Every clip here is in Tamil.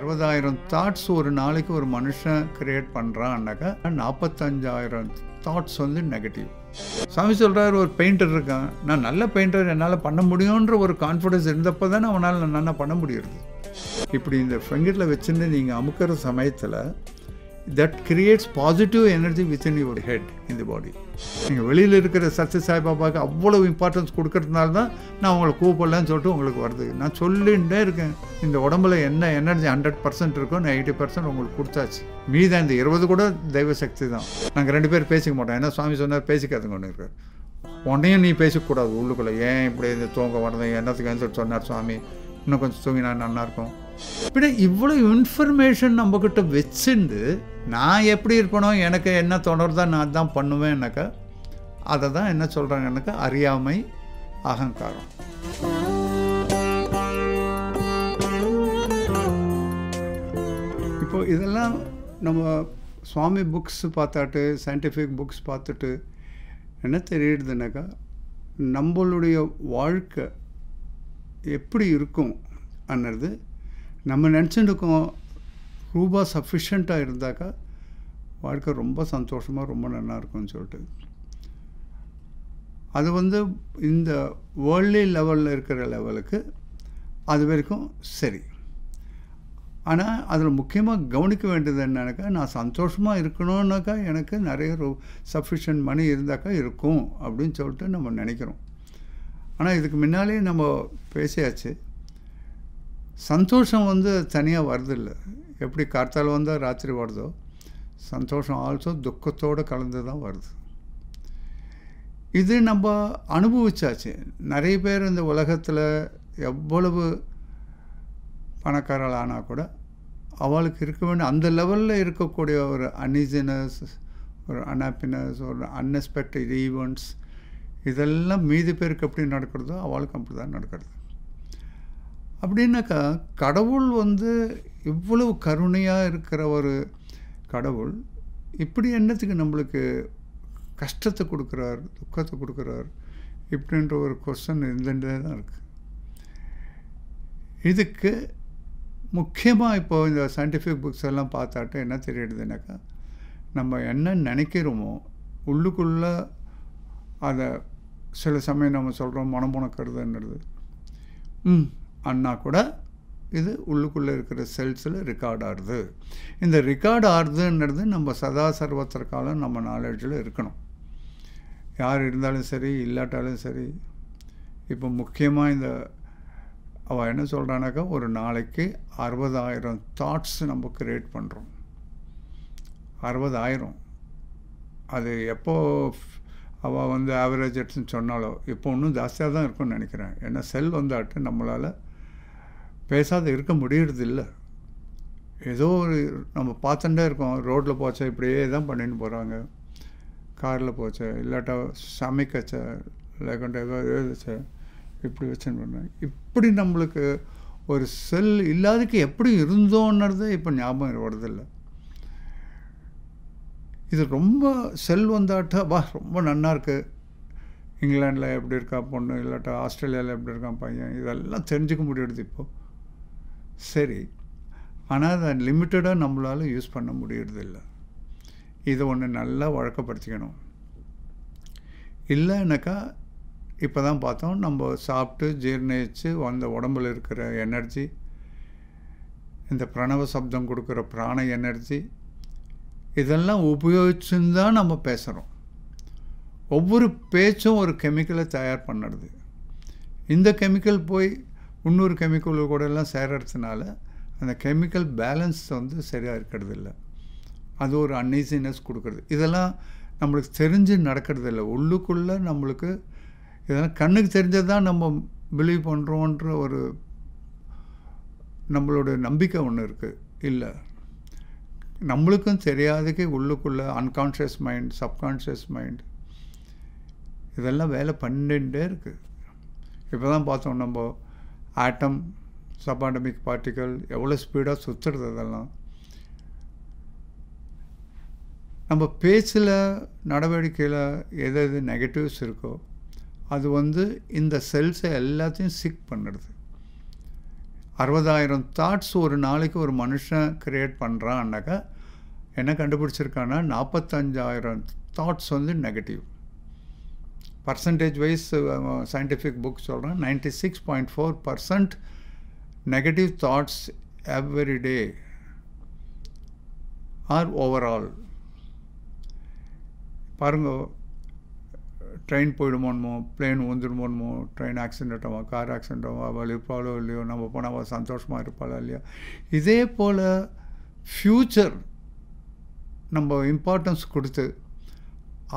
அறுபதாயிரம் தாட்ஸ் ஒரு நாளைக்கு ஒரு மனுஷன் கிரியேட் பண்ணுறான்னாக்கா நாற்பத்தஞ்சாயிரம் தாட்ஸ் வந்து நெகட்டிவ் சாமி சொல்கிறார் ஒரு பெயிண்டர் இருக்கான் நான் நல்ல பெயிண்டர் என்னால் பண்ண முடியுன்ற ஒரு கான்ஃபிடன்ஸ் இருந்தப்போ தானே அவனால் நான் பண்ண முடியுது இப்படி இந்த ஃபிங்கரில் வச்சுருந்து நீங்கள் அமுக்கிற சமயத்தில் that creates positive energy within your head இந்த பாடி நீங்கள் வெளியில் இருக்கிற சத்ய சாய்பாபாவுக்கு அவ்வளோ இம்பார்ட்டன்ஸ் கொடுக்கறதுனால தான் நான் உங்களை கூப்பிடலன்னு சொல்லிட்டு உங்களுக்கு வருது நான் சொல்லிகிட்டே இருக்கேன் இந்த உடம்புல என்ன எனர்ஜி ஹண்ட்ரட் பர்சன்ட் இருக்கோ நான் எயிட்டி பர்சன்ட் உங்களுக்கு கொடுத்தாச்சு மீதம் இந்த இருபது கூட தெய்வ சக்தி தான் நாங்கள் ரெண்டு பேரும் பேசிக்க மாட்டோம் ஏன்னா சுவாமி சொன்னார் பேசிக்காதுங்க ஒன்று இருக்கார் உடனே நீ பேசக்கூடாது உள்ளுக்குள்ளே ஏன் இப்படி இந்த தூங்க வரது என்னத்துக்கு எந்த சொன்னார் சுவாமி இன்னும் கொஞ்சம் தூங்கினா நல்லாயிருக்கும் இப்படி இவ்வளோ இன்ஃபர்மேஷன் நம்மக்கிட்ட வச்சுண்டு நான் எப்படி இருப்பனோ எனக்கு என்ன தொடர்தா நான் தான் பண்ணுவேன்னாக்கா அதை தான் என்ன சொல்கிறாங்கன்னாக்கா அறியாமை அகங்காரம் இப்போ இதெல்லாம் நம்ம சுவாமி புக்ஸ் பார்த்தாட்டு சயின்டிஃபிக் புக்ஸ் பார்த்துட்டு என்ன தெரியுதுனாக்கா நம்மளுடைய வாழ்க்கை எப்படி இருக்கும் அன்னது நம்ம நினச்சிட்டுருக்கோம் ரூபா சஃபிஷியண்ட்டாக இருந்தாக்கா வாழ்க்கை ரொம்ப சந்தோஷமாக ரொம்ப நல்லா இருக்கும்னு சொல்லிட்டு அது வந்து இந்த வேர்ல்டு லெவலில் இருக்கிற லெவலுக்கு அது வரைக்கும் சரி ஆனால் அதில் முக்கியமாக கவனிக்க வேண்டியது என்னன்னாக்கா நான் சந்தோஷமாக இருக்கணும்னாக்கா எனக்கு நிறைய ரூ சஃபிஷியன்ட் மணி இருந்தாக்கா இருக்கும் அப்படின்னு சொல்லிட்டு நம்ம நினைக்கிறோம் ஆனால் இதுக்கு முன்னாலே நம்ம பேசியாச்சு சந்தோஷம் வந்து தனியாக வருதில்லை எப்படி கார்த்தால் வந்தால் ராத்திரி வருதோ சந்தோஷம் ஆல்சோ துக்கத்தோடு கலந்து தான் வருது இது நம்ம அனுபவிச்சாச்சு நிறைய பேர் இந்த உலகத்தில் எவ்வளவு பணக்காரர்கள் ஆனால் கூட அவளுக்கு இருக்க வேண்டிய அந்த லெவலில் இருக்கக்கூடிய ஒரு அன்இசினஸ் ஒரு அன்ஹாப்பினஸ் ஒரு அன்எக்ஸ்பெக்டட் ஈவெண்ட்ஸ் இதெல்லாம் மீதி பேருக்கு எப்படி நடக்கிறதோ அவளுக்கு அப்படி தான் நடக்கிறது அப்படின்னாக்கா கடவுள் வந்து இவ்வளவு கருணையாக இருக்கிற ஒரு கடவுள் இப்படி என்னத்துக்கு நம்மளுக்கு கஷ்டத்தை கொடுக்குறார் துக்கத்தை கொடுக்குறார் இப்படின்ற ஒரு கொஸ்டன் இருந்துட்டே தான் இருக்குது இதுக்கு முக்கியமாக இப்போ இந்த சயின்டிஃபிக் புக்ஸ் எல்லாம் பார்த்தாட்ட என்ன தெரியுதுனாக்கா நம்ம என்ன நினைக்கிறோமோ உள்ளுக்குள்ளே அதை சில சமயம் நம்ம சொல்கிறோம் மனம் உணக்கிறதுன்றது ம் அண்ணா கூட இது உள்ளுக்குள்ளே இருக்கிற செல்ஸில் ரெக்கார்ட் ஆகுது இந்த ரெக்கார்ட் ஆகுதுன்றது நம்ம சதா சர்வத்திற்காலம் நம்ம நாலேஜில் இருக்கணும் யார் இருந்தாலும் சரி இல்லாட்டாலும் சரி இப்போ முக்கியமாக இந்த அவள் என்ன சொல்கிறானாக்கா ஒரு நாளைக்கு அறுபதாயிரம் தாட்ஸ் நம்ம க்ரியேட் பண்ணுறோம் அறுபதாயிரம் அது எப்போ அவள் வந்து ஆவரேஜ் எடுத்துன்னு சொன்னாலோ இப்போ இன்னும் ஜாஸ்தியாக தான் இருக்கும்னு நினைக்கிறேன் ஏன்னா செல் வந்தாட்டு நம்மளால் பேசாத இருக்க இல்லை ஏதோ ஒரு நம்ம பார்த்துட்டே இருக்கோம் ரோட்டில் போச்சா இப்படியே தான் பண்ணிட்டு போகிறாங்க காரில் போச்சா இல்லாட்டா சமைக்கச்சா இல்லாக்கண்டா ஏதோ எழுதுச்சா இப்படி வச்சுன்னு பண்ண இப்படி நம்மளுக்கு ஒரு செல் இல்லாததுக்கு எப்படி இருந்தோன்னு இப்போ ஞாபகம் வருதில்லை இது ரொம்ப செல் வந்தாட்டா வா ரொம்ப நன்னா இருக்குது இங்கிலாண்டில் எப்படி இருக்கா பொண்ணு இல்லாட்டா ஆஸ்திரேலியாவில் எப்படி இருக்கான் பையன் இதெல்லாம் தெரிஞ்சுக்க முடியுது இப்போது சரி ஆனால் அதை லிமிட்டடாக நம்மளால் யூஸ் பண்ண முடியறதில்ல இதை ஒன்று நல்லா வழக்கப்படுத்திக்கணும் இல்லைனாக்கா இப்போ தான் பார்த்தோம் நம்ம சாப்பிட்டு ஜீர்ணிச்சு அந்த உடம்பில் இருக்கிற எனர்ஜி இந்த பிரணவ சப்தம் கொடுக்குற பிராண எனர்ஜி இதெல்லாம் உபயோகிச்சுன்னு தான் நம்ம பேசுகிறோம் ஒவ்வொரு பேச்சும் ஒரு கெமிக்கலை தயார் பண்ணுறது இந்த கெமிக்கல் போய் இன்னொரு கெமிக்கல் கூட எல்லாம் சேரத்துனால அந்த கெமிக்கல் பேலன்ஸ் வந்து சரியாக இருக்கிறது இல்லை அது ஒரு அன்னீசினஸ் கொடுக்குறது இதெல்லாம் நம்மளுக்கு தெரிஞ்சு நடக்கிறது இல்லை உள்ளுக்குள்ளே நம்மளுக்கு இதெல்லாம் கண்ணுக்கு தெரிஞ்சது தான் நம்ம பிலீவ் பண்ணுறோன்ற ஒரு நம்மளோட நம்பிக்கை ஒன்று இருக்குது இல்லை நம்மளுக்கும் தெரியாததுக்கே உள்ளுக்குள்ளே அன்கான்ஷியஸ் மைண்ட் சப்கான்ஷியஸ் மைண்ட் இதெல்லாம் வேலை பண்ணிகிட்டே இருக்குது இப்போ தான் பார்த்தோம் நம்ம ஆட்டம் சப்பாண்டமிக் பார்ட்டிக்கல் எவ்வளோ ஸ்பீடாக சுற்றுறது அதெல்லாம் நம்ம பேச்சில் நடவடிக்கையில் எது எது நெகட்டிவ்ஸ் இருக்கோ அது வந்து இந்த செல்ஸை எல்லாத்தையும் சிக் பண்ணுறது அறுபதாயிரம் தாட்ஸ் ஒரு நாளைக்கு ஒரு மனுஷன் க்ரியேட் பண்ணுறான்னாக்கா என்ன கண்டுபிடிச்சிருக்கான்னா நாற்பத்தஞ்சாயிரம் தாட்ஸ் வந்து negative percentage wise scientific book சொல்கிறேன் ninety six point four percent negative thoughts every day are overall பாருங்கள் ட்ரெயின் போயிடுமோன்மோ பிளேன் வந்துடுமோன்மோ ட்ரெயின் ஆக்சிடென்ட் கார் ஆக்சிடென்ட் ஆவா அவள் இருப்பாளோ இல்லையோ நம்ம போனால் அவள் சந்தோஷமாக இருப்பாளோ இல்லையோ இதே போல் ஃப்யூச்சர் நம்ம இம்பார்ட்டன்ஸ் கொடுத்து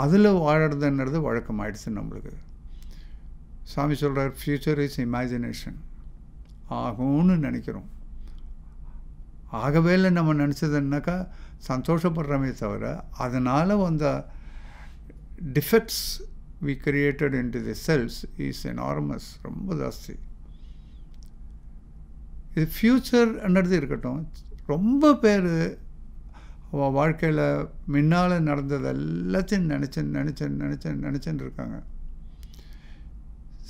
அதில் வாழறதுன்றது வழக்கமாயிடுச்சு நம்மளுக்கு சாமி சொல்கிறார் ஃப்யூச்சர் இஸ் இமேஜினேஷன் ஆகும்னு நினைக்கிறோம் ஆகவே இல்லை நம்ம நினச்சதுன்னாக்கா சந்தோஷப்படுறோமே தவிர அதனால் வந்த defects we created into the cells is enormous ரொம்ப ஜாஸ்தி இது ஃப்யூச்சர்ன்றது இருக்கட்டும் ரொம்ப பேர் அவள் வாழ்க்கையில் முன்னால் நடந்தது எல்லாத்தையும் நினச்சின்னு நினச்சேன் நினச்சேன் நினச்சின்னு இருக்காங்க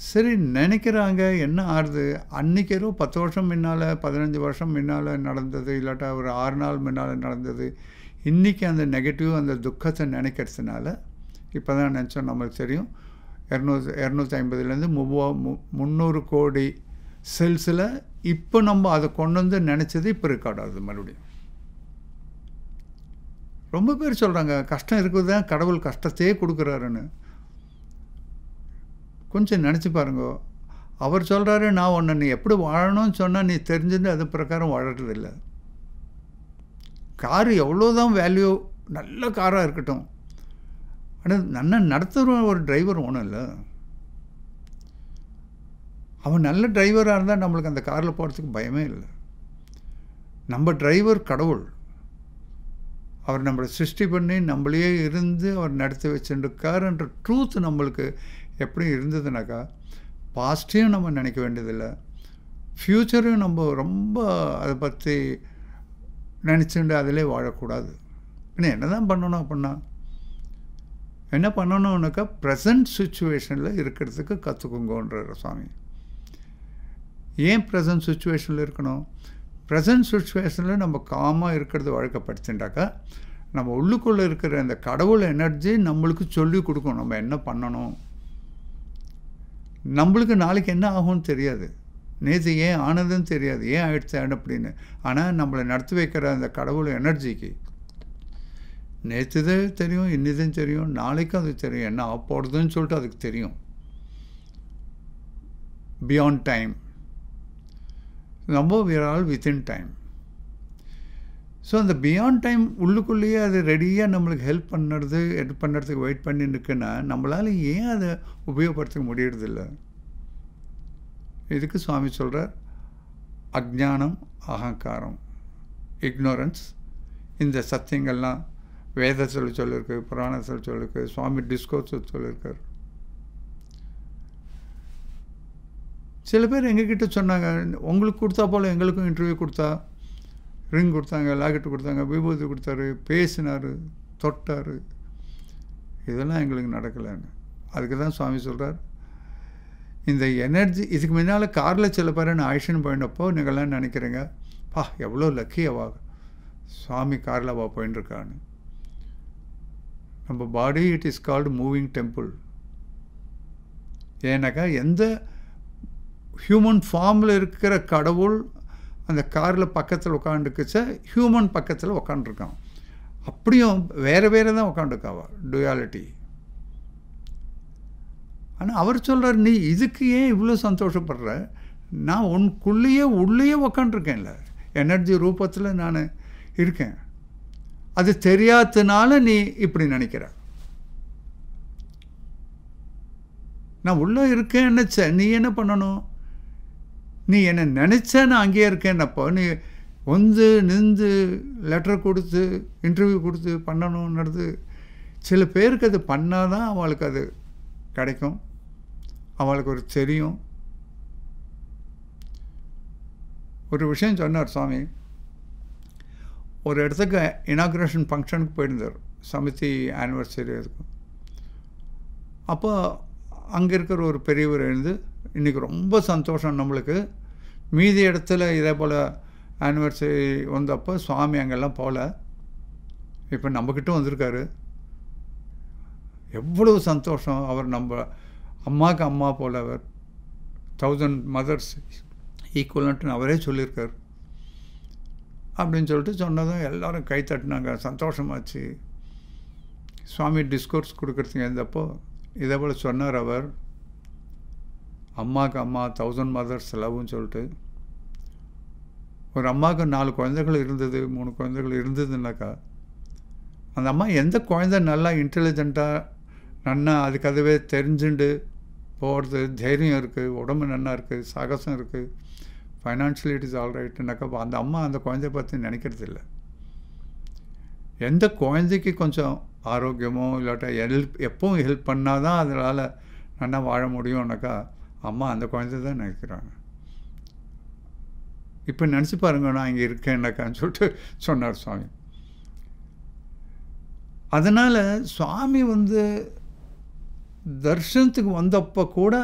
சரி நினைக்கிறாங்க என்ன ஆறுது அன்றைக்கேரோ பத்து வருஷம் முன்னால் பதினஞ்சு வருஷம் முன்னால் நடந்தது இல்லாட்டா ஒரு ஆறு நாள் முன்னால் நடந்தது இன்றைக்கி அந்த நெகட்டிவ் அந்த துக்கத்தை நினைக்கிறதுனால இப்போ தான் நினச்சோம் நம்மளுக்கு தெரியும் இரநூத்தி இரநூத்தி ஐம்பதுலேருந்து மூவா மு முந்நூறு கோடி செல்ஸில் இப்போ நம்ம அதை கொண்டு வந்து நினச்சது இப்போ ரெக்கார்ட் ஆகுது மறுபடியும் ரொம்ப பேர் சொல்கிறாங்க கஷ்டம் இருக்கிறது தான் கடவுள் கஷ்டத்தையே கொடுக்குறாருன்னு கொஞ்சம் நினச்சி பாருங்க அவர் சொல்கிறாரு நான் ஒன்று நீ எப்படி வாழணும்னு சொன்னால் நீ தெரிஞ்சது அது பிரகாரம் வாழறதில்லை கார் எவ்வளோதான் வேல்யூ நல்ல காராக இருக்கட்டும் ஆனால் நல்லா நடத்துகிற ஒரு டிரைவர் ஒன்றும் இல்லை அவன் நல்ல டிரைவராக இருந்தால் நம்மளுக்கு அந்த காரில் போகிறதுக்கு பயமே இல்லை நம்ம டிரைவர் கடவுள் அவர் நம்மளை சிருஷ்டி பண்ணி நம்மளையே இருந்து அவர் நடத்தி வச்சுருக்காருன்ற ட்ரூத் நம்மளுக்கு எப்படி இருந்ததுனாக்கா பாஸ்டையும் நம்ம நினைக்க வேண்டியதில்லை ஃப்யூச்சரையும் நம்ம ரொம்ப அதை பற்றி நினச்சிட்டு அதிலே வாழக்கூடாது இன்னும் என்ன தான் பண்ணணும் அப்படின்னா என்ன பண்ணணும்னாக்கா ப்ரெசன்ட் சுச்சுவேஷனில் இருக்கிறதுக்கு கற்றுக்குங்கன்ற சுவாமி ஏன் ப்ரெசன்ட் சுச்சுவேஷனில் இருக்கணும் ப்ரெசன்ட் சுச்சுவேஷனில் நம்ம காமாக இருக்கிறது வழக்கப்படுத்திண்டாக்கா நம்ம உள்ளுக்குள்ளே இருக்கிற அந்த கடவுள் எனர்ஜி நம்மளுக்கு சொல்லி கொடுக்கும் நம்ம என்ன பண்ணணும் நம்மளுக்கு நாளைக்கு என்ன ஆகும்னு தெரியாது நேற்று ஏன் ஆனதுன்னு தெரியாது ஏன் ஆயிடுச்சான் அப்படின்னு ஆனால் நம்மளை நடத்தி வைக்கிற அந்த கடவுள் எனர்ஜிக்கு நேற்றுதே தெரியும் இன்னிதும் தெரியும் நாளைக்கும் அது தெரியும் என்ன ஆக போடுதுன்னு சொல்லிட்டு அதுக்கு தெரியும் பியாண்ட் டைம் ரொம்ப we all within time so அந்த பியாண்ட் டைம் உள்ளுக்குள்ளேயே அது ரெடியாக நம்மளுக்கு ஹெல்ப் பண்ணுறது எட் பண்ணுறதுக்கு வெயிட் பண்ணி நிற்குன்னா நம்மளால் ஏன் அதை உபயோகப்படுத்த முடியறதில்ல இதுக்கு சுவாமி சொல்கிறார் அக்ஞானம் அகங்காரம் இக்னோரன்ஸ் இந்த சத்தியங்கள்லாம் வேத சொல்லி சொல்லியிருக்கு புராண சொல்லி சொல்லியிருக்கு சுவாமி டிஸ்கோஸ் சொல்லியிருக்காரு சில பேர் எங்ககிட்ட சொன்னாங்க உங்களுக்கு கொடுத்தா போல் எங்களுக்கும் இன்டர்வியூ கொடுத்தா ரிங் கொடுத்தாங்க லாக்கெட்டு கொடுத்தாங்க விபூதி கொடுத்தாரு பேசினார் தொட்டார் இதெல்லாம் எங்களுக்கு நடக்கலைன்னு அதுக்கு தான் சுவாமி சொல்கிறார் இந்த எனர்ஜி இதுக்கு முன்னால் காரில் சில பேர் நான் ஆக்ஷன் போயிட்டப்போ நீங்கள்லாம் நினைக்கிறீங்க பா எவ்வளோ லக்கியவா சுவாமி காரில் வா போயின்னு நம்ம body it is called moving temple ஏன்னாக்கா எந்த ஹியூமன் ஃபார்மில் இருக்கிற கடவுள் அந்த காரில் பக்கத்தில் உட்காந்துக்குச்ச ஹியூமன் பக்கத்தில் உட்காந்துருக்கான் அப்படியும் வேறு வேறு தான் உட்காந்துருக்காவா டுயாலிட்டி ஆனால் அவர் சொல்கிறார் நீ இதுக்கு ஏன் இவ்வளோ சந்தோஷப்படுற நான் உனக்குள்ளேயே உள்ளேயே உக்காண்டிருக்கேன்ல எனர்ஜி ரூபத்தில் நான் இருக்கேன் அது தெரியாததுனால நீ இப்படி நினைக்கிற நான் உள்ளே இருக்கேன்னுச்ச நீ என்ன பண்ணணும் நீ என்னை நினச்சா நான் அங்கேயே இருக்கேன்னப்போ நீ வந்து நின்று லெட்டர் கொடுத்து இன்டர்வியூ கொடுத்து பண்ணணுன்றது சில பேருக்கு அது பண்ணால் தான் அவளுக்கு அது கிடைக்கும் அவளுக்கு ஒரு தெரியும் ஒரு விஷயம் சொன்னார் சுவாமி ஒரு இடத்துக்கு இனாக்ரேஷன் ஃபங்க்ஷனுக்கு போயிருந்தார் சமிதி ஆனிவர்சரி அதுக்கும் அப்போ அங்கே இருக்கிற ஒரு பெரியவர் எழுந்து இன்றைக்கி ரொம்ப சந்தோஷம் நம்மளுக்கு மீதி இடத்துல இதே போல் ஆனிவர்சரி வந்தப்போ சுவாமி அங்கெல்லாம் போகல இப்போ நம்மக்கிட்ட வந்திருக்காரு எவ்வளவு சந்தோஷம் அவர் நம்ம அம்மாவுக்கு அம்மா போல் அவர் தௌசண்ட் மதர்ஸ் ஈக்குவலன்ட்டுன்னு அவரே சொல்லியிருக்கார் அப்படின்னு சொல்லிட்டு சொன்னதும் எல்லோரும் கை தட்டினாங்க சந்தோஷமாச்சு சுவாமி டிஸ்கோர்ஸ் கொடுக்குறதுங்க இருந்தப்போ இதே போல் சொன்னார் அவர் அம்மாவுக்கு அம்மா தௌசண்ட் மதர்ஸ் லவ்னு சொல்லிட்டு ஒரு அம்மாவுக்கு நாலு குழந்தைகள் இருந்தது மூணு குழந்தைகள் இருந்ததுனாக்கா அந்த அம்மா எந்த குழந்த நல்லா இன்டெலிஜெண்ட்டாக நன்னா அதுக்கு அதுவே தெரிஞ்சுண்டு போகிறது தைரியம் இருக்குது உடம்பு நல்லா இருக்குது சாகசம் இருக்குது ஃபைனான்ஷியலி இட் இஸ் ஆல் ரைட்டுனாக்கா அந்த அம்மா அந்த குழந்தைய பற்றி நினைக்கிறது இல்லை எந்த குழந்தைக்கு கொஞ்சம் ஆரோக்கியமோ இல்லாட்டா ஹெல்ப் எப்பவும் ஹெல்ப் பண்ணால் தான் அதனால் நல்லா வாழ முடியும்னாக்கா அம்மா அந்த குழந்தை தான் நினைக்கிறாங்க இப்போ நினச்சி பாருங்க நான் இங்கே இருக்கேன்னாக்கான்னு சொல்லிட்டு சொன்னார் சுவாமி அதனால் சுவாமி வந்து தர்ஷனத்துக்கு வந்தப்போ கூட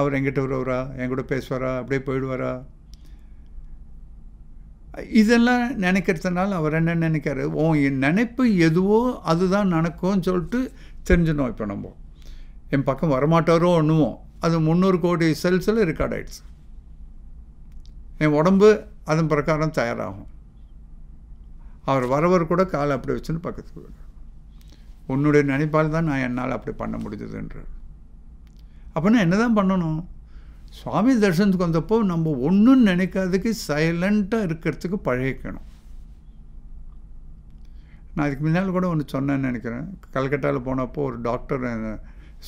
அவர் எங்கிட்ட வருவாரா என் கூட பேசுவாரா அப்படியே போயிடுவாரா இதெல்லாம் நினைக்கிறதுனால அவர் என்ன நினைக்காரு ஓ என் நினைப்பு எதுவோ அதுதான் நடக்கும்னு சொல்லிட்டு தெரிஞ்சிடணும் இப்போ நம்ம என் பக்கம் வரமாட்டாரோ ஒன்றுவோம் அது முந்நூறு கோடி செல்ஸில் ரெக்கார்ட் ஆகிடுச்சு என் உடம்பு அதன் பிரகாரம் தயாராகும் அவர் வரவர் கூட காலை அப்படி வச்சுன்னு பக்கத்துக்கு உன்னுடைய நினைப்பால் தான் நான் என்னால் அப்படி பண்ண முடிஞ்சதுன்றார் அப்படின்னா என்ன தான் பண்ணணும் சுவாமி தரிசனத்துக்கு வந்தப்போ நம்ம ஒன்றும் நினைக்காததுக்கு சைலண்ட்டாக இருக்கிறதுக்கு பழகிக்கணும் நான் அதுக்கு முன்னால் கூட ஒன்று சொன்னேன்னு நினைக்கிறேன் கல்கட்டாவில் போனப்போ ஒரு டாக்டர்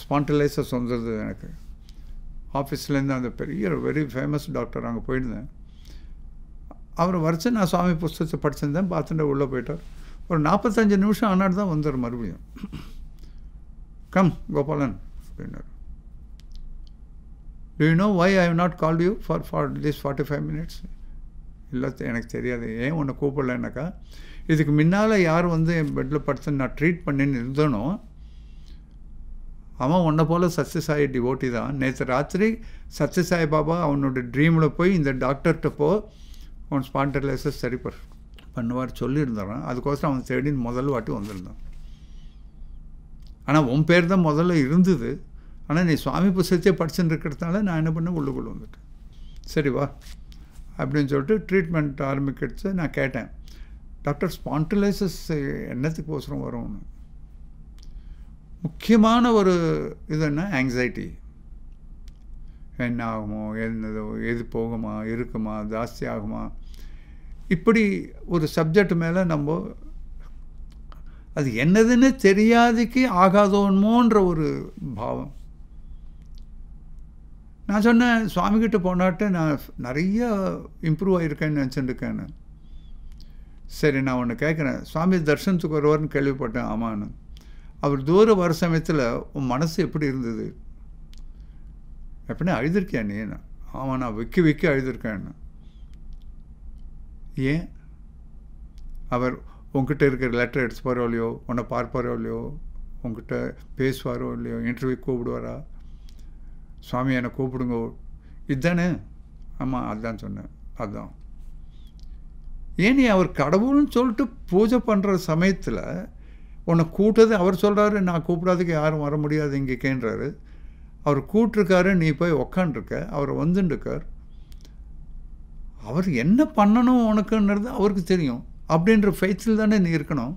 ஸ்பான்டலைசஸ் சொந்தது எனக்கு ஆஃபீஸ்லேருந்து அந்த பெரிய வெரி ஃபேமஸ் டாக்டர் அங்கே போயிருந்தேன் அவர் வரைச்சு நான் சுவாமி புஸ்தகத்தை படிச்சிருந்தேன் பார்த்துட்டு உள்ளே போயிட்டார் ஒரு நாற்பத்தஞ்சு நிமிஷம் ஆனால் தான் வந்துடும் மறுபடியும் கம் கோபாலன் அப்படின்னார் do you know why I have not call you for for this forty five minutes இல்லை எனக்கு தெரியாது ஏன் உன்னை கூப்பிடலன்னாக்கா இதுக்கு முன்னால் யார் வந்து என் பெட்டில் படுத்து நான் ட்ரீட் பண்ணின்னு இருந்தேனோ அவன் உன்னை போல் சத்யசாயி டிவோட்டி தான் நேற்று ராத்திரி சத்யசாய் பாபா அவனோட ட்ரீமில் போய் இந்த டாக்டர்கிட்ட போ அவன் ஸ்பாண்டர்லைசஸ் சரி பண்ணுவார் சொல்லியிருந்தான் அதுக்கோசரம் அவன் தேடின்னு முதல் வாட்டி வந்திருந்தான் ஆனால் உன் பேர் தான் முதல்ல இருந்தது ஆனால் நீ சுவாமி புஸ்தத்தையே படிச்சுட்டு இருக்கிறதுனால நான் என்ன பண்ண உள்ளுக்குள்ளே வந்துட்டேன் சரி வா அப்படின்னு சொல்லிட்டு ட்ரீட்மெண்ட் ஆரம்பிக்கிடுச்சு நான் கேட்டேன் டாக்டர் ஸ்பாண்டிலைசஸ் என்னத்துக்கு கோசரம் வரும்னு முக்கியமான ஒரு இதுன்னா ஆங்ஸைட்டி என்ன ஆகுமோ என்னதோ எது போகுமா இருக்குமா ஜாஸ்தி ஆகுமா இப்படி ஒரு சப்ஜெக்ட் மேலே நம்ம அது என்னதுன்னு தெரியாதுக்கு ஆகாதோன்மோன்ற ஒரு பாவம் நான் சொன்னேன் சுவாமிகிட்ட போனாட்ட நான் நிறைய இம்ப்ரூவ் ஆகியிருக்கேன்னு இருக்கேன் சரி நான் ஒன்று கேட்குறேன் சுவாமி தர்ஷனத்துக்கு வருவார்னு கேள்விப்பட்டேன் ஆமான்னு அவர் தூரம் வர சமயத்தில் உன் மனசு எப்படி இருந்தது எப்படின்னா அழுதுருக்கியா நீ என்ன ஆமாம் நான் விற்கி விற்கி அழுதுருக்கேன் ஏன் அவர் உங்ககிட்ட இருக்கிற லெட்டர் எடுத்து போகிறோ இல்லையோ உன்னை பார்ப்பாரோ இல்லையோ உங்ககிட்ட பேசுவாரோ இல்லையோ இன்டர்வியூ கூப்பிடுவாரா சுவாமி என்னை கூப்பிடுங்க இதுதானே ஆமாம் அதுதான் சொன்னேன் அதுதான் நீ அவர் கடவுள்னு சொல்லிட்டு பூஜை பண்ணுற சமயத்தில் உன்னை கூட்டது அவர் சொல்கிறாரு நான் கூப்பிடாதுக்கு யாரும் வர முடியாது இங்கே கேன்றாரு அவர் கூப்பிட்ருக்காரு நீ போய் உக்காண்டிருக்க அவர் வந்துட்டுருக்கார் அவர் என்ன பண்ணணும் உனக்குன்றது அவருக்கு தெரியும் அப்படின்ற ஃபைத்தில் தானே நீ இருக்கணும்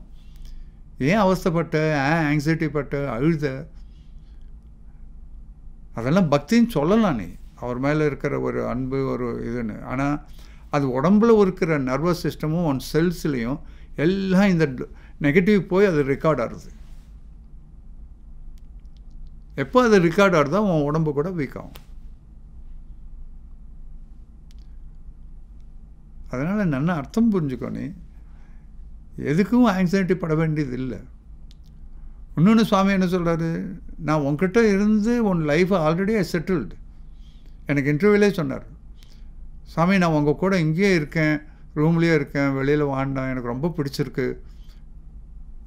ஏன் அவஸ்தப்பட்ட ஆங்ஸைட்டி பட்ட அழுத அதெல்லாம் பக்தின்னு சொல்லலாம் நீ அவர் மேலே இருக்கிற ஒரு அன்பு ஒரு இதுன்னு ஆனால் அது உடம்புல இருக்கிற நர்வஸ் சிஸ்டமும் உன் செல்ஸ்லேயும் எல்லாம் இந்த நெகட்டிவ் போய் அது ரெக்கார்ட் ஆகுது எப்போ அது ரெக்கார்ட் ஆகுதோ உன் உடம்பு கூட வீக் ஆகும் அதனால் நல்லா அர்த்தம் புரிஞ்சுக்கோ எதுக்கும் ஆங்ஸைட்டி பட வேண்டியது இல்லை இன்னொன்று சுவாமி என்ன சொல்கிறாரு நான் உன்கிட்ட இருந்து உன் லைஃப் ஆல்ரெடி ஐ செட்டில்டு எனக்கு இன்டர்வியூலே சொன்னார் சாமி நான் உங்கள் கூட இங்கேயே இருக்கேன் ரூம்லேயே இருக்கேன் வெளியில் வாண்டேன் எனக்கு ரொம்ப பிடிச்சிருக்கு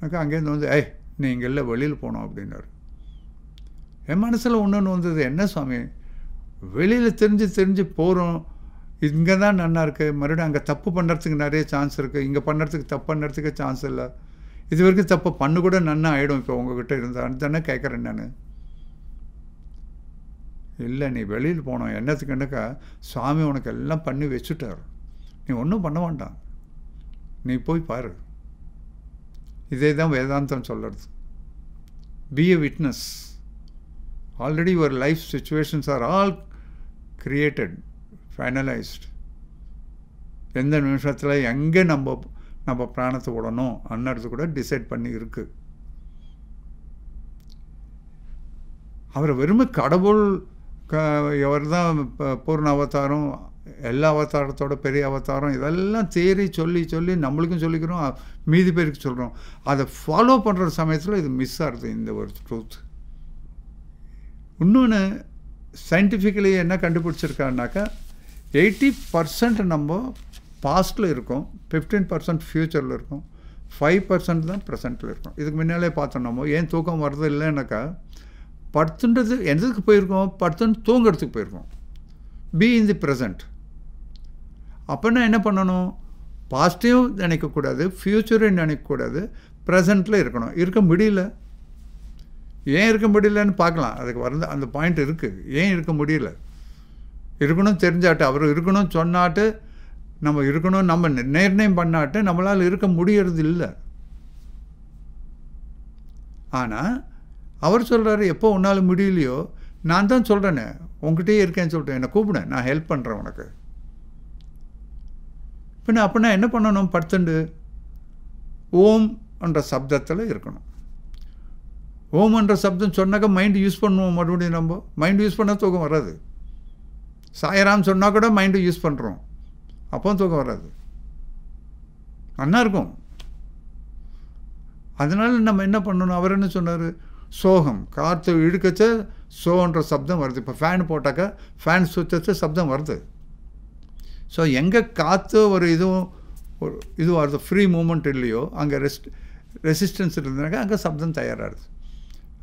அக்கா அங்கேருந்து வந்து ஏய் இல்லை வெளியில் போனோம் அப்படின்னாரு என் மனசில் ஒன்று வந்தது என்ன சுவாமி வெளியில் தெரிஞ்சு தெரிஞ்சு போகிறோம் இங்கே தான் நன்னா இருக்குது மறுபடியும் அங்கே தப்பு பண்ணுறதுக்கு நிறைய சான்ஸ் இருக்குது இங்கே பண்ணுறதுக்கு தப்பு பண்ணுறதுக்கு சான்ஸ் இல்லை இது வரைக்கும் தப்பு பண்ணு கூட நன்னா ஆகிடும் இப்போ உங்ககிட்ட இருந்தால் தானே கேட்குறேன் நான் இல்லை நீ வெளியில் போனோம் என்னத்துக்கு என்னக்கா சுவாமி உனக்கு எல்லாம் பண்ணி வச்சுட்டார் நீ ஒன்றும் பண்ண வேண்டாம் நீ போய் பாரு இதே தான் வேதாந்தம் சொல்கிறது be a witness already your life situations are all created finalised எந்த நிமிஷத்தில் எங்கே நம்ம நம்ம பிராணத்தை விடணும் அன்னது கூட டிசைட் பண்ணி இருக்குது அவரை வெறும் கடவுள் எவர் தான் பூர்ண அவதாரம் எல்லா அவதாரத்தோட பெரிய அவதாரம் இதெல்லாம் தேறி சொல்லி சொல்லி நம்மளுக்கும் சொல்லிக்கிறோம் மீதி பேருக்கு சொல்கிறோம் அதை ஃபாலோ பண்ணுற சமயத்தில் இது மிஸ் ஆகுது இந்த ஒரு ட்ரூத் இன்னொன்று சயின்டிஃபிக்கலி என்ன கண்டுபிடிச்சிருக்காருனாக்கா எயிட்டி பர்சன்ட் நம்ம பாஸ்ட்டில் இருக்கோம் ஃபிஃப்டீன் பர்சன்ட் ஃப்யூச்சரில் இருக்கும் ஃபைவ் பர்சன்ட் தான் ப்ரெசண்ட்டில் இருக்கும் இதுக்கு முன்னாலே பார்த்தோம் நம்ம ஏன் தூக்கம் வர்றது இல்லைன்னாக்கா படுத்துன்றது எந்ததுக்கு போயிருக்கோம் படுத்துன்னு தூங்கிறதுக்கு போயிருக்கோம் பி இன் தி ப்ரெசண்ட் அப்படின்னா என்ன பண்ணணும் பாஸ்டிவ் நினைக்கக்கூடாது ஃப்யூச்சரும் நினைக்கக்கூடாது ப்ரெசண்ட்டில் இருக்கணும் இருக்க முடியல ஏன் இருக்க முடியலன்னு பார்க்கலாம் அதுக்கு வந்து அந்த பாயிண்ட் இருக்குது ஏன் இருக்க முடியல இருக்கணும் தெரிஞ்சாட்டு அவர் இருக்கணும்னு சொன்னாட்டு நம்ம இருக்கணும் நம்ம நிர்ணயம் பண்ணாட்டு நம்மளால் இருக்க முடியறது இல்லை ஆனால் அவர் சொல்கிறாரு எப்போ உன்னால் முடியலையோ நான் தான் சொல்கிறேனே உங்ககிட்டயே இருக்கேன்னு சொல்லிட்டேன் என்னை கூப்பிடு நான் ஹெல்ப் பண்ணுறேன் உனக்கு பின்ன அப்படின்னா என்ன பண்ணணும் படுத்துண்டு ஓம் என்ற சப்தத்தில் இருக்கணும் ஓம் என்ற சப்தம் சொன்னாக்கா மைண்டு யூஸ் பண்ணுவோம் மறுபடியும் நம்ம மைண்டு யூஸ் பண்ணால் தூக்கம் வராது சாயராம் சொன்னால் கூட மைண்டு யூஸ் பண்ணுறோம் அப்போ தூக்கம் வராது அண்ணா இருக்கும் அதனால் நம்ம என்ன பண்ணணும் அவர் என்ன சொன்னார் சோகம் காற்று இழுக்கச்ச சோன்ற சப்தம் வருது இப்போ ஃபேன் போட்டாக்கா ஃபேன் சுத்தச்ச சப்தம் வருது ஸோ எங்கே காற்று ஒரு இதுவும் ஒரு இது வருது ஃப்ரீ மூமெண்ட் இல்லையோ அங்கே ரெஸ்ட் ரெசிஸ்டன்ஸ் இருந்தனாக்கா அங்கே சப்தம் தயாராகுது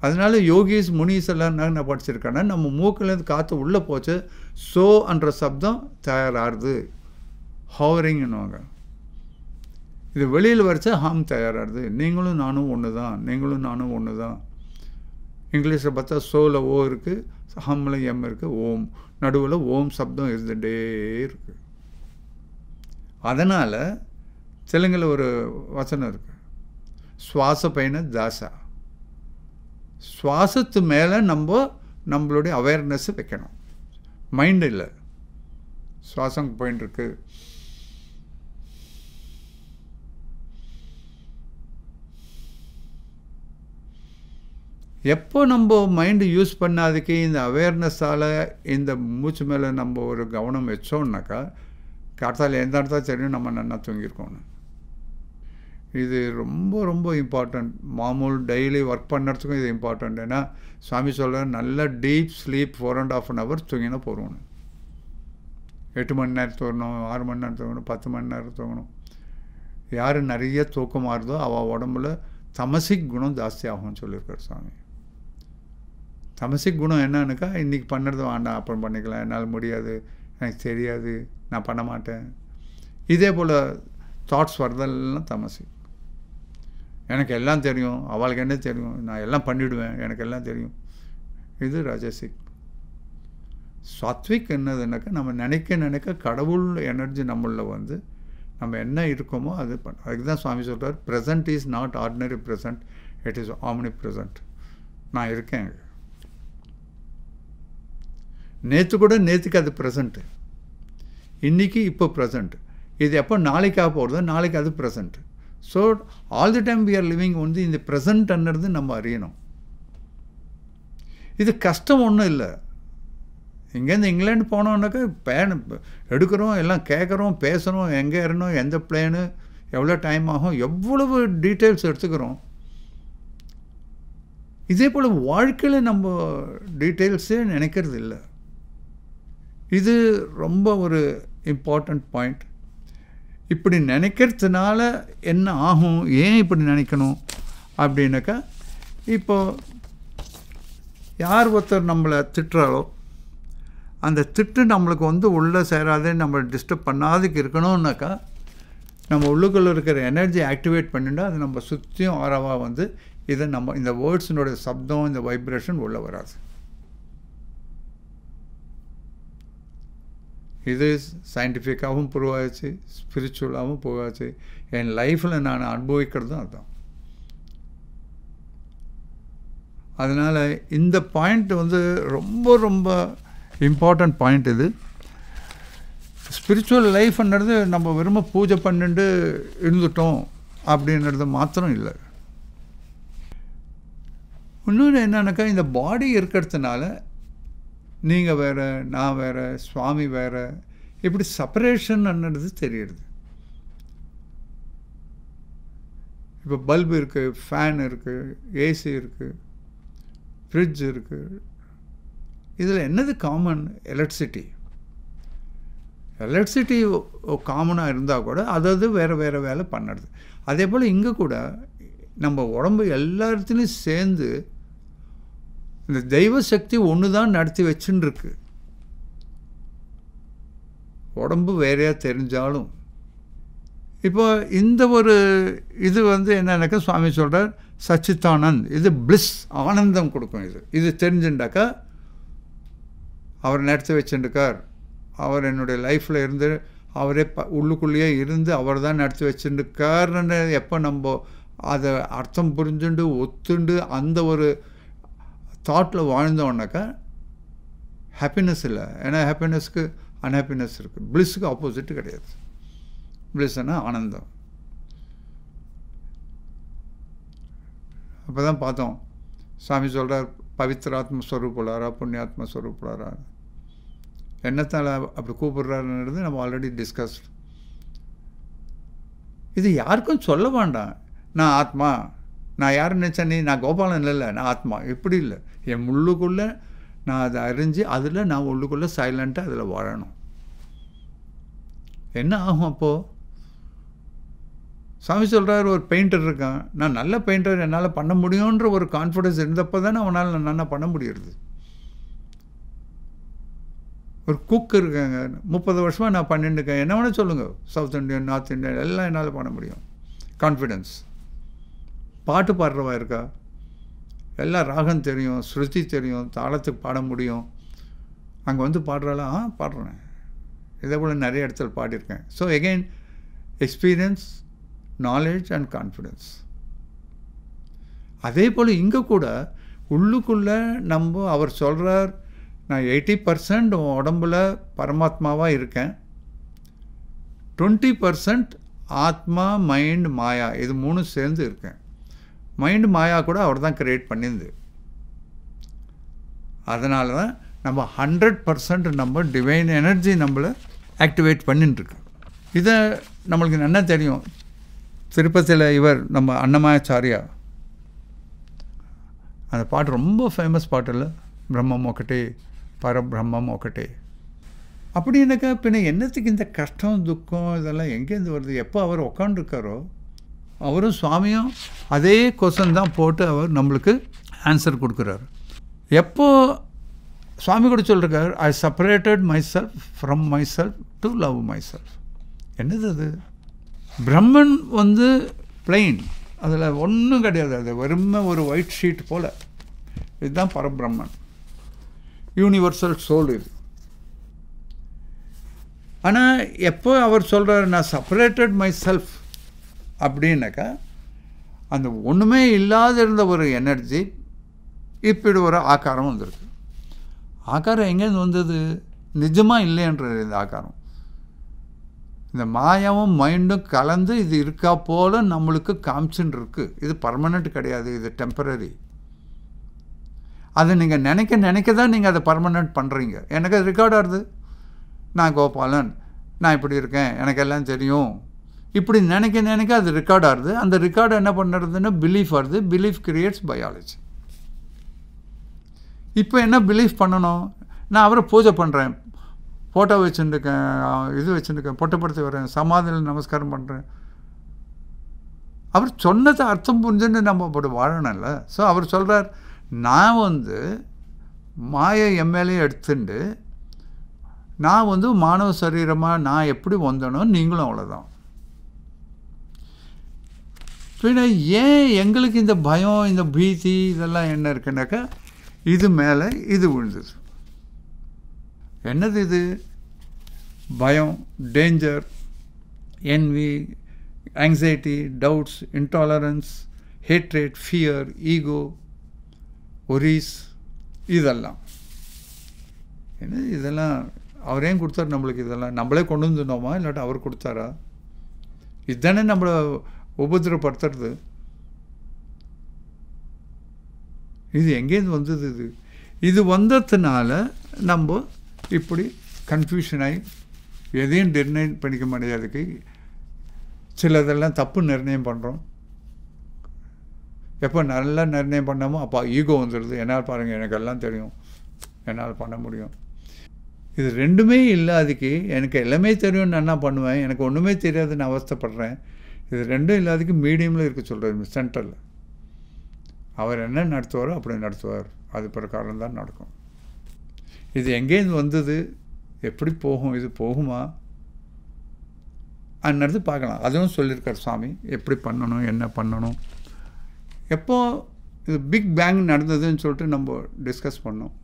அதனால யோகிஸ் முனிஸ் எல்லாம் என்ன படிச்சிருக்கேன்னா நம்ம மூக்கிலேருந்து காற்று உள்ளே போச்சு ஸோ என்ற சப்தம் தயாராகுது ஹவரிங்னுவாங்க இது வெளியில் வரைச்சா ஹாம் தயாராகுது நீங்களும் நானும் ஒன்று தான் நீங்களும் நானும் ஒன்று தான் இங்கிலீஷில் பார்த்தா சோவில் ஓ இருக்குது ஹம்மில் எம் இருக்குது ஓம் நடுவில் ஓம் சப்தம் இருந்துகிட்டே இருக்குது அதனால் தெலுங்கில் ஒரு வசனம் இருக்குது சுவாச பயண தாசா சுவாசத்து மேலே நம்ம நம்மளுடைய அவேர்னஸ்ஸு வைக்கணும் மைண்டு இல்லை சுவாசம் பாயிண்ட் இருக்குது எப்போ நம்ம மைண்டு யூஸ் பண்ணாதுக்கே இந்த அவேர்னஸால் இந்த மூச்சு மேலே நம்ம ஒரு கவனம் வச்சோம்னாக்கா எந்த எழுந்தாடுத்தா சரியும் நம்ம நல்லா தூங்கியிருக்கோம்னு இது ரொம்ப ரொம்ப இம்பார்ட்டண்ட் மாமூல் டெய்லி ஒர்க் பண்ணுறதுக்கும் இது இம்பார்ட்டண்ட் ஏன்னா சுவாமி சொல்கிற நல்ல deep sleep four and half an hour தூங்கினா போகணும் எட்டு மணி நேரம் தூங்கணும் ஆறு மணி நேரம் தூங்கணும் பத்து மணி நேரம் தூங்கணும் யார் நிறைய தூக்கம் மாறுதோ அவள் உடம்புல தமசிக் குணம் ஜாஸ்தி ஆகும்னு சொல்லியிருக்கார் சுவாமி தமசிக் குணம் என்னன்னுக்கா இன்றைக்கி பண்ணுறது வேண்டாம் அப்புறம் பண்ணிக்கலாம் என்னால் முடியாது எனக்கு தெரியாது நான் பண்ண மாட்டேன் இதே போல் தாட்ஸ் வரதெல்லாம் தமசு எனக்கு எல்லாம் தெரியும் அவளுக்கு என்ன தெரியும் நான் எல்லாம் பண்ணிவிடுவேன் எனக்கு எல்லாம் தெரியும் இது ரஜசிக் சாத்விக் என்னதுன்னாக்கா நம்ம நினைக்க நினைக்க கடவுள் எனர்ஜி நம்மளில் வந்து நம்ம என்ன இருக்கோமோ அது பண்ண அதுக்கு தான் சுவாமி சொல்கிறார் present is not ordinary present it is omnipresent நான் இருக்கேன் நேற்று கூட நேற்றுக்கு அது ப்ரெசண்ட்டு இன்றைக்கி இப்போ ப்ரெசண்ட் இது எப்போ நாளைக்காக போகிறதோ நாளைக்கு அது present so all the time we are living வந்து இந்த ப்ரெசண்ட்ன்றது நம்ம அறியணும் இது கஷ்டம் ஒன்றும் இல்லை இங்கேருந்து இங்கிலாந்து போனோன்னாக்கா பேன் எடுக்கிறோம் எல்லாம் கேட்குறோம் பேசுகிறோம் எங்கே ஏறணும் எந்த பிளேனு எவ்வளோ டைம் ஆகும் எவ்வளவு டீட்டெயில்ஸ் எடுத்துக்கிறோம் இதே போல் வாழ்க்கையில் நம்ம டீட்டெயில்ஸே நினைக்கிறது இல்லை இது ரொம்ப ஒரு இம்பார்ட்டண்ட் பாயிண்ட் இப்படி நினைக்கிறதுனால என்ன ஆகும் ஏன் இப்படி நினைக்கணும் அப்படின்னாக்கா இப்போது யார் ஒருத்தர் நம்மளை திட்டுறாலோ அந்த திட்டு நம்மளுக்கு வந்து உள்ளே சேராதே நம்மளை டிஸ்டர்ப் பண்ணாதுக்கு இருக்கணும்னாக்கா நம்ம உள்ளுக்குள்ளே இருக்கிற எனர்ஜி ஆக்டிவேட் பண்ணிட்டால் அது நம்ம சுற்றியும் ஆரவாக வந்து இதை நம்ம இந்த வேர்ட்ஸினுடைய சப்தம் இந்த வைப்ரேஷன் உள்ளே வராது இது சயின்டிஃபிக்காகவும் புரிவாச்சு ஸ்பிரிச்சுவலாகவும் போவாச்சு என் லைஃப்பில் நான் அனுபவிக்கிறதும் அதுதான் அதனால் இந்த பாயிண்ட் வந்து ரொம்ப ரொம்ப இம்பார்ட்டண்ட் பாயிண்ட் இது ஸ்பிரிச்சுவல் லைஃப்ன்றது நம்ம விரும்ப பூஜை பண்ணிட்டு இருந்துட்டோம் அப்படின்றது மாத்திரம் இல்லை இன்னொன்று என்னென்னாக்கா இந்த பாடி இருக்கிறதுனால நீங்கள் வேறு நான் வேறு சுவாமி வேறு இப்படி செப்பரேஷன் அண்ணது தெரியுது இப்போ பல்பு இருக்குது ஃபேன் இருக்குது ஏசி இருக்குது ஃப்ரிட்ஜ் இருக்குது இதில் என்னது காமன் எலக்ட்ரிசிட்டி எலக்ட்ரிசிட்டி காமனாக இருந்தால் கூட அதாவது வேறு வேறு வேலை பண்ணுறது அதே போல் இங்கே கூட நம்ம உடம்பு எல்லா இடத்துலையும் சேர்ந்து இந்த தெய்வ சக்தி ஒன்று தான் நடத்தி வச்சுன்னு இருக்கு உடம்பு வேறையாக தெரிஞ்சாலும் இப்போ இந்த ஒரு இது வந்து என்னன்னாக்கா சுவாமி சொல்கிறார் சச்சித்தானந்த் இது பிளிஸ் ஆனந்தம் கொடுக்கும் இது இது தெரிஞ்சுண்டாக்கா அவர் நடத்தி வச்சுருக்கார் அவர் என்னுடைய லைஃப்பில் இருந்து அவரே ப உள்ளுக்குள்ளேயே இருந்து அவர் தான் நடத்தி வச்சுருக்காருன்னு எப்போ நம்ம அதை அர்த்தம் புரிஞ்சுண்டு ஒத்துண்டு அந்த ஒரு தாட்டில் வாழ்ந்தோன்னாக்கா ஹாப்பினஸ் இல்லை ஏன்னா ஹாப்பினஸ்க்கு அன்ஹாப்பினஸ் இருக்குது ப்ளிஸ்ஸுக்கு ஆப்போசிட்டு கிடையாது ப்ளிஸ்னால் ஆனந்தம் அப்போ தான் பார்த்தோம் சாமி சொல்கிறார் பவித்ராத்ம ஸ்வரூப்புலாரா புண்ணியாத்ம ஸ்வரூப்புலாரா என்னத்தால் அப்படி கூப்பிடுறாருன்றது நம்ம ஆல்ரெடி டிஸ்கஸ் இது யாருக்கும் சொல்ல வேண்டாம் நான் ஆத்மா நான் யாருன்னு நினச்சேன் நீ நான் கோபாலன் இல்லை நான் ஆத்மா இப்படி இல்லை என் உள்ளுக்குள்ளே நான் அதை அறிஞ்சு அதில் நான் உள்ளுக்குள்ளே சைலண்ட்டாக அதில் வாழணும் என்ன ஆகும் அப்போது சாமி சொல்கிறார் ஒரு பெயிண்டர் இருக்கான் நான் நல்ல பெயிண்டர் என்னால் பண்ண முடியுன்ற ஒரு கான்ஃபிடென்ஸ் இருந்தப்போ தானே அவனால் நான் பண்ண முடியுது ஒரு குக் இருக்காங்க முப்பது வருஷமாக நான் பண்ணிட்டுருக்கேன் என்ன வேணால் சொல்லுங்கள் சவுத் இண்டியன் நார்த் இண்டியன் எல்லாம் என்னால் பண்ண முடியும் கான்ஃபிடென்ஸ் பாட்டு பாடுறவா இருக்கா எல்லாம் ராகம் தெரியும் ஸ்ருதி தெரியும் தாளத்துக்கு பாட முடியும் அங்கே வந்து பாடுறாலாம் ஆ பாடுறேன் இதே போல் நிறைய இடத்துல பாடியிருக்கேன் so again experience knowledge and confidence அதே போல் இங்கே கூட உள்ளுக்குள்ளே நம்ம அவர் சொல்கிறார் நான் எயிட்டி பர்சன்ட் உடம்புல பரமாத்மாவாக இருக்கேன் டுவெண்ட்டி பர்சன்ட் ஆத்மா மைண்ட் மாயா இது மூணும் சேர்ந்து இருக்கேன் மைண்டு மாயா கூட அவர் தான் க்ரியேட் பண்ணியிருந்து அதனால தான் நம்ம ஹண்ட்ரட் பர்சன்ட் நம்ம டிவைன் எனர்ஜி நம்மளை ஆக்டிவேட் பண்ணிட்டுருக்கு இதை நம்மளுக்கு என்ன தெரியும் திருப்பத்தில் இவர் நம்ம அன்னமாயாச்சாரியா அந்த பாட்டு ரொம்ப ஃபேமஸ் பாட்டில் பிரம்மம் ஒக்கட்டே பரபிரம்மம் ஒக்கட்டே அப்படின்னாக்கா பின்ன என்னத்துக்கு இந்த கஷ்டம் துக்கம் இதெல்லாம் எங்கேருந்து வருது எப்போ அவர் உக்காண்டிருக்காரோ அவரும் சுவாமியும் அதே கொஸ்டன் தான் போட்டு அவர் நம்மளுக்கு ஆன்சர் கொடுக்குறாரு எப்போது சுவாமி கூட சொல்லிருக்காரு I separated myself from myself to love myself என்னது அது பிரம்மன் வந்து பிளெயின் அதில் ஒன்றும் கிடையாது அது வெறுமை ஒரு ஒயிட் ஷீட் போல் இதுதான் பரபிரம்மன் யூனிவர்சல் சோல் இது ஆனால் எப்போ அவர் சொல்கிறார் நான் செப்பரேட்டட் மை செல்ஃப் அப்படின்னாக்கா அந்த ஒன்றுமே இல்லாத இருந்த ஒரு எனர்ஜி இப்படி ஒரு ஆக்காரம் வந்திருக்கு ஆக்காரம் எங்கேருந்து வந்தது நிஜமாக இல்லைன்றது இந்த ஆக்காரம் இந்த மாயாவும் மைண்டும் கலந்து இது இருக்கா போல் நம்மளுக்கு காமிச்சுன்னு இருக்குது இது பர்மனெண்ட் கிடையாது இது டெம்பரரி அதை நீங்கள் நினைக்க நினைக்க தான் நீங்கள் அதை பர்மனெண்ட் பண்ணுறீங்க எனக்கு அது ரெக்கார்டாகிறது நான் கோபாலன் நான் இப்படி இருக்கேன் எனக்கு எல்லாம் தெரியும் இப்படி நினைக்க நினைக்க அது ரெக்கார்ட் ஆகுது அந்த ரெக்கார்டு என்ன பண்ணுறதுன்னா பிலீஃப் ஆகுது பிலீஃப் கிரியேட்ஸ் பயாலஜி இப்போ என்ன பிலீஃப் பண்ணணும் நான் அவரை பூஜை பண்ணுறேன் ஃபோட்டோ வச்சுருக்கேன் இது வச்சுருக்கேன் பொட்டப்படுத்தி வரேன் சமாதியில் நமஸ்காரம் பண்ணுறேன் அவர் சொன்னது அர்த்தம் புரிஞ்சுன்னு நம்ம அப்படி வாழணும்ல ஸோ அவர் சொல்கிறார் நான் வந்து மாய எம்எல்ஏ எடுத்துட்டு நான் வந்து மாணவ சரீரமாக நான் எப்படி வந்தனோ நீங்களும் அவ்வளோதான் பின்ன ஏன் எங்களுக்கு இந்த பயம் இந்த பீதி இதெல்லாம் என்ன இருக்குனாக்கா இது மேலே இது விழுந்தது என்னது இது பயம் danger envy anxiety doubts intolerance hatred fear ego worries இதெல்லாம் என்ன இதெல்லாம் அவரே கொடுத்தாரு நம்மளுக்கு இதெல்லாம் நம்மளே கொண்டு வந்துடணுமா இல்லாட்டி அவர் கொடுத்தாரா இதுதானே நம்மளை உபதிரப்படுத்துறது இது எங்கேருந்து வந்தது இது இது வந்ததுனால நம்ம இப்படி ஆகி எதையும் நிர்ணயம் பண்ணிக்க முடியாதுக்கு சிலதெல்லாம் தப்பு நிர்ணயம் பண்ணுறோம் எப்போ நல்லா நிர்ணயம் பண்ணாமோ அப்போ ஈகோ வந்துடுது என்னால் பாருங்கள் எனக்கு எல்லாம் தெரியும் என்னால் பண்ண முடியும் இது ரெண்டுமே இல்லாதக்கு எனக்கு எல்லாமே தெரியும் நான் என்ன பண்ணுவேன் எனக்கு ஒன்றுமே தெரியாதுன்னு அவஸ்தப்படுறேன் இது ரெண்டும் இல்லாதக்கு மீடியமில் இருக்க சொல்கிறார் சென்டரில் அவர் என்ன நடத்துவாரோ அப்படி நடத்துவார் அது பிரகாரம் தான் நடக்கும் இது எங்கேருந்து வந்தது எப்படி போகும் இது போகுமா அந்நேரத்து பார்க்கலாம் அதுவும் சொல்லியிருக்கார் சுவாமி எப்படி பண்ணணும் என்ன பண்ணணும் எப்போ இது பிக் பேங் நடந்ததுன்னு சொல்லிட்டு நம்ம டிஸ்கஸ் பண்ணோம்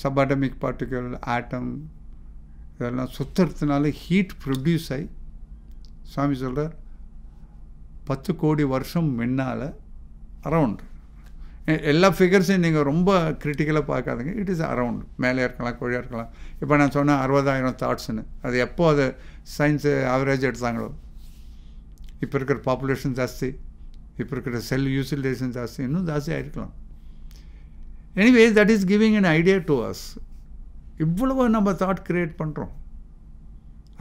சப் அட்டமிக் பார்ட்டிக்கல் ஆட்டம் இதெல்லாம் சுத்தறதுனால ஹீட் ப்ரொடியூஸ் ஆகி சாமி சொல்கிறார் பத்து கோடி வருஷம் முன்னால் அரவுண்ட் எல்லா ஃபிகர்ஸையும் நீங்கள் ரொம்ப கிரிட்டிக்கலாக பார்க்காதீங்க இட் இஸ் அரவுண்ட் மேலே இருக்கலாம் கோழியாக இருக்கலாம் இப்போ நான் சொன்னேன் அறுபதாயிரம் தாட்ஸ்னு அது எப்போ அது சயின்ஸு ஆவரேஜ் எடுத்தாங்களோ இப்போ இருக்கிற பாப்புலேஷன் ஜாஸ்தி இப்போ இருக்கிற செல் யூசிலைசேஷன் ஜாஸ்தி இன்னும் ஜாஸ்தி ஆகிருக்கலாம் anyways that is giving an idea to us இவ்வளவு நம்ம தாட் க்ரியேட் பண்ணுறோம்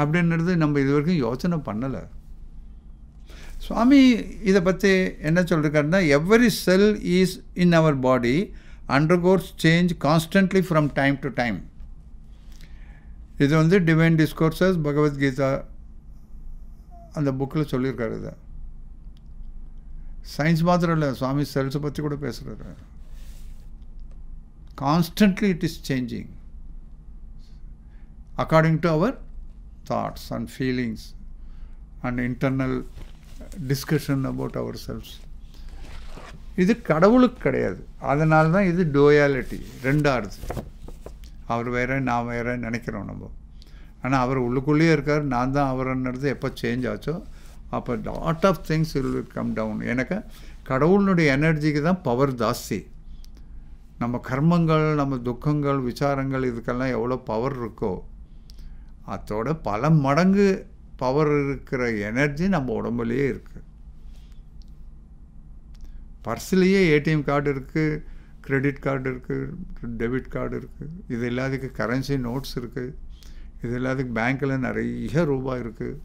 அப்படின்றது நம்ம இது வரைக்கும் யோசனை பண்ணலை சுவாமி இதை பற்றி என்ன சொல்லியிருக்காருன்னா every cell is in our body undergoes change constantly from time to time இது வந்து டிவைன் டிஸ்கோர்ஸஸ் பகவத்கீதா அந்த புக்கில் சொல்லியிருக்காரு இதை சயின்ஸ் மாத்திரம் இல்லை சுவாமி செல்ஸை பற்றி கூட பேசுகிறாரு constantly it is changing according to our thoughts and feelings and internal discussion about our இது கடவுளுக்கு கிடையாது அதனால தான் இது டோயாலிட்டி ரெண்டாடுது அவர் வேற நான் வேற நினைக்கிறோம் நம்ம ஆனால் அவர் உள்ளுக்குள்ளேயே இருக்கார் நான் தான் அவர்ன்றது எப்போ சேஞ்ச் ஆச்சோ அப்போ lot of things will come down எனக்கு கடவுளினுடைய எனர்ஜிக்கு தான் பவர் ஜாஸ்தி நம்ம கர்மங்கள் நம்ம துக்கங்கள் விசாரங்கள் இதுக்கெல்லாம் எவ்வளோ பவர் இருக்கோ அதோட பல மடங்கு பவர் இருக்கிற எனர்ஜி நம்ம உடம்புலேயே இருக்குது பர்ஸ்லேயே ஏடிஎம் கார்டு இருக்குது கிரெடிட் கார்டு இருக்குது டெபிட் கார்டு இருக்குது இது எல்லாத்துக்கு கரன்சி நோட்ஸ் இருக்குது இது எல்லாத்துக்கு பேங்க்கில் நிறைய ரூபாய் இருக்குது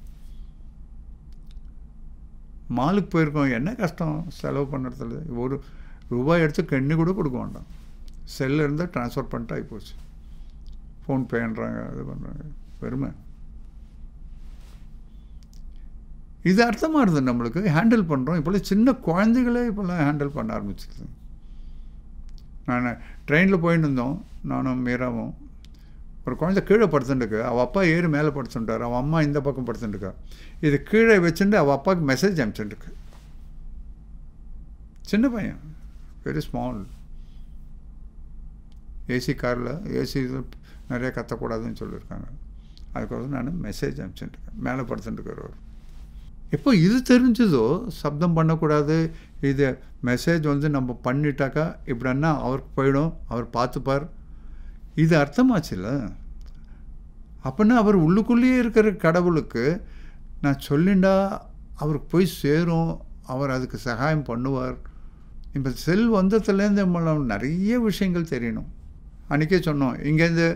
மாலுக்கு போயிருக்கோம் என்ன கஷ்டம் செலவு பண்ணுறதுல ஒரு ரூபாய் எடுத்து கண்ணி கூட கொடுக்க வேண்டாம் செல்லு இருந்தால் ட்ரான்ஸ்ஃபர் பண்ணிட்டு ஆகிப்போச்சு பேன்றாங்க இது பண்ணுறாங்க பெருமை இது அர்த்தமாக இருந்தது நம்மளுக்கு ஹேண்டில் பண்ணுறோம் இப்போல்லாம் சின்ன குழந்தைகளே இப்போல்லாம் ஹேண்டில் பண்ண ஆரம்பிச்சிருது நான் ட்ரெயினில் போயின்னு இருந்தோம் நானும் மீராவும் ஒரு குழந்தை கீழே படுத்துட்டுருக்கு அவள் அப்பா ஏறி மேலே படுத்துட்டார் அவன் அம்மா இந்த பக்கம் படுத்துட்டுருக்கா இது கீழே வச்சுட்டு அவள் அப்பாவுக்கு மெசேஜ் அனுப்பிச்சுட்டுருக்கு சின்ன பையன் வெரி ஸ்மால் ஏசி காரில் ஏசி நிறைய நிறையா கத்தக்கூடாதுன்னு சொல்லியிருக்காங்க அதுக்கப்புறம் நான் மெசேஜ் அனுப்பிச்சுட்டுருக்கேன் மேலே ஒரு இப்போ இது தெரிஞ்சதோ சப்தம் பண்ணக்கூடாது இது மெசேஜ் வந்து நம்ம பண்ணிட்டாக்கா இப்படின்னா அவருக்கு போயிடும் அவர் பார்த்துப்பார் இது அர்த்தமாச்சுல்ல அப்படின்னா அவர் உள்ளுக்குள்ளேயே இருக்கிற கடவுளுக்கு நான் சொல்லிண்டா அவருக்கு போய் சேரும் அவர் அதுக்கு சகாயம் பண்ணுவார் இப்போ செல் வந்ததுலேருந்து மூலம் நிறைய விஷயங்கள் தெரியணும் அன்றைக்கே சொன்னோம் இங்கேருந்து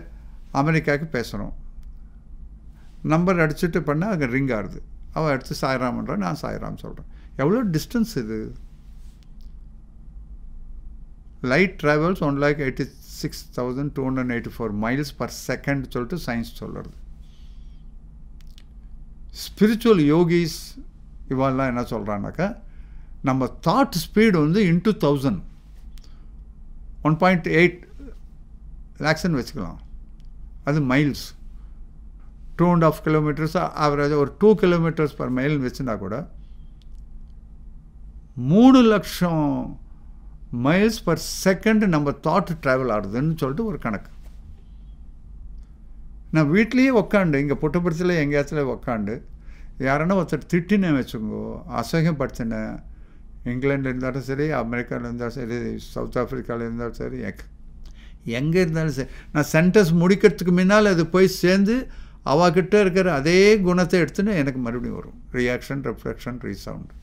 அமெரிக்காவுக்கு பேசுகிறோம் நம்பர் அடிச்சுட்டு பண்ணால் அங்கே ரிங் ஆகுது அவள் அடித்து சாய்ராம் நான் சாயராம் சொல்கிறேன் எவ்வளோ டிஸ்டன்ஸ் இது light travels one lakh eighty six thousand two hundred eighty four miles per second சொல்லிட்டு சயின்ஸ் சொல்கிறது ஸ்பிரிச்சுவல் யோகிஸ் இவாள்லாம் என்ன சொல்கிறானாக்கா நம்ம தாட் ஸ்பீடு வந்து into thousand one point eight லேக்ஸ்ன்னு வச்சுக்கலாம் அது miles two and half kilometres average ஒரு டூ கிலோமீட்டர்ஸ் பர் மைல் வச்சுனா கூட மூணு லட்சம் மைல்ஸ் பர் செகண்ட் நம்ம தாட் ட்ராவல் ஆகுதுன்னு சொல்லிட்டு ஒரு கணக்கு நான் வீட்லேயே உக்காண்டு இங்கே புட்டபுரத்தில் எங்கேயாச்சும் உக்காண்டு யாரன்னா ஒருத்தர் திட்டினேன் வச்சுக்கோ அசகப்படுத்தினேன் இங்கிலாண்டில் இருந்தாலும் சரி அமெரிக்காவில் இருந்தாலும் சரி சவுத் ஆஃப்ரிக்காவில் இருந்தாலும் சரி எங்கே இருந்தாலும் சரி நான் சென்டர்ஸ் முடிக்கிறதுக்கு முன்னால் அது போய் சேர்ந்து அவகிட்ட இருக்கிற அதே குணத்தை எடுத்துன்னு எனக்கு மறுபடியும் வரும் ரியாக்ஷன் ரெஃப்ளெக்ஷன் ரீசவுண்ட்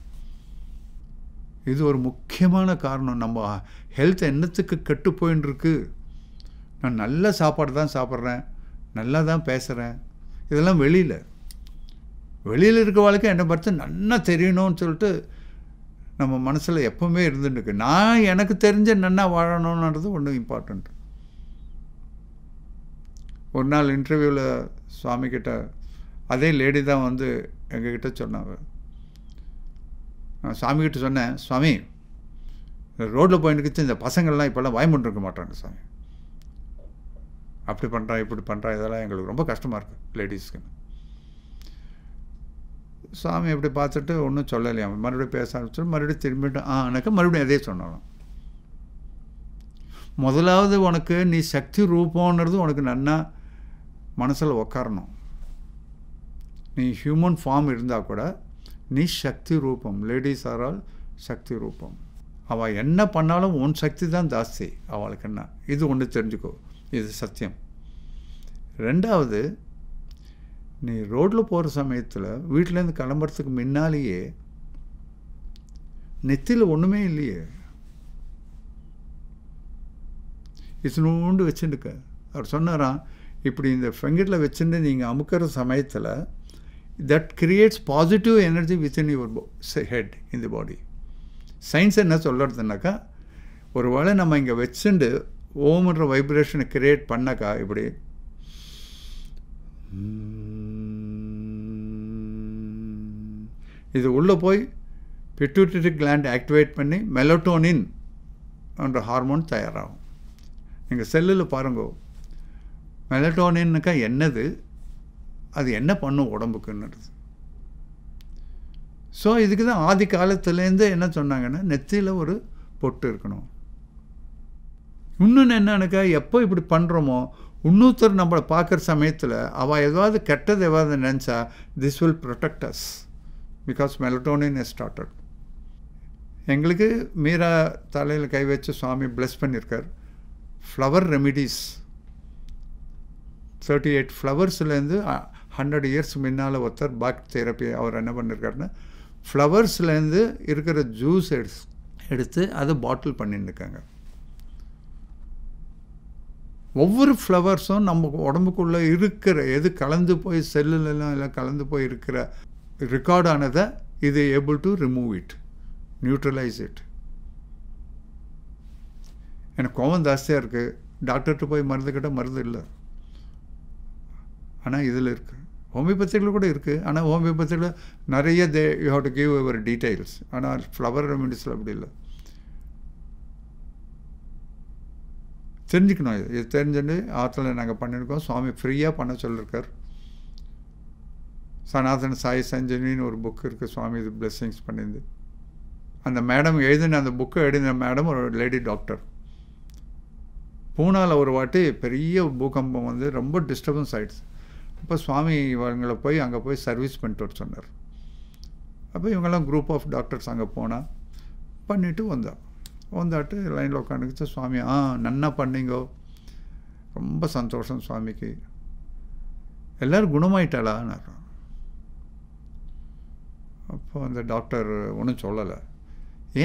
இது ஒரு முக்கியமான காரணம் நம்ம ஹெல்த் என்னத்துக்கு கெட்டு போயின்னு நான் நல்ல சாப்பாடு தான் சாப்பிட்றேன் நல்லா தான் பேசுகிறேன் இதெல்லாம் வெளியில் வெளியில் இருக்க வாழ்க்கை என்னை பார்த்து நல்லா தெரியணும்னு சொல்லிட்டு நம்ம மனசில் எப்போவுமே இருந்துட்டுருக்கு நான் எனக்கு தெரிஞ்ச நன்னா வாழணுன்றது ஒன்று இம்பார்ட்டண்ட் ஒரு நாள் இன்டர்வியூவில் கிட்ட அதே லேடி தான் வந்து எங்ககிட்ட சொன்னாங்க நான் கிட்ட சொன்னேன் சுவாமி ரோட்டில் போயிட்டு இந்த பசங்கள்லாம் இப்போல்லாம் வாய்மொன்றிருக்க மாட்டாங்க சாமி அப்படி பண்ணுறான் இப்படி பண்ணுறா இதெல்லாம் எங்களுக்கு ரொம்ப கஷ்டமாக இருக்குது லேடிஸ்க்கு சாமி அப்படி பார்த்துட்டு ஒன்றும் சொல்லலையா மறுபடியும் பேச ஆரம்பிச்சு மறுபடியும் திரும்பிட்டு எனக்கு மறுபடியும் அதே சொன்னாலும் முதலாவது உனக்கு நீ சக்தி ரூபோன்றது உனக்கு நன்னா மனசில் உக்காரணும் நீ ஹியூமன் ஃபார்ம் இருந்தால் கூட நீ சக்தி ரூபம் லேடிஸ் ஆரால் சக்தி ரூபம் அவள் என்ன பண்ணாலும் உன் சக்தி தான் ஜாஸ்தி அவளுக்கு என்ன இது ஒன்று தெரிஞ்சுக்கோ இது சத்தியம் ரெண்டாவது நீ ரோட்டில் போகிற சமயத்தில் வீட்டிலேருந்து கிளம்புறதுக்கு முன்னாலேயே நெத்தியில் ஒன்றுமே இல்லையே இத்தினோண்டு வச்சுருக்க அவர் சொன்னாரான் இப்படி இந்த ஃபிங்கரில் வச்சுட்டு நீங்கள் அமுக்கிற சமயத்தில் that creates positive energy within your head இந்த பாடி சயின்ஸ் என்ன சொல்லுறதுனாக்கா ஒரு வேளை நம்ம இங்கே வச்சுண்டு ஓம்ன்ற வைப்ரேஷனை கிரியேட் பண்ணக்கா இப்படி இது உள்ளே போய் பிட்யூட்டரி கிளாண்ட் ஆக்டிவேட் பண்ணி மெலட்டோனின் என்ற ஹார்மோன் தயாராகும் எங்கள் செல்லில் பாருங்கள் மெலட்டோனின்னுக்கா என்னது அது என்ன பண்ணும் உடம்புக்குன்னு ஸோ இதுக்கு தான் ஆதி காலத்துலேருந்து என்ன சொன்னாங்கன்னா நெத்தியில் ஒரு பொட்டு இருக்கணும் இன்னொன்று என்னன்னுக்கா எப்போ இப்படி பண்ணுறோமோ இன்னொருத்தர் நம்மளை பார்க்குற சமயத்தில் அவள் ஏதாவது கெட்டது ஏதாவது நினச்சா this will protect us because melatonin is started எங்களுக்கு மீரா தலையில் கை வச்சு சுவாமி பிளஸ் பண்ணியிருக்கார் ஃப்ளவர் ரெமிடிஸ் தேர்ட்டி எயிட் ஃப்ளவர்ஸ்லேருந்து ஹண்ட்ரட் இயர்ஸ் முன்னால் ஒருத்தர் பாக் தெரப்பி அவர் என்ன பண்ணியிருக்காருன்னா ஃப்ளவர்ஸ்லேருந்து இருக்கிற ஜூஸ் எடுத்து எடுத்து அதை பாட்டில் பண்ணிட்டுருக்காங்க ஒவ்வொரு ஃப்ளவர்ஸும் நம்ம உடம்புக்குள்ளே இருக்கிற எது கலந்து போய் செல்லுலாம் எல்லாம் கலந்து போய் இருக்கிற ரெக்கார்டானதை இது able to remove it neutralise it எனக்கு கோவம் ஜாஸ்தியாக இருக்குது டாக்டர்கிட்ட போய் மருந்துக்கிட்ட மருந்து இல்லை ஆனால் இதில் இருக்குது ஹோமியோபத்திக்கில் கூட இருக்குது ஆனால் ஹோமியோபத்தியில் நிறைய they you have to give your details ஆனால் ஃப்ளவர் ரெமெடிஸில் அப்படி இல்லை தெரிஞ்சுக்கணும் இது இது தெரிஞ்சுட்டு ஆற்றில் நாங்கள் பண்ணியிருக்கோம் சுவாமி ஃப்ரீயாக பண்ண சொல்லியிருக்கார் சனாதன சாய் சஞ்சனின்னு ஒரு புக் இருக்குது சுவாமி இது பிளெஸ்ஸிங்ஸ் பண்ணியிருந்து அந்த மேடம் எழுதின அந்த புக்கை எழுதின மேடம் ஒரு லேடி டாக்டர் பூனாவில் ஒரு வாட்டி பெரிய பூகம்பம் வந்து ரொம்ப டிஸ்டர்பன்ஸ் ஆகிடுச்சு அப்போ சுவாமி இவங்களை போய் அங்கே போய் சர்வீஸ் பண்ணிட்டு வர சொன்னார் அப்போ இவங்கெல்லாம் குரூப் ஆஃப் டாக்டர்ஸ் அங்கே போனால் பண்ணிவிட்டு வந்தாள் வந்தாட்டு லைனில் உட்காந்துக்கிச்சு சுவாமி ஆ நன்னா பண்ணீங்கோ ரொம்ப சந்தோஷம் சுவாமிக்கு எல்லோரும் குணமாயிட்டாளான்னு அப்போ அந்த டாக்டர் ஒன்றும் சொல்லலை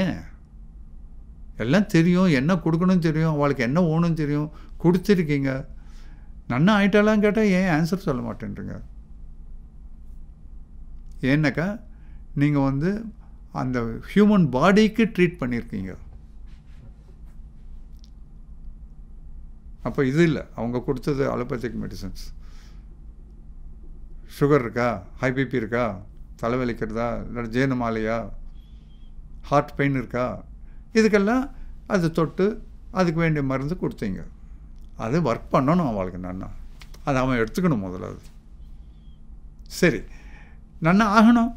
ஏன் எல்லாம் தெரியும் என்ன கொடுக்கணும்னு தெரியும் அவளுக்கு என்ன ஓணும்னு தெரியும் கொடுத்துருக்கீங்க நன்னா ஆகிட்டாலாம் கேட்டால் ஏன் ஆன்சர் சொல்ல மாட்டேன்றீங்க ஏன்னாக்கா நீங்கள் வந்து அந்த ஹியூமன் பாடிக்கு ட்ரீட் பண்ணியிருக்கீங்க அப்போ இது இல்லை அவங்க கொடுத்தது அலோபத்திக் மெடிசன்ஸ் சுகர் இருக்கா ஹை பிபி இருக்கா தலைவலிக்கிறதா இல்லை ஜீரணமாலையா ஹார்ட் பெயின் இருக்கா இதுக்கெல்லாம் அது தொட்டு அதுக்கு வேண்டிய மருந்து கொடுத்தீங்க அது ஒர்க் பண்ணணும் அவளுக்கு நன்னா அதை அவன் எடுத்துக்கணும் முதல்ல அது சரி நன்னா ஆகணும்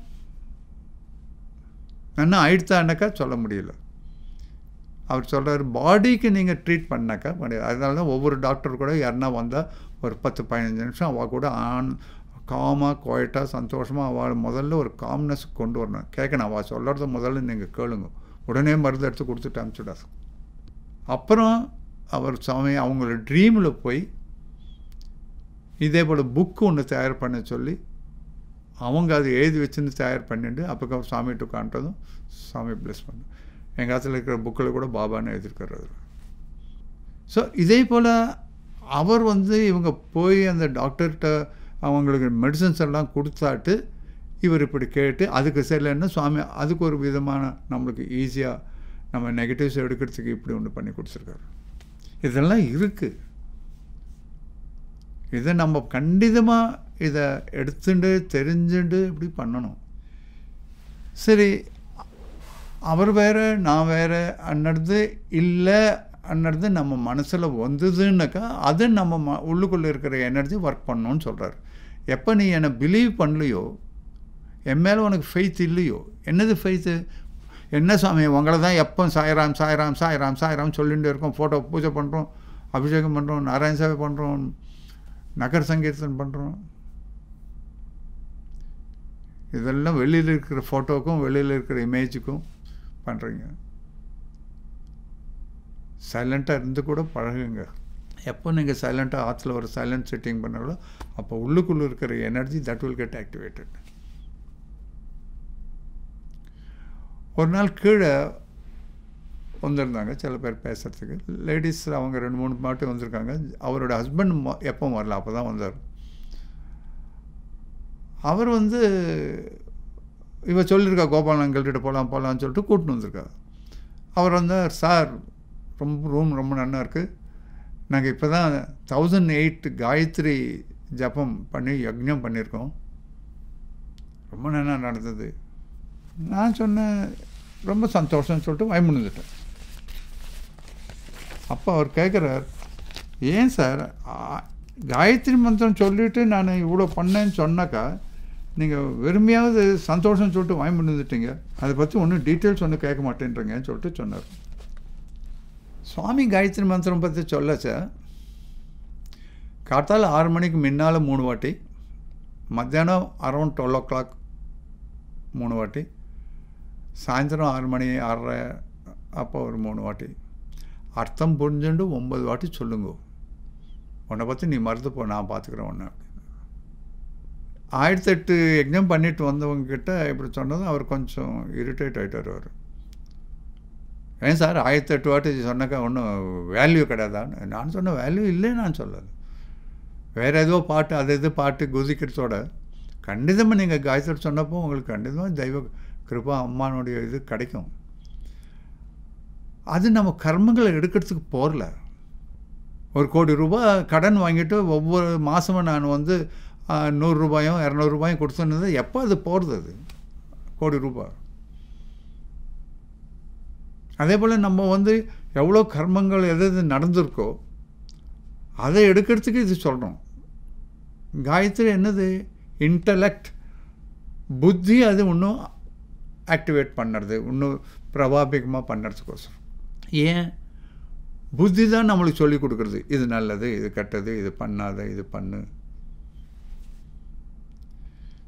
நன்னா ஆயிடுத்தானாக்கா சொல்ல முடியல அவர் சொல்கிறார் பாடிக்கு நீங்கள் ட்ரீட் பண்ணாக்கா அதனால தான் ஒவ்வொரு டாக்டர் கூட யாருன்னா வந்தால் ஒரு பத்து பதினஞ்சு நிமிஷம் அவள் கூட ஆன் காமாக குவாய்ட்டாக சந்தோஷமாக அவள் முதல்ல ஒரு காம்னஸ் கொண்டு வரணும் கேட்கணும் அவள் சொல்கிறத முதல்ல நீங்கள் கேளுங்க உடனே மருந்து எடுத்து கொடுத்துட்டு அனுப்பிச்சுடாது அப்புறம் அவர் சமயம் அவங்களோட ட்ரீமில் போய் இதே போல் புக்கு ஒன்று தயார் பண்ண சொல்லி அவங்க அதை எழுதி வச்சுருந்து தயார் பண்ணிட்டு சாமி சாமிகிட்ட உட்காண்டதும் சாமி ப்ளஸ் பண்ணு எங்கள் காலத்தில் இருக்கிற புக்கில் கூட பாபான்னு அவர் ஸோ இதே போல் அவர் வந்து இவங்க போய் அந்த டாக்டர்கிட்ட அவங்களுக்கு மெடிசன்ஸ் எல்லாம் கொடுத்தாட்டு இவர் இப்படி கேட்டு அதுக்கு சரியில்லைன்னா சுவாமி அதுக்கு ஒரு விதமான நம்மளுக்கு ஈஸியாக நம்ம நெகட்டிவ்ஸ் எடுக்கிறதுக்கு இப்படி ஒன்று பண்ணி கொடுத்துருக்காரு இதெல்லாம் இருக்குது இதை நம்ம கண்டிதமாக இதை எடுத்துட்டு தெரிஞ்சுட்டு இப்படி பண்ணணும் சரி அவர் வேறு நான் வேறு அன்னடுத்து இல்லை அன்னடுத்து நம்ம மனசில் வந்ததுன்னாக்கா அது நம்ம ம உள்ளுக்குள்ளே இருக்கிற எனர்ஜி ஒர்க் பண்ணணும்னு சொல்கிறார் எப்போ நீ என்னை பிலீவ் பண்ணலையோ என் மேலே உனக்கு ஃபெய்த் இல்லையோ என்னது ஃபெய்த்து என்ன சாமி உங்களை தான் எப்போ சாய்ராம் சாய்ராம் சாய்ராம் சாய்ராம் சொல்லிகிட்டு இருக்கோம் ஃபோட்டோ பூஜை பண்ணுறோம் அபிஷேகம் பண்ணுறோம் நாராயண சேவை பண்ணுறோம் நகர் சங்கீர்த்தன் பண்ணுறோம் இதெல்லாம் வெளியில் இருக்கிற ஃபோட்டோக்கும் வெளியில் இருக்கிற இமேஜுக்கும் பண்ணுறீங்க சைலண்ட்டாக இருந்து கூட பழகுங்க எப்போ நீங்கள் சைலண்ட்டாக ஆற்றுல ஒரு சைலண்ட் செட்டிங் பண்ணாலோ அப்போ உள்ளுக்குள்ளே இருக்கிற energy that will get activated ஒரு நாள் கீழே வந்திருந்தாங்க சில பேர் பேசுகிறதுக்கு லேடிஸ் அவங்க ரெண்டு மூணு மாட்டி வந்திருக்காங்க அவரோட ஹஸ்பண்ட் எப்போ வரல அப்போ தான் வந்தார் அவர் வந்து இவ சொல்லியிருக்கா கோபாலன் அங்கள்கிட்ட போகலாம் போகலான்னு சொல்லிட்டு கூட்டின்னு வந்திருக்கா அவர் வந்தார் சார் ரொம்ப ரூம் ரொம்ப நல்லா இருக்குது நாங்கள் இப்போ தான் தௌசண்ட் எயிட் காயத்ரி ஜபம் பண்ணி யக்ஞம் பண்ணியிருக்கோம் ரொம்ப நல்லா நடந்தது நான் சொன்னேன் ரொம்ப சந்தோஷம்னு சொல்லிட்டு வயமுடிஞ்சிட்டேன் அப்போ அவர் கேட்குறார் ஏன் சார் காயத்ரி மந்திரம் சொல்லிவிட்டு நான் இவ்வளோ பண்ணேன்னு சொன்னாக்கா நீங்கள் வெறுமையாவது சந்தோஷம்னு சொல்லிட்டு வாய்மொழிந்துட்டீங்க அதை பற்றி ஒன்றும் டீட்டெயில்ஸ் ஒன்றும் கேட்க மாட்டேன்றீங்கன்னு சொல்லிட்டு சொன்னார் சுவாமி காயத்ரி மந்திரம் பற்றி சொல்ல சார் காத்தால் ஆறு மணிக்கு முன்னால் மூணு வாட்டி மத்தியானம் அரௌண்ட் டுவெல் ஓ கிளாக் மூணு வாட்டி சாயந்தரம் ஆறு மணி ஆறரை அப்போ ஒரு மூணு வாட்டி அர்த்தம் புரிஞ்சுண்டு ஒம்பது வாட்டி சொல்லுங்க உன்னை பற்றி நீ மறந்து போ நான் பார்த்துக்குறேன் உன்னை ஆயிரத்தெட்டு எக்ஸாம் பண்ணிட்டு வந்தவங்கக்கிட்ட இப்படி சொன்னதும் அவர் கொஞ்சம் இரிட்டேட் ஆகிட்டார் அவர் ஏன் சார் ஆயிரத்தெட்டு வாட்டி சொன்னக்கா ஒன்றும் வேல்யூ கிடையாதான்னு நான் சொன்ன வேல்யூ இல்லைன்னு நான் சொல்லலை வேறு ஏதோ பாட்டு அது இது பாட்டு குதிக்கிறதோட கண்டிதமாக நீங்கள் காயத்தோடு சொன்னப்போ உங்களுக்கு கண்டிதமாக தெய்வ கிருபா அம்மானுடைய இது கிடைக்கும் அது நம்ம கர்மங்களை எடுக்கிறதுக்கு போகல ஒரு கோடி ரூபாய் கடன் வாங்கிட்டு ஒவ்வொரு மாதமும் நான் வந்து நூறுரூபாயும் இரநூறுபாயும் கொடுத்துன்னு எப்போ அது போகிறது அது கோடி ரூபா அதே போல் நம்ம வந்து எவ்வளோ கர்மங்கள் எது எது நடந்திருக்கோ அதை எடுக்கிறதுக்கு இது சொல்கிறோம் காயத்ரி என்னது இன்டலெக்ட் புத்தி அது ஒன்றும் ஆக்டிவேட் பண்ணுறது இன்னும் பிரபாபிகமாக பண்ணுறதுக்கோசம் ஏன் புத்தி தான் நம்மளுக்கு சொல்லி கொடுக்குறது இது நல்லது இது கெட்டது இது பண்ணாத இது பண்ணு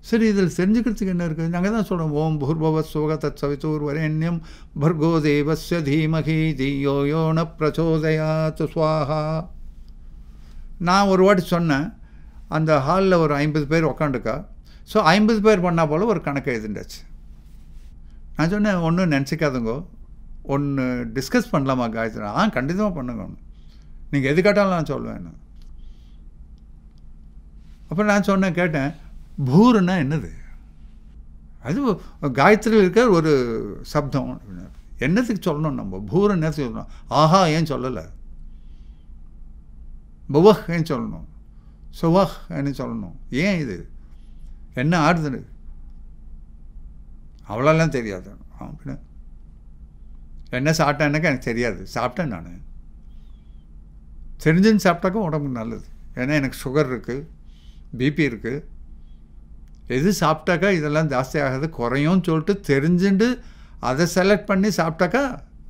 சரி இதில் தெரிஞ்சுக்கிறதுக்கு என்ன இருக்குது நாங்கள் தான் சொல்கிறோம் ஓம் பூர்பவ சோக தத் சவிதூர் வரேண்யம் பர்கோ தேவஸ்ய தீமகி தியோ யோன பிரச்சோதயாத் சுவாஹா நான் ஒரு வாட்டி சொன்னேன் அந்த ஹாலில் ஒரு ஐம்பது பேர் உக்காண்டுக்கா ஸோ ஐம்பது பேர் பண்ணால் போல் ஒரு கணக்கு எழுதிண்டாச்சு நான் சொன்னேன் ஒன்றும் நினச்சிக்காதுங்கோ ஒன்று டிஸ்கஸ் பண்ணலாமா காயத்ரி ஆ கண்டிப்பாக பண்ணுங்க ஒன்று நீங்கள் எது கேட்டாலும் நான் சொல்லுவேன் அப்புறம் நான் சொன்னேன் கேட்டேன் பூருன்னா என்னது அது காயத்ரி இருக்கிற ஒரு சப்தம் என்னத்துக்கு சொல்லணும் நம்ம பூர என்னத்துக்கு சொல்லணும் ஆஹா ஏன் சொல்லலை புவஹ் ஏன் சொல்லணும் சுவஹ் ஏன்னு சொல்லணும் ஏன் இது என்ன ஆடுதுன்னு அவ்வளோலாம் தெரியாது அப்படின்னு என்ன சாப்பிட்டேன்னாக்கா எனக்கு தெரியாது சாப்பிட்டேன் நான் தெரிஞ்சுன்னு சாப்பிட்டாக்கும் உடம்புக்கு நல்லது ஏன்னா எனக்கு சுகர் இருக்குது பிபி இருக்குது எது சாப்பிட்டாக்கா இதெல்லாம் ஜாஸ்தியாகாது குறையும்னு சொல்லிட்டு தெரிஞ்சுண்டு அதை செலக்ட் பண்ணி சாப்பிட்டாக்கா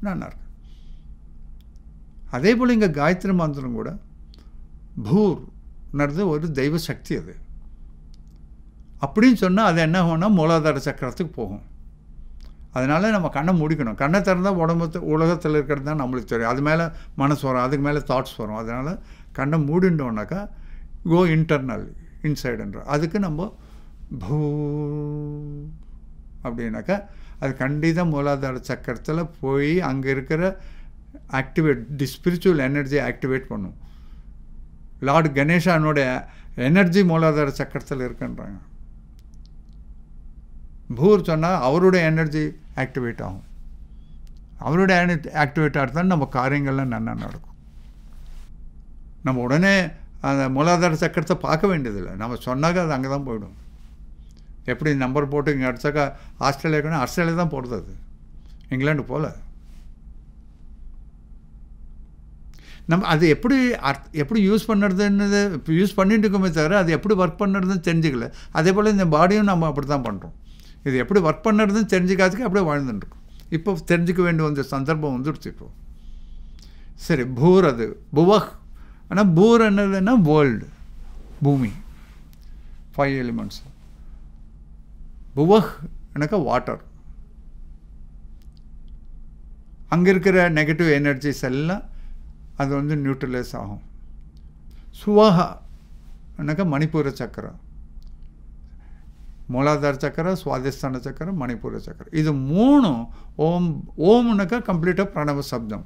நான் இருக்கேன் அதே போல் இங்கே காயத்ரி மந்திரம் கூட பூர்ன்றது ஒரு தெய்வ சக்தி அது அப்படின்னு சொன்னால் அது என்ன ஆகும்னா மூலாதார சக்கரத்துக்கு போகும் அதனால் நம்ம கண்ணை முடிக்கணும் கண்ணை திறந்தால் உடம்பு உலகத்தில் இருக்கிறது தான் நம்மளுக்கு தெரியும் அது மேலே மனசு வரும் அதுக்கு மேலே தாட்ஸ் வரும் அதனால் கண்ணை மூடிண்டோம்னாக்கா கோ இன்டர்னல் இன்சைடுன்ற அதுக்கு நம்ம பூ அப்படின்னாக்கா அது கண்டிதாக மூலாதார சக்கரத்தில் போய் அங்கே இருக்கிற activate the spiritual energy activate பண்ணும் லார்டு கணேஷானுடைய எனர்ஜி மூலாதார சக்கரத்தில் இருக்குன்றாங்க பூர் சொன்னால் அவருடைய எனர்ஜி ஆக்டிவேட் ஆகும் அவருடைய ஆக்டிவேட் ஆகிறது நம்ம காரியங்கள்லாம் நல்லா நடக்கும் நம்ம உடனே அந்த மூலாதார சக்கரத்தை பார்க்க வேண்டியதில்லை நம்ம சொன்னாக்க அது அங்கே தான் போயிடும் எப்படி நம்பர் போட்டு இங்கே அடிச்சாக்கா ஆஸ்திரேலியாக்குன்னா ஆஸ்திரேலியா தான் போடுறது அது இங்கிலாண்டு போகல நம்ம அது எப்படி அர்த் எப்படி யூஸ் பண்ணுறதுன்னு யூஸ் பண்ணிட்டு இருக்கோமே தவிர அது எப்படி ஒர்க் பண்ணுறதுன்னு தெரிஞ்சுக்கல அதே போல் இந்த பாடியும் நம்ம அப்படி தான் பண்ணுறோம் இது எப்படி ஒர்க் பண்ணுறதுன்னு தெரிஞ்சுக்காதுக்கு அப்படியே வாழ்ந்துட்டுருக்கும் இப்போ தெரிஞ்சுக்க வேண்டிய வந்து சந்தர்ப்பம் வந்துடுச்சு இப்போது சரி பூர் அது புவஹ் ஆனால் பூர் என்னதுன்னா வேர்ல்டு பூமி ஃபைவ் எலிமெண்ட்ஸ் புவஹ் எனக்கு வாட்டர் அங்கே இருக்கிற நெகட்டிவ் எனர்ஜிஸ் எல்லாம் அது வந்து நியூட்ரலைஸ் ஆகும் சுவாகா எனக்கு மணிப்பூர சக்கரம் மூலாதார சக்கரம் சுவாதிஸ்தான சக்கரம் மணிப்பூர சக்கரம் இது மூணும் ஓம் ஓம்னாக்கா கம்ப்ளீட்டாக பிரணவ சப்தம்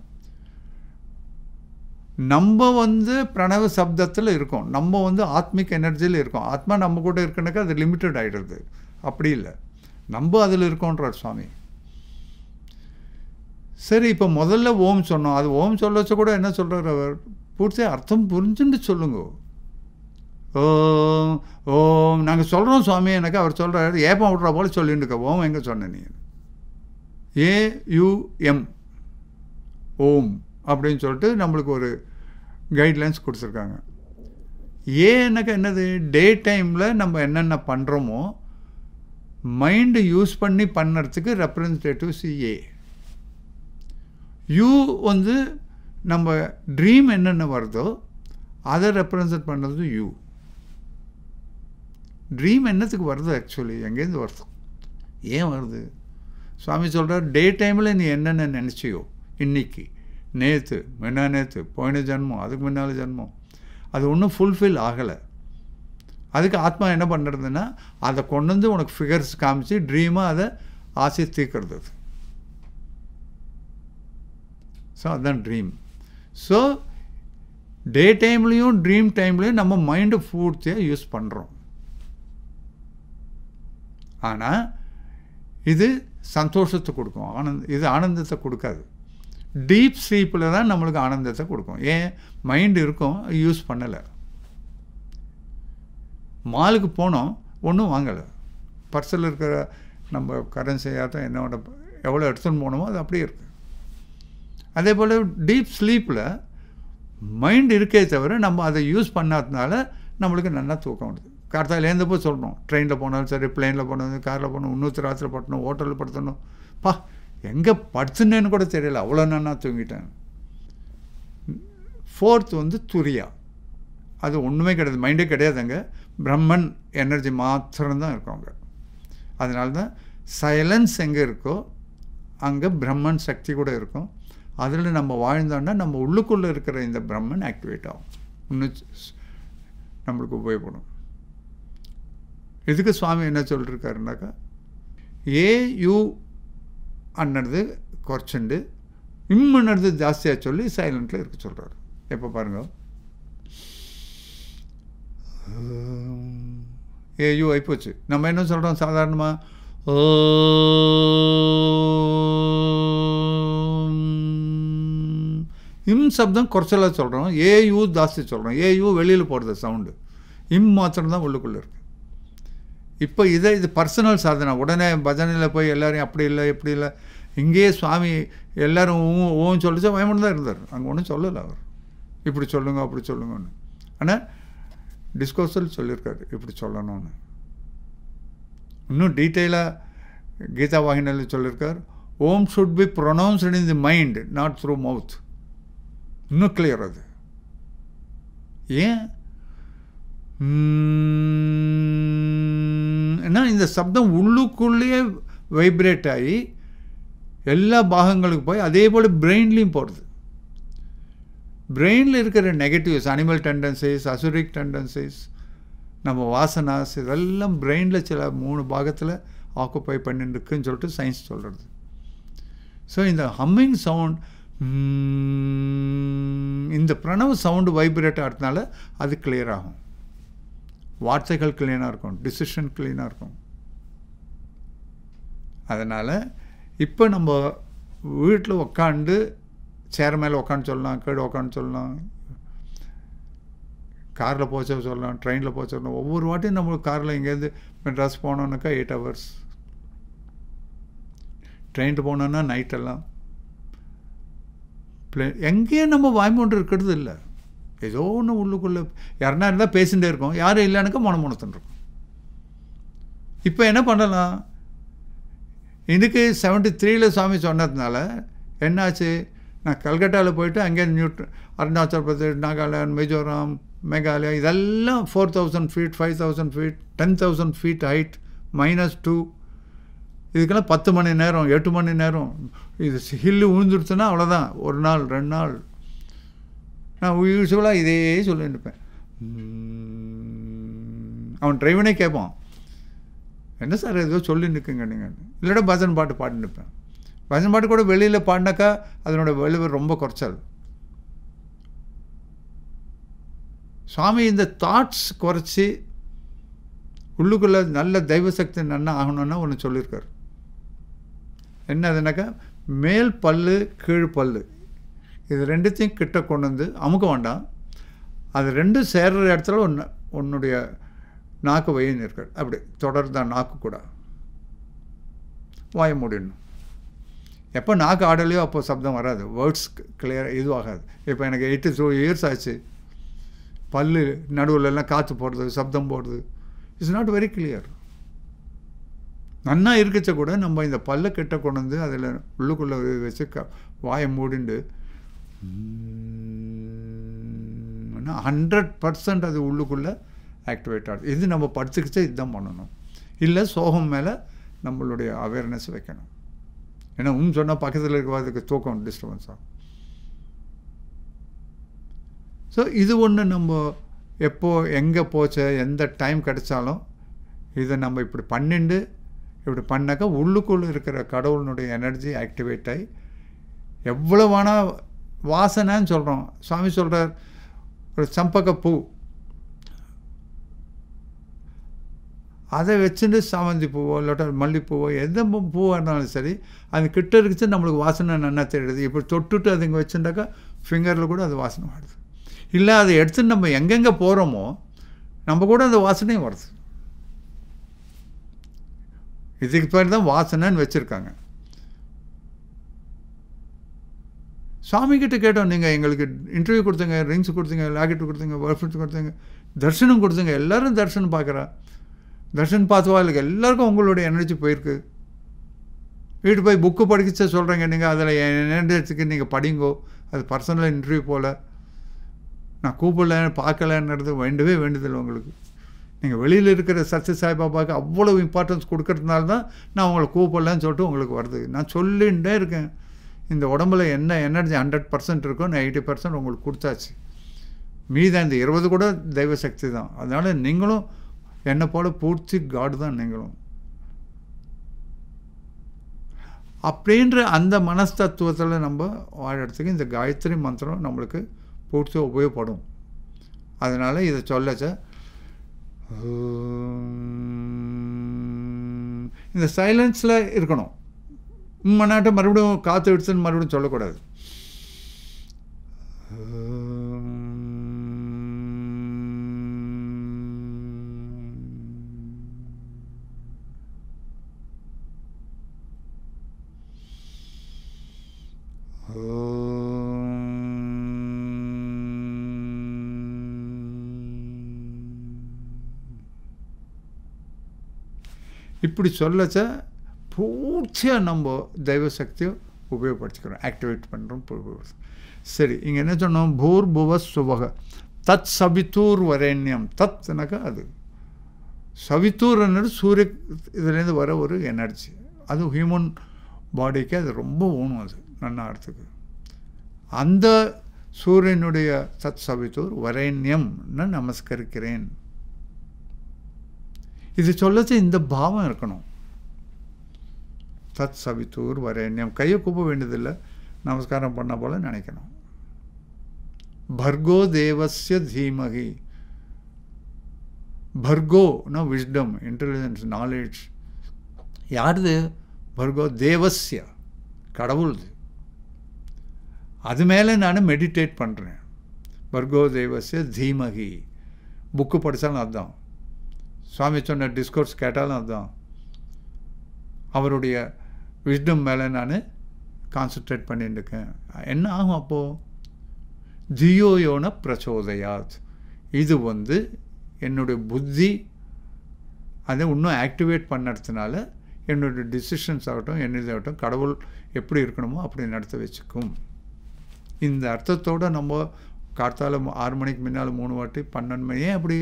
நம்ம வந்து பிரணவ சப்தத்தில் இருக்கோம் நம்ம வந்து ஆத்மிக் எனர்ஜியில் இருக்கோம் ஆத்மா நம்ம கூட இருக்குனாக்கா அது லிமிட்டட் ஆகிடுறது அப்படி இல்லை நம்ம அதில் இருக்கோன்றார் சுவாமி சரி இப்போ முதல்ல ஓம் சொன்னோம் அது ஓம் சொல்ல கூட என்ன சொல்கிறார் அவர் பூர்த்தி அர்த்தம் புரிஞ்சுன்னு சொல்லுங்க ஓம் ஓம் நாங்கள் சொல்கிறோம் சுவாமி எனக்கு அவர் சொல்கிறார் ஏப்பம் விட்ற போல சொல்லிட்டு ஓம் எங்கே சொன்ன நீ ஏயுஎம் ஓம் அப்படின்னு சொல்லிட்டு நம்மளுக்கு ஒரு கைட்லைன்ஸ் கொடுத்துருக்காங்க ஏன்னாக்கா என்னது டே டைமில் நம்ம என்னென்ன பண்ணுறோமோ மைண்டு யூஸ் பண்ணி பண்ணுறதுக்கு சி ஏ யூ வந்து நம்ம ட்ரீம் என்னென்ன வருதோ அதை ரெப்ரசன்ட் பண்ணுறது யூ ட்ரீம் என்னத்துக்கு வருது ஆக்சுவலி எங்கேருந்து வருது ஏன் வருது சுவாமி சொல்கிறார் டே டைமில் நீ என்னென்ன நினச்சியோ இன்றைக்கி நேற்று முன்னா நேற்று போயின ஜென்மம் அதுக்கு முன்னால் ஜென்மம் அது ஒன்றும் ஃபுல்ஃபில் ஆகலை அதுக்கு ஆத்மா என்ன பண்ணுறதுன்னா அதை கொண்டு வந்து உனக்கு ஃபிகர்ஸ் காமிச்சு ட்ரீமாக அதை ஆசை தீர்க்கிறது அது ஸோ அதுதான் ட்ரீம் ஸோ டே டைம்லேயும் ட்ரீம் டைம்லேயும் நம்ம மைண்டு பூர்த்தியாக யூஸ் பண்ணுறோம் ஆனால் இது சந்தோஷத்தை கொடுக்கும் ஆனந்த் இது ஆனந்தத்தை கொடுக்காது டீப் ஸ்லீப்பில் தான் நம்மளுக்கு ஆனந்தத்தை கொடுக்கும் ஏன் மைண்டு இருக்கும் யூஸ் பண்ணலை மாலுக்கு போனோம் ஒன்றும் வாங்கலை பர்சல் இருக்கிற நம்ம கரன்சியாக தான் என்னோட எவ்வளோ எடுத்துன்னு போனோமோ அது அப்படியே இருக்கு அதே போல் டீப் ஸ்லீப்பில் மைண்ட் இருக்கே தவிர நம்ம அதை யூஸ் பண்ணாததுனால நம்மளுக்கு நல்லா தூக்கம் வருது கார்த்தால் போய் சொல்லணும் ட்ரெயினில் போனாலும் சரி பிளெயினில் போனாலும் காரில் போனோம் இன்னொரு ஆற்றுல படுத்தணும் ஹோட்டலில் படுத்தணும் பா எங்கே படுத்துனேன்னு கூட தெரியல அவ்வளோ நான் தூங்கிட்டேன் ஃபோர்த் வந்து துரியா அது ஒன்றுமே கிடையாது மைண்டே கிடையாதுங்க பிரம்மன் எனர்ஜி மாத்திரம்தான் இருக்கும் அங்கே அதனால தான் சைலன்ஸ் எங்கே இருக்கோ அங்கே பிரம்மன் சக்தி கூட இருக்கும் அதில் நம்ம வாழ்ந்தோன்னா நம்ம உள்ளுக்குள்ளே இருக்கிற இந்த பிரம்மன் ஆக்டிவேட் ஆகும் இன்னும் நம்மளுக்கு உபயோகப்படும் இதுக்கு சுவாமி என்ன ஏ யூ அன்னது குறைச்சுண்டு இம்முன்னது ஜாஸ்தியாக சொல்லி சைலண்ட்டில் இருக்க சொல்கிறார் எப்போ பாருங்கள் யூ ஆகிப்போச்சு நம்ம என்ன சொல்கிறோம் சாதாரணமாக இம் சப்தம் குறைச்சலாக சொல்கிறோம் ஏ யூ ஜாஸ்தி சொல்கிறோம் ஏ யூ வெளியில் போடுறது சவுண்டு இம் மாத்திரம் தான் உள்ளுக்குள்ளே இருக்குது இப்போ இதை இது பர்சனல் சாதனை உடனே பஜனையில் போய் எல்லோரும் அப்படி இல்லை இப்படி இல்லை இங்கேயே சுவாமி எல்லோரும் ஊ ஓன்னு சொல்லிச்சா பயமுன்னு தான் இருந்தார் அங்கே ஒன்றும் சொல்லலை அவர் இப்படி சொல்லுங்க அப்படி சொல்லுங்கன்னு ஆனால் டிஸ்கோசல் சொல்லியிருக்காரு இப்படி சொல்லணும்னு இன்னும் டீட்டெயிலாக கீதா வாகினியில் சொல்லியிருக்கார் Om should be pronounced in the mind not through mouth இன்னும் கிளியர் அது ஏன் ஏன்னா இந்த சப்தம் உள்ளுக்குள்ளேயே வைப்ரேட் ஆகி எல்லா பாகங்களுக்கும் போய் அதே போல் பிரெயின்லேயும் போடுது பிரெயினில் இருக்கிற நெகட்டிவ்ஸ் அனிமல் டெண்டன்சிஸ் அசுரிக் டெண்டன்சிஸ் நம்ம வாசனாஸ் இதெல்லாம் பிரெயினில் சில மூணு பாகத்தில் ஆக்குப்பை பண்ணிட்டு இருக்குன்னு சொல்லிட்டு சயின்ஸ் சொல்கிறது ஸோ இந்த ஹம்மிங் சவுண்ட் இந்த பிரணவ சவுண்டு வைப்ரேட் ஆகிறதுனால அது கிளியர் ஆகும் வார்த்தைகள் கிளீனாக இருக்கும் டிசிஷன் கிளீனாக இருக்கும் அதனால் இப்போ நம்ம வீட்டில் உக்காண்டு சேர் மேலே உக்காந்து சொல்லலாம் கேடு உக்காந்து சொல்லலாம் காரில் போச்ச சொல்லலாம் ட்ரெயினில் போச்ச சொல்லலாம் ஒவ்வொரு வாட்டியும் நம்ம காரில் இங்கேருந்து மெட்ராஸ் போனோம்னாக்கா எயிட் ஹவர்ஸ் ட்ரெயினில் போனோன்னா நைட்டெல்லாம் பிளே எங்கேயும் நம்ம வாய்மொன்று இருக்கிறது இல்லை ஏதோ ஒன்று உள்ளுக்குள்ளே யாருன்னா இருந்தால் பேசிகிட்டே இருக்கும் யாரும் இல்லைனாக்கா மனமுணத்துன்னு இருக்கும் இப்போ என்ன பண்ணலாம் இதுக்கு செவன்டி த்ரீல சுவாமி சொன்னதுனால என்னாச்சு நான் கல்கட்டாவில் போயிட்டு அங்கே நியூ அருணாச்சல் பிரதேஷ் நாகாலாந்து மிசோரம் மேகாலயா இதெல்லாம் four thousand feet five thousand feet ten thousand feet height minus two இதுக்கெல்லாம் பத்து மணி நேரம் எட்டு மணி நேரம் இது ஹில்லு விழுந்துடுச்சுன்னா அவ்வளோதான் ஒரு நாள் ரெண்டு நாள் நான் யூஸ்வலாக இதே சொல்லிட்டு இருப்பேன் அவன் டிரைவனே கேட்பான் என்ன சார் ஏதோ சொல்லி நிற்குங்க நீங்கள் பஜன் பாட்டு பாடின்னு இருப்பேன் பஜன் பாட்டு கூட வெளியில் பாடினாக்கா அதனோட விளைவு ரொம்ப குறைச்சல் சுவாமி இந்த தாட்ஸ் குறைச்சி உள்ளுக்குள்ளே நல்ல தெய்வ சக்தி நன்னா ஆகணும்னா ஒன்று சொல்லியிருக்கார் என்ன அதுனாக்கா மேல் பல்லு கீழ் பல்லு இது ரெண்டுத்தையும் கிட்ட கொண்டு வந்து அமுக்க வேண்டாம் அது ரெண்டும் சேர்கிற இடத்துல ஒன்று உன்னுடைய நாக்கு வயிறு இருக்காது அப்படி தொடர்ந்து நாக்கு கூட வாய மூடிடணும் எப்போ நாக்கு ஆடலையோ அப்போ சப்தம் வராது வேர்ட்ஸ் கிளியர் இதுவாகாது இப்போ எனக்கு எயிட்டு டூ இயர்ஸ் ஆச்சு பல்லு நடுவில்லாம் காற்று போடுறது சப்தம் போடுறது இட்ஸ் நாட் வெரி கிளியர் நன்னா இருக்கச்ச கூட நம்ம இந்த பல்லை கிட்ட கொண்டு வந்து அதில் உள்ளுக்குள்ளே வச்சு க வாயை மூடிண்டு ஹண்ட்ரட் பர்சன்ட் அது உள்ளுக்குள்ளே ஆக்டிவேட் ஆகுது இது நம்ம படிச்சுக்கிச்சே இதுதான் பண்ணணும் இல்லை சோகம் மேலே நம்மளுடைய அவேர்னஸ் வைக்கணும் ஏன்னா உன் சொன்னால் பக்கத்தில் இருக்கிற தூக்கம் டிஸ்டர்பன்ஸ் ஆகும் ஸோ இது ஒன்று நம்ம எப்போ எங்கே போச்சு எந்த டைம் கிடைச்சாலும் இதை நம்ம இப்படி பண்ணிண்டு இப்படி பண்ணாக்கா உள்ளுக்குள்ளே இருக்கிற கடவுளினுடைய எனர்ஜி ஆக்டிவேட் ஆகி வேணால் வாசனைன்னு சொல்கிறோம் சுவாமி சொல்கிறார் ஒரு சம்பக பூ அதை வச்சுட்டு சாமந்தி பூவோ இல்லாட்டா மல்லிப்பூவோ எந்த பூவாக இருந்தாலும் சரி அது கிட்ட இருக்குச்சு நம்மளுக்கு வாசனை நல்லா தெரியுது இப்போ தொட்டுட்டு அது இங்கே வச்சுட்டாக்கா ஃபிங்கரில் கூட அது வாசனை வருது இல்லை அதை எடுத்துட்டு நம்ம எங்கெங்கே போகிறோமோ நம்ம கூட அந்த வாசனையும் வருது இதுக்கு பேர் தான் வாசனைன்னு வச்சுருக்காங்க சாமிக்கிட்ட கேட்டோம் நீங்கள் எங்களுக்கு இன்டர்வியூ கொடுத்தீங்க ரிங்ஸ் கொடுத்தீங்க லாக்கெட் கொடுத்தீங்க பர்ஃபெக்ட் கொடுத்தீங்க தர்ஷனம் கொடுத்தீங்க எல்லோரும் தர்ஷனம் பார்க்குறா தர்ஷன் பார்த்துவா இல்லை எல்லாருக்கும் உங்களுடைய எனர்ஜி போயிருக்கு வீட்டு போய் புக்கு படிக்க சொல்கிறேங்க நீங்கள் அதில் எனர்ஜிக்கு நீங்கள் படிங்கோ அது பர்சனல் இன்டர்வியூ போகல நான் கூப்பிடல பார்க்கலன்றது வேண்டவே வேண்டியதில்லை உங்களுக்கு நீங்கள் வெளியில் இருக்கிற சத்ய சாய்பாபாவுக்கு அவ்வளோ இம்பார்ட்டன்ஸ் கொடுக்கறதுனால தான் நான் உங்களை கூப்பிடலன்னு சொல்லிட்டு உங்களுக்கு வருது நான் சொல்லிகிட்டே இருக்கேன் இந்த உடம்புல என்ன எனர்ஜி ஹண்ட்ரட் பர்சன்ட் இருக்கோ எயிட்டி பர்சன்ட் உங்களுக்கு கொடுத்தாச்சு மீதம் இந்த இருபது கூட தெய்வ சக்தி தான் அதனால் நீங்களும் என்னை போல் பூர்த்தி காடு தான் நீங்களும் அப்படின்ற அந்த மனஸ்தத்துவத்தில் நம்ம வாழத்துக்கு இந்த காயத்ரி மந்திரம் நம்மளுக்கு பூர்த்தி உபயோகப்படும் அதனால் இதை சொல்லச்ச இந்த சைலன்ஸில் இருக்கணும் மண்ணாட்ட மறுபடியும் காற்று எடுத்துன்னு மறுபடியும் சொல்லக்கூடாது இப்படி சொல்லச்ச பூர்த்தியாக நம்ம தெய்வ சக்தியை உபயோகப்படுத்திக்கிறோம் ஆக்டிவேட் பண்ணுறோம் சரி இங்கே என்ன சொன்னோம் பூர் புவ சுபக தத் சபித்தூர் வரேன்யம் தத்னாக்கா அது சவித்தூர் சவித்தூர்ன்றது சூரிய இதுலேருந்து வர ஒரு எனர்ஜி அது ஹியூமன் பாடிக்கு அது ரொம்ப ஊணும் அது நன்னாரத்துக்கு அந்த சூரியனுடைய சத் சவித்தூர் வரேன்யம்னு நமஸ்கரிக்கிறேன் இது சொல்லச்சு இந்த பாவம் இருக்கணும் தத் சவித்தூர் வரேன்யம் கையை கூப்ப வேண்டியதில்லை நமஸ்காரம் பண்ண போல நினைக்கணும் பர்கோ தேவசிய தீமகி பர்கோனா விஸ்டம் இன்டெலிஜென்ஸ் நாலேஜ் யாருது பர்கோ தேவசிய கடவுள்து அது மேலே நான் மெடிடேட் பண்ணுறேன் பர்கோ தேவசிய தீமகி புக்கு படித்தாலும் அதுதான் சுவாமி சொன்ன டிஸ்கோர்ஸ் கேட்டாலும் அதுதான் அவருடைய விஷ்டம் மேலே நான் கான்சன்ட்ரேட் பண்ணிட்டுருக்கேன் இருக்கேன் என்ன ஆகும் அப்போது தியோயோன பிரச்சோதையாத் இது வந்து என்னுடைய புத்தி அதை இன்னும் ஆக்டிவேட் பண்ணுறதுனால என்னுடைய டிசிஷன்ஸ் ஆகட்டும் என்ன இதாகட்டும் கடவுள் எப்படி இருக்கணுமோ அப்படி நடத்த வச்சுக்கும் இந்த அர்த்தத்தோடு நம்ம கார்த்தால் ஆறு மணிக்கு முன்னால் மூணு வாட்டி பன்னெண்டு மணியே அப்படி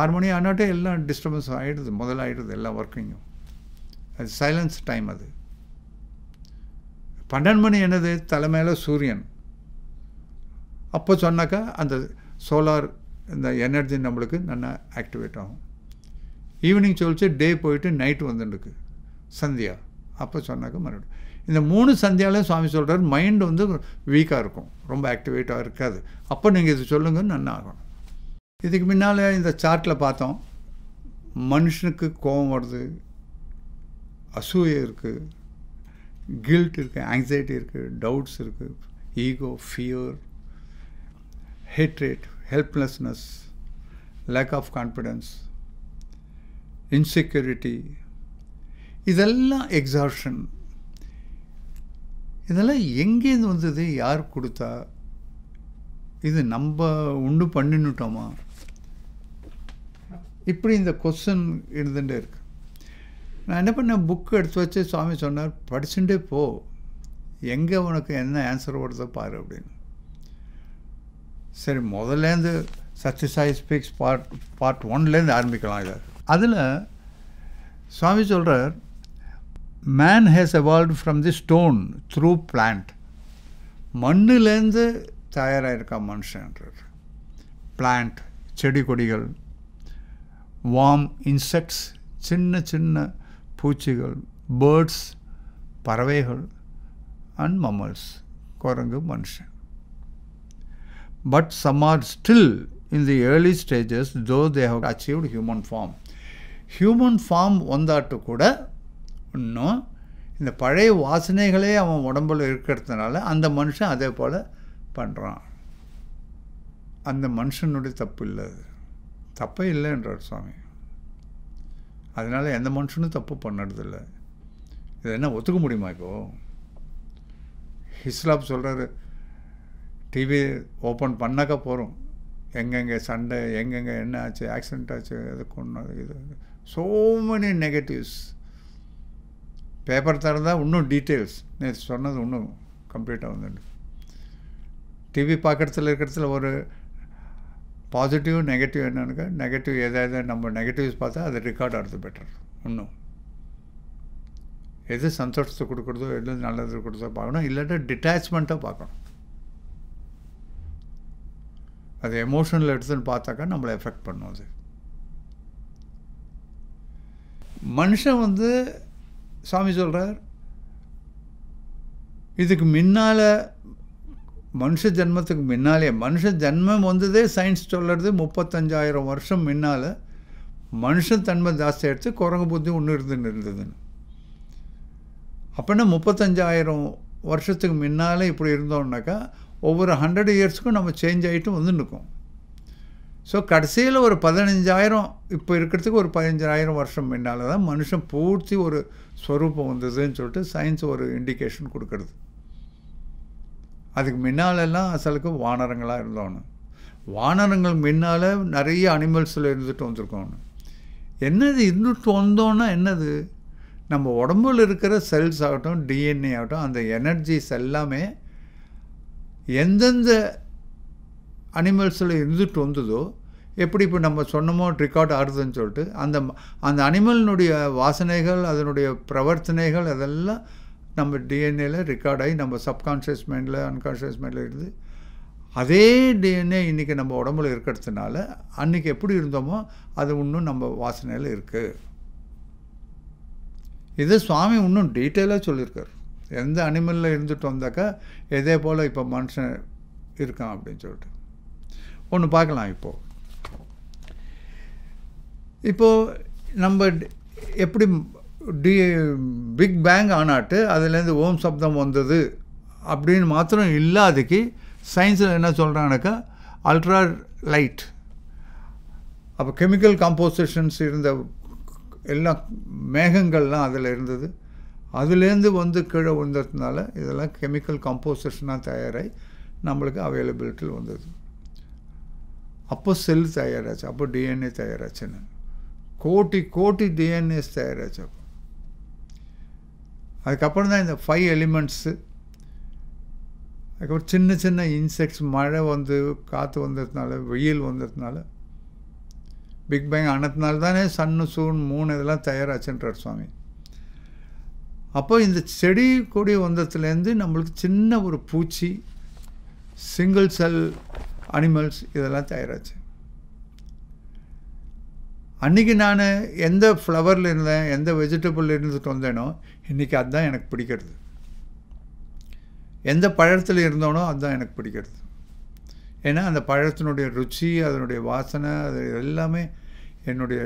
ஆறு மணி ஆனாட்டே எல்லாம் டிஸ்டர்பன்ஸ் ஆகிடுது முதல்ல ஆகிடுது எல்லாம் ஒர்க்கிங்கும் அது சைலன்ஸ் டைம் அது பன்னெண்டு மணி என்னது தலைமையில் சூரியன் அப்போ சொன்னாக்கா அந்த சோலார் இந்த எனர்ஜி நம்மளுக்கு நல்லா ஆக்டிவேட் ஆகும் ஈவினிங் சொல்லிச்சு டே போயிட்டு நைட்டு வந்துட்டுருக்கு சந்தியா அப்போ சொன்னாக்கா மறுபடியும் இந்த மூணு சந்தியாலையும் சுவாமி சொல்கிறார் மைண்டு வந்து வீக்காக இருக்கும் ரொம்ப ஆக்டிவேட்டாக இருக்காது அப்போ நீங்கள் இது சொல்லுங்கள் நல்லா ஆகணும் இதுக்கு முன்னால் இந்த சார்ட்டில் பார்த்தோம் மனுஷனுக்கு கோபம் வருது அசூயை இருக்குது கில்ட் இருக்குது ஆங்ஸைட்டி இருக்குது டவுட்ஸ் இருக்குது ego fear hatred helplessness lack of confidence insecurity இதெல்லாம் எக்ஸாஷன் இதெல்லாம் எங்கேருந்து வந்தது யார் கொடுத்தா இது நம்ம ஒன்று பண்ணிட்டோமா இப்படி இந்த கொஸ்டின் இருந்துகிட்டே இருக்கு நான் என்ன பண்ணேன் புக்கு எடுத்து வச்சு சுவாமி சொன்னார் படிச்சுட்டே போ எங்கே உனக்கு என்ன ஆன்சர் வருதோ பாரு அப்படின்னு சரி முதல்லேருந்து சத்யசாய் ஸ்பீக்ஸ் பார்ட் பார்ட் ஒன்லேருந்து ஆரம்பிக்கலாம் இதை அதில் சுவாமி சொல்கிறார் man has evolve from the stone through plant மண்ணுலேருந்து தயாராகிருக்கா மனுஷன்றார் பிளான்ட் செடி கொடிகள் வாம் இன்செக்ட்ஸ் சின்ன சின்ன பூச்சிகள் பேர்ட்ஸ் பறவைகள் அண்ட் மமல்ஸ் குரங்கு மனுஷன் but some are still in the early stages though they have achieved human form human form வந்தாட்டு கூட இன்னும் இந்த பழைய வாசனைகளே அவன் உடம்பில் இருக்கிறதுனால அந்த மனுஷன் அதே போல் பண்ணுறான் அந்த மனுஷனுடைய தப்பு இல்லை அது தப்பே இல்லைன்றார் சுவாமி அதனால் எந்த மனுஷனும் தப்பு பண்ணுறதில்ல இதை என்ன ஒத்துக்க முடியுமா இப்போ ஹிஸ்லாப் சொல்கிறாரு டிவி ஓப்பன் பண்ணாக்கா போகிறோம் எங்கெங்கே சண்டை எங்கெங்கே என்ன ஆச்சு ஆக்சிடெண்ட் ஆச்சு எது கொண்டு இது ஸோ மெனி நெகட்டிவ்ஸ் பேப்பர் தரந்தால் இன்னும் டீட்டெயில்ஸ் நேற்று சொன்னது இன்னும் கம்ப்ளீட்டாக வந்துடு டிவி பார்க்குறதுல இருக்கிறதுல ஒரு பாசிட்டிவ் நெகட்டிவ் என்னன்னு நெகட்டிவ் எதாவது நம்ம நெகட்டிவ்ஸ் பார்த்தா அது ரெக்கார்ட் ஆகிறது பெட்டர் இன்னும் எது சந்தோஷத்தை கொடுக்குறதோ எது நல்லது கொடுத்தோ பார்க்கணும் இல்லாட்டா டிட்டாச்மெண்ட்டாக பார்க்கணும் அது எமோஷனில் எடுத்துன்னு பார்த்தாக்கா நம்மளை எஃபெக்ட் பண்ணும் அது மனுஷன் வந்து சாமி சொல்கிறார் இதுக்கு முன்னால் மனுஷ ஜென்மத்துக்கு முன்னாலே மனுஷ ஜென்மம் வந்ததே சயின்ஸ் சொல்கிறது முப்பத்தஞ்சாயிரம் வருஷம் முன்னால் மனுஷன் தன்மை ஜாஸ்தி எடுத்து குரங்கு புத்தி ஒன்று இருந்துன்னு இருந்ததுன்னு அப்படின்னா முப்பத்தஞ்சாயிரம் வருஷத்துக்கு முன்னாலே இப்படி இருந்தோம்னாக்கா ஒவ்வொரு ஹண்ட்ரட் இயர்ஸ்க்கும் நம்ம சேஞ்ச் ஆகிட்டு வந்து நிற்கும் ஸோ கடைசியில் ஒரு பதினஞ்சாயிரம் இப்போ இருக்கிறதுக்கு ஒரு பதினஞ்சாயிரம் வருஷம் முன்னால் தான் மனுஷன் பூர்த்தி ஒரு ஸ்வரூபம் வந்ததுன்னு சொல்லிட்டு சயின்ஸ் ஒரு இண்டிகேஷன் கொடுக்குறது அதுக்கு முன்னாலெல்லாம் அசலுக்கு வானரங்களாக இருந்தோன்னு வானரங்கள் முன்னால் நிறைய அனிமல்ஸில் இருந்துட்டு வந்திருக்கோன்னு என்னது இருந்துட்டு வந்தோன்னா என்னது நம்ம உடம்புல இருக்கிற செல்ஸ் ஆகட்டும் டிஎன்ஏ ஆகட்டும் அந்த எனர்ஜிஸ் எல்லாமே எந்தெந்த அனிமல்ஸில் இருந்துட்டு வந்ததோ எப்படி இப்போ நம்ம சொன்னமோ ரெக்கார்ட் ஆடுதுன்னு சொல்லிட்டு அந்த அந்த அனிமலினுடைய வாசனைகள் அதனுடைய பிரவர்த்தனைகள் அதெல்லாம் நம்ம டிஎன்ஏல ரெக்கார்டாகி நம்ம சப்கான்ஷியஸ் மைண்டில் அன்கான்ஷியஸ் மைண்டில் இருந்து அதே டிஎன்ஏ இன்றைக்கி நம்ம உடம்புல இருக்கிறதுனால அன்றைக்கி எப்படி இருந்தோமோ அது இன்னும் நம்ம வாசனையில் இருக்குது இது சுவாமி இன்னும் டீட்டெயிலாக சொல்லியிருக்கார் எந்த அனிமலில் இருந்துட்டு வந்தாக்கா இதே போல் இப்போ மனுஷன் இருக்கான் அப்படின்னு சொல்லிட்டு ஒன்று பார்க்கலாம் இப்போது இப்போது நம்ம எப்படி டி பிக் பேங் ஆனாட்டு அதுலேருந்து ஓம் சப்தம் வந்தது அப்படின்னு மாத்திரம் இல்லாதக்கு சயின்ஸில் என்ன சொல்கிறாங்கனாக்கா அல்ட்ரா லைட் அப்போ கெமிக்கல் காம்போசிஷன்ஸ் இருந்த எல்லா மேகங்கள்லாம் அதில் இருந்தது அதுலேருந்து வந்து கீழே விழுந்ததுனால இதெல்லாம் கெமிக்கல் காம்போசிஷனாக தயாராகி நம்மளுக்கு அவைலபிலிட்டியில் வந்தது அப்போ செல் தயாராச்சு அப்போ டிஎன்ஏ தயாராச்சுன்னு கோட்டி கோட்டி டிஎன்ஏஸ் தயாராச்சு அப்போ அதுக்கப்புறம் தான் இந்த ஃபைவ் எலிமெண்ட்ஸு அதுக்கப்புறம் சின்ன சின்ன இன்செக்ட்ஸ் மழை வந்து காற்று வந்ததுனால வெயில் வந்ததுனால பிக் பேங் ஆனதுனால தானே சன்னு சூன் மூணு இதெல்லாம் தயாராச்சுன்றார் சுவாமி அப்போ இந்த செடி கொடி வந்ததுலேருந்து நம்மளுக்கு சின்ன ஒரு பூச்சி சிங்கிள் செல் அனிமல்ஸ் இதெல்லாம் தயாராச்சு அன்றைக்கி நான் எந்த ஃப்ளவரில் இருந்தேன் எந்த வெஜிடபிள் இருந்துட்டு வந்தேனோ இன்றைக்கி அதுதான் எனக்கு பிடிக்கிறது எந்த பழத்தில் இருந்தோனோ அதுதான் எனக்கு பிடிக்கிறது ஏன்னா அந்த பழத்தினுடைய ருச்சி அதனுடைய வாசனை அது எல்லாமே என்னுடைய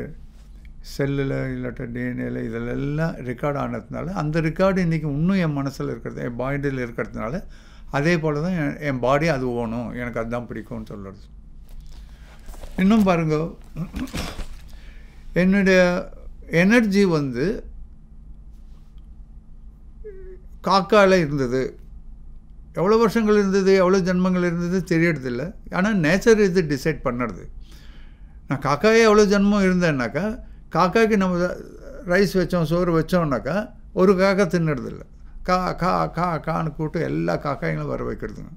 செல்லில் இல்லாட்ட டிஎன்ஏல இதிலெல்லாம் ரெக்கார்ட் ஆனதுனால அந்த ரெக்கார்டு இன்றைக்கி இன்னும் என் மனசில் இருக்கிறது என் பாடியில் இருக்கிறதுனால அதே போல் தான் என் பாடி அது ஓணும் எனக்கு அதுதான் பிடிக்கும்னு சொல்கிறது இன்னும் பாருங்க என்னுடைய எனர்ஜி வந்து காக்காவில் இருந்தது எவ்வளோ வருஷங்கள் இருந்தது எவ்வளோ ஜென்மங்கள் இருந்தது தெரியறதில்ல ஆனால் நேச்சர் இது டிசைட் பண்ணுறது நான் காக்காயே எவ்வளோ ஜென்மம் இருந்தேன்னாக்கா காக்காய்க்கு நம்ம ரைஸ் வச்சோம் சோறு வச்சோம்னாக்கா ஒரு காக்கா தின்னுறதில்ல கா கா கா கான்னு கூப்பிட்டு எல்லா காக்காய்களும் வர வைக்கிறதுங்க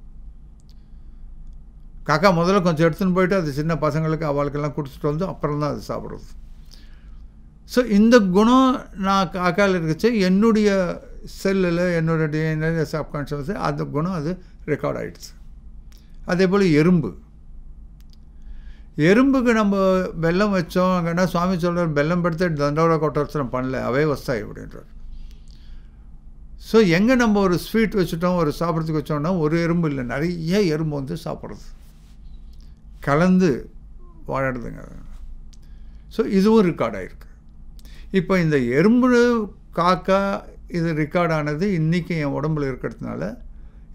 காக்கா முதல்ல கொஞ்சம் எடுத்துன்னு போயிட்டு அது சின்ன பசங்களுக்கு அவளுக்கெல்லாம் கொடுத்துட்டு வந்து அப்புறம் தான் அது சாப்பிட்றது ஸோ இந்த குணம் நான் காக்காவில் இருக்கச்சு என்னுடைய செல்லில் என்னோட டிஎன்ஏ சப்கான்ஷியஸ் அந்த குணம் அது ரெக்கார்ட் ஆகிடுச்சு அதே போல் எறும்பு எறும்புக்கு நம்ம வெள்ளம் வச்சோம் அங்கன்னா சுவாமி சொல்கிறார் வெள்ளம் படுத்து தண்டோட கொட்டோசனம் பண்ணல அவே வசாய் அப்படின்றார் ஸோ எங்கே நம்ம ஒரு ஸ்வீட் வச்சுட்டோம் ஒரு சாப்பிட்றதுக்கு வச்சோம்னா ஒரு எறும்பு இல்லை நிறைய எறும்பு வந்து சாப்பிட்றது கலந்து வாழறதுங்க ஸோ இதுவும் ரெக்கார்ட் ஆகிருக்கு இப்போ இந்த எறும்பு காக்கா இது ரெக்கார்டானது இன்றைக்கி என் உடம்புல இருக்கிறதுனால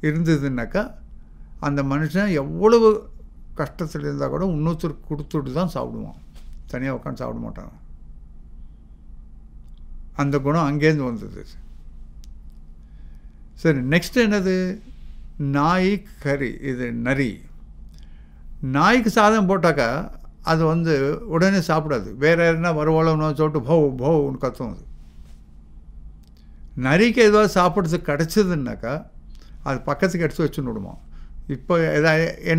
இருந்ததுன்னாக்கா அந்த மனுஷன் எவ்வளவு கஷ்டத்தில் இருந்தால் கூட இன்னொருத்தருக்கு கொடுத்துட்டு தான் சாப்பிடுவான் தனியாக உட்காந்து சாப்பிட மாட்டாங்க அந்த குணம் அங்கேருந்து வந்தது சரி நெக்ஸ்ட் என்னது நாய் கறி இது நரி நாய்க்கு சாதம் போட்டாக்கா அது வந்து உடனே சாப்பிடாது வேறு யாருன்னா வருவாளோன்னு சொல்லிட்டு போ போன்னு கத்தும் அது நரிக்கு எதுவாக சாப்பிட்றது கிடச்சிதுன்னாக்கா அது பக்கத்துக்கு எடுத்து வச்சு விடுமா இப்போ எதா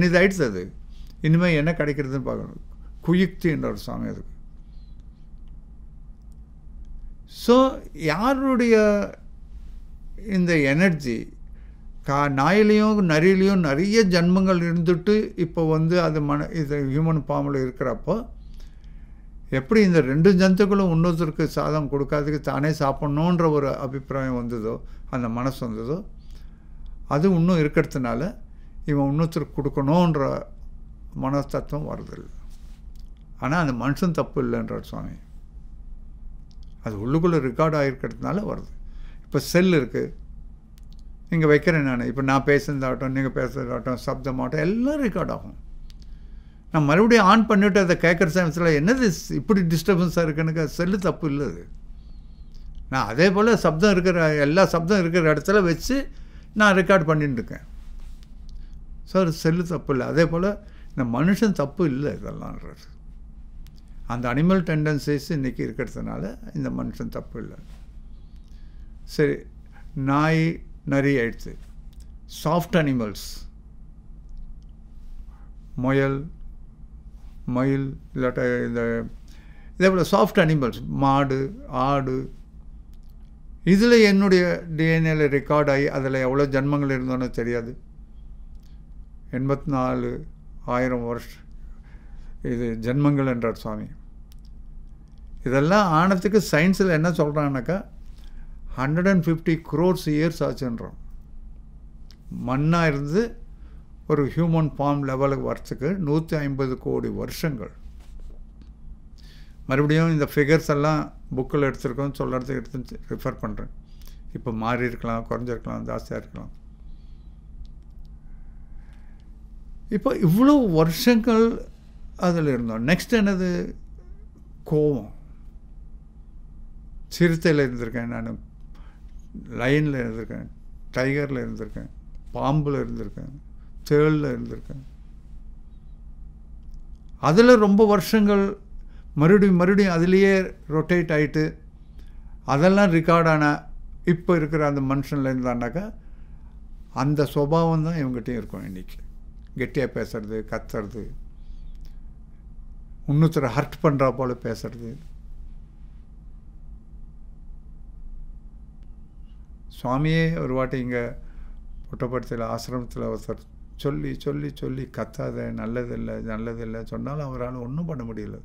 இது ஆயிடுச்சு அது இனிமேல் என்ன கிடைக்கிறதுன்னு பார்க்கணும் குயுக்தின்ற ஒரு சாமி அதுக்கு ஸோ யாருடைய இந்த எனர்ஜி கா நாயிலையும் நரியிலையும் நிறைய ஜன்மங்கள் இருந்துட்டு இப்போ வந்து அது மன இது ஹியூமன் ஃபார்மில் இருக்கிறப்போ எப்படி இந்த ரெண்டு ஜந்துக்களும் இன்னொருத்தருக்கு சாதம் கொடுக்காததுக்கு தானே சாப்பிட்ணுன்ற ஒரு அபிப்பிராயம் வந்ததோ அந்த மனசு வந்ததோ அது இன்னும் இருக்கிறதுனால இவன் இன்னொருத்தருக்கு கொடுக்கணுன்ற மனத்தத்துவம் வருதில்லை ஆனால் அந்த மனுஷன் தப்பு இல்லைன்றார் சுவாமி அது உள்ளுக்குள்ளே ரெக்கார்ட் ஆகிருக்கிறதுனால வருது இப்போ செல் இருக்குது நீங்கள் வைக்கிறேன் நான் இப்போ நான் பேசுனதாகட்டும் நீங்கள் பேசுகிறதாகட்டும் சப்தமாகட்டும் எல்லாம் ரெக்கார்ட் ஆகும் நான் மறுபடியும் ஆன் பண்ணிவிட்டு அதை கேட்குற சமயத்தில் என்னது இப்படி டிஸ்டர்பன்ஸாக இருக்குன்னுக்கு செல்லு தப்பு இல்லை நான் அதே போல் சப்தம் இருக்கிற எல்லா சப்தம் இருக்கிற இடத்துல வச்சு நான் ரெக்கார்ட் பண்ணிட்டுருக்கேன் சார் செல்லு தப்பு இல்லை அதே போல் இந்த மனுஷன் தப்பு இல்லை இதெல்லாம்ன்றது அந்த அனிமல் டெண்டன்சிஸ் இன்றைக்கி இருக்கிறதுனால இந்த மனுஷன் தப்பு இல்லை சரி நாய் நிறைய ஆயிடுச்சு சாஃப்ட் அனிமல்ஸ் முயல் மயில் இல்லாட்ட இந்த இதே போல் சாஃப்ட் அனிமல்ஸ் மாடு ஆடு இதில் என்னுடைய டிஎன்ஏல ரெக்கார்ட் ஆகி அதில் எவ்வளோ ஜென்மங்கள் இருந்தோன்னு தெரியாது எண்பத்தி நாலு ஆயிரம் வருஷம் இது ஜென்மங்கள் என்றார் சுவாமி இதெல்லாம் ஆனத்துக்கு சயின்ஸில் என்ன சொல்கிறாங்கனாக்கா hundred and fifty crores years ஆச்சுன்றோம் மண்ணாக இருந்து ஒரு ஹியூமன் ஃபார்ம் லெவலுக்கு வர்றதுக்கு நூற்றி ஐம்பது கோடி வருஷங்கள் மறுபடியும் இந்த ஃபிகர்ஸ் எல்லாம் புக்கில் எடுத்திருக்கோம் சொல்கிறதுக்கு எடுத்து ரிஃபர் பண்ணுறேன் இப்போ மாறி இருக்கலாம் குறைஞ்சிருக்கலாம் ஜாஸ்தியாக இருக்கலாம் இப்போ இவ்வளோ வருஷங்கள் அதில் இருந்தோம் நெக்ஸ்ட் என்னது கோவம் சிறுத்தையில் இருந்திருக்கேன் நான் லைனில் இருந்திருக்கேன் டைகரில் இருந்திருக்கேன் பாம்பில் இருந்திருக்கேன் திரளில் இருந்திருக்கேன் அதில் ரொம்ப வருஷங்கள் மறுபடியும் மறுபடியும் அதுலேயே ரொட்டேட் ஆகிட்டு அதெல்லாம் ரெக்கார்டான இப்போ இருக்கிற அந்த மனுஷனில் தானாக்கா அந்த சுபாவம் தான் இவங்ககிட்டையும் இருக்கும் இன்றைக்கி கெட்டியாக பேசுறது கத்துறது இன்னொருத்தரை ஹர்ட் பண்ணுறா போல் பேசுறது சுவாமியே ஒரு வாட்டி இங்கே புட்டப்படுத்தியில் ஆசிரமத்தில் ஒருத்தர் சொல்லி சொல்லி சொல்லி கத்தாத நல்லதில்லை நல்லதில்லை சொன்னாலும் அவரால் ஒன்றும் பண்ண முடியல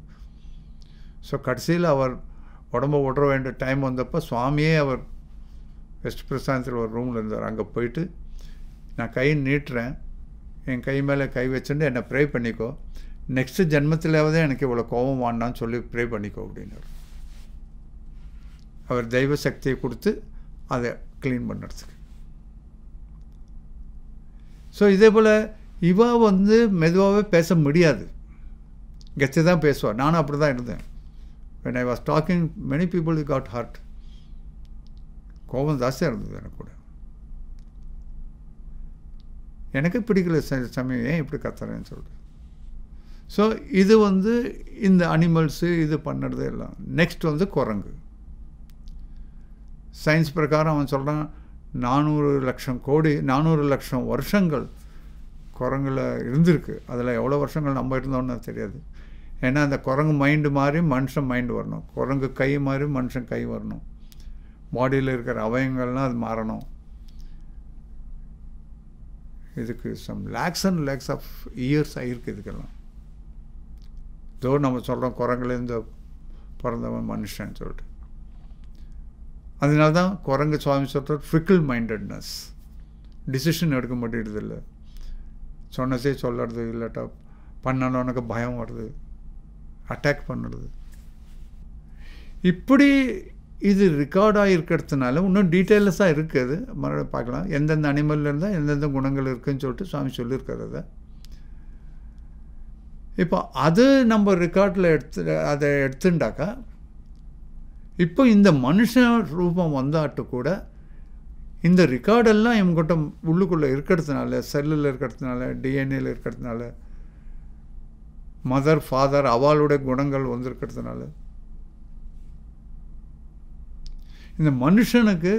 ஸோ கடைசியில் அவர் உடம்பு விடுற வேண்டிய டைம் வந்தப்போ சுவாமியே அவர் வெஸ்ட் பிரசாந்தத்தில் ஒரு ரூமில் இருந்தார் அங்கே போயிட்டு நான் கை நீட்டுறேன் என் கை மேலே கை வச்சுட்டு என்னை ப்ரே பண்ணிக்கோ நெக்ஸ்ட்டு ஜென்மத்திலாவது எனக்கு இவ்வளோ கோபம் வாண்டான்னு சொல்லி ப்ரே பண்ணிக்கோ அப்படின்னார் அவர் தெய்வ சக்தியை கொடுத்து அதை க்ளீன் பண்ணுறதுக்கு ஸோ இதே போல் இவா வந்து மெதுவாகவே பேச முடியாது கெச்சை தான் பேசுவாள் நானும் அப்படி தான் இருந்தேன் when I was talking many people got hard கோபம் ஜாஸ்தியாக இருந்தது எனக்கு கூட எனக்கு பிடிக்கல சமயம் ஏன் இப்படி கத்துறேன்னு சொல்லிட்டு ஸோ இது வந்து இந்த அனிமல்ஸு இது பண்ணுறது எல்லாம் நெக்ஸ்ட் வந்து குரங்கு சயின்ஸ் பிரகாரம் அவன் சொல்கிறான் நானூறு லட்சம் கோடி நானூறு லட்சம் வருஷங்கள் குரங்கில் இருந்திருக்கு அதில் எவ்வளோ வருஷங்கள் நம்ம இருந்தோம்னு தெரியாது ஏன்னா அந்த குரங்கு மைண்டு மாதிரி மனுஷன் மைண்டு வரணும் குரங்கு கை மாதிரி மனுஷன் கை வரணும் பாடியில் இருக்கிற அவயங்கள்லாம் அது மாறணும் இதுக்கு some lakhs and lakhs of years ஆகிருக்கு இதுக்கெல்லாம் ஏதோ நம்ம சொல்கிறோம் குரங்குலேருந்து பிறந்தவன் மனுஷன் சொல்லிட்டு அதனால தான் குரங்கு சுவாமி சொல்கிறார் ஃப்ரிக்கிள் மைண்டட்னஸ் டிசிஷன் எடுக்க முடியறது இல்லை சொன்னசே சொல்லுறது இல்லாட்டா பண்ணாலும் உனக்கு பயம் வருது அட்டாக் பண்ணுறது இப்படி இது ரெக்கார்டாக இருக்கிறதுனால இன்னும் டீட்டெயில்ஸாக இருக்குது மறுபடியும் பார்க்கலாம் எந்தெந்த அனிமல் இருந்தால் எந்தெந்த குணங்கள் இருக்குதுன்னு சொல்லிட்டு சுவாமி சொல்லியிருக்கிறத இப்போ அது நம்ம ரெக்கார்டில் எடுத்து அதை எடுத்துட்டாக்கா இப்போ இந்த மனுஷ ரூபம் வந்தாட்டு கூட இந்த ரெக்கார்டெல்லாம் இவங்ககிட்ட உள்ளுக்குள்ளே இருக்கிறதுனால செல்லில் இருக்கிறதுனால டிஎன்ஏல இருக்கிறதுனால மதர் ஃபாதர் அவளுடைய குணங்கள் வந்திருக்கிறதுனால இந்த மனுஷனுக்கு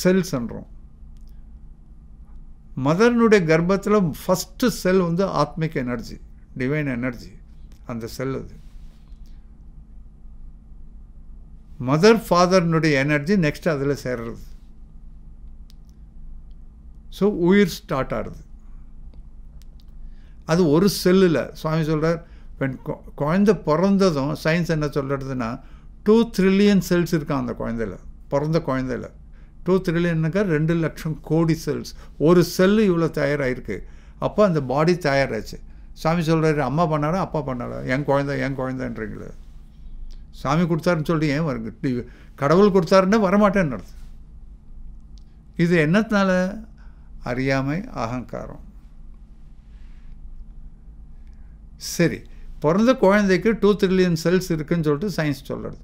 செல் சென்றோம் மதர்னுடைய கர்ப்பத்தில் ஃபஸ்ட்டு செல் வந்து ஆத்மிக் எனர்ஜி டிவைன் எனர்ஜி அந்த செல் அது மதர் ஃபாதர்னுடைய எனர்ஜி நெக்ஸ்ட் அதில் சேர்றது ஸோ உயிர் ஸ்டார்ட் ஆகுது அது ஒரு செல்லில் சுவாமி சொல்கிறார் பெண் குழந்த பிறந்ததும் சயின்ஸ் என்ன சொல்கிறதுனா டூ த்ரில்லியன் செல்ஸ் இருக்கான் அந்த குழந்தையில் பிறந்த குழந்தையில் டூ த்ரில்லியனுக்கா ரெண்டு லட்சம் கோடி செல்ஸ் ஒரு செல்லு இவ்வளோ தயாராகிருக்கு அப்போ அந்த பாடி தயாராகிச்சு சாமி சொல்கிறாரு அம்மா பண்ணாரா அப்பா பண்ணாரா என் குழந்தை என் குழந்தைன்றீங்களே சாமி கொடுத்தாருன்னு சொல்லி ஏன் வர கடவுள் கொடுத்தாருன்னா வரமாட்டேன்னு நடத்து இது என்னத்தினால அறியாமை அகங்காரம் சரி பிறந்த குழந்தைக்கு டூ த்ரில்லியன் செல்ஸ் இருக்குதுன்னு சொல்லிட்டு சயின்ஸ் சொல்கிறது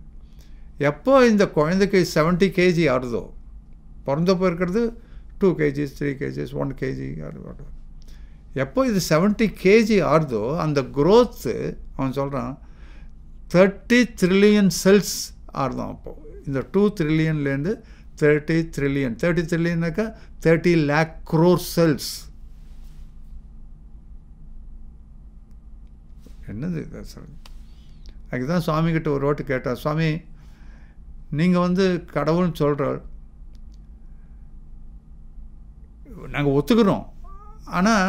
எப்போ இந்த குழந்தைக்கு செவன்ட்டி கேஜி ஆறுதோ பிறந்தப்போ இருக்கிறது two KGs three KGs one KG எப்போ இது செவன்ட்டி கேஜி ஆறுதோ அந்த குரோத்து அவன் சொல்கிறான் தேர்ட்டி த்ரில்லியன் செல்ஸ் ஆடுதான் அப்போது இந்த டூ த்ரில்லியன்லேருந்து தேர்ட்டி த்ரில்லியன் தேர்ட்டி த்ரில்லியன்னாக்கா தேர்ட்டி லேக் க்ரோர் செல்ஸ் என்னது அதுக்கு தான் கிட்ட ஒரு ஓட்டு கேட்டார் சுவாமி நீங்கள் வந்து கடவுள்னு சொல்கிறார் நாங்கள் ஒத்துக்கிறோம் ஆனால்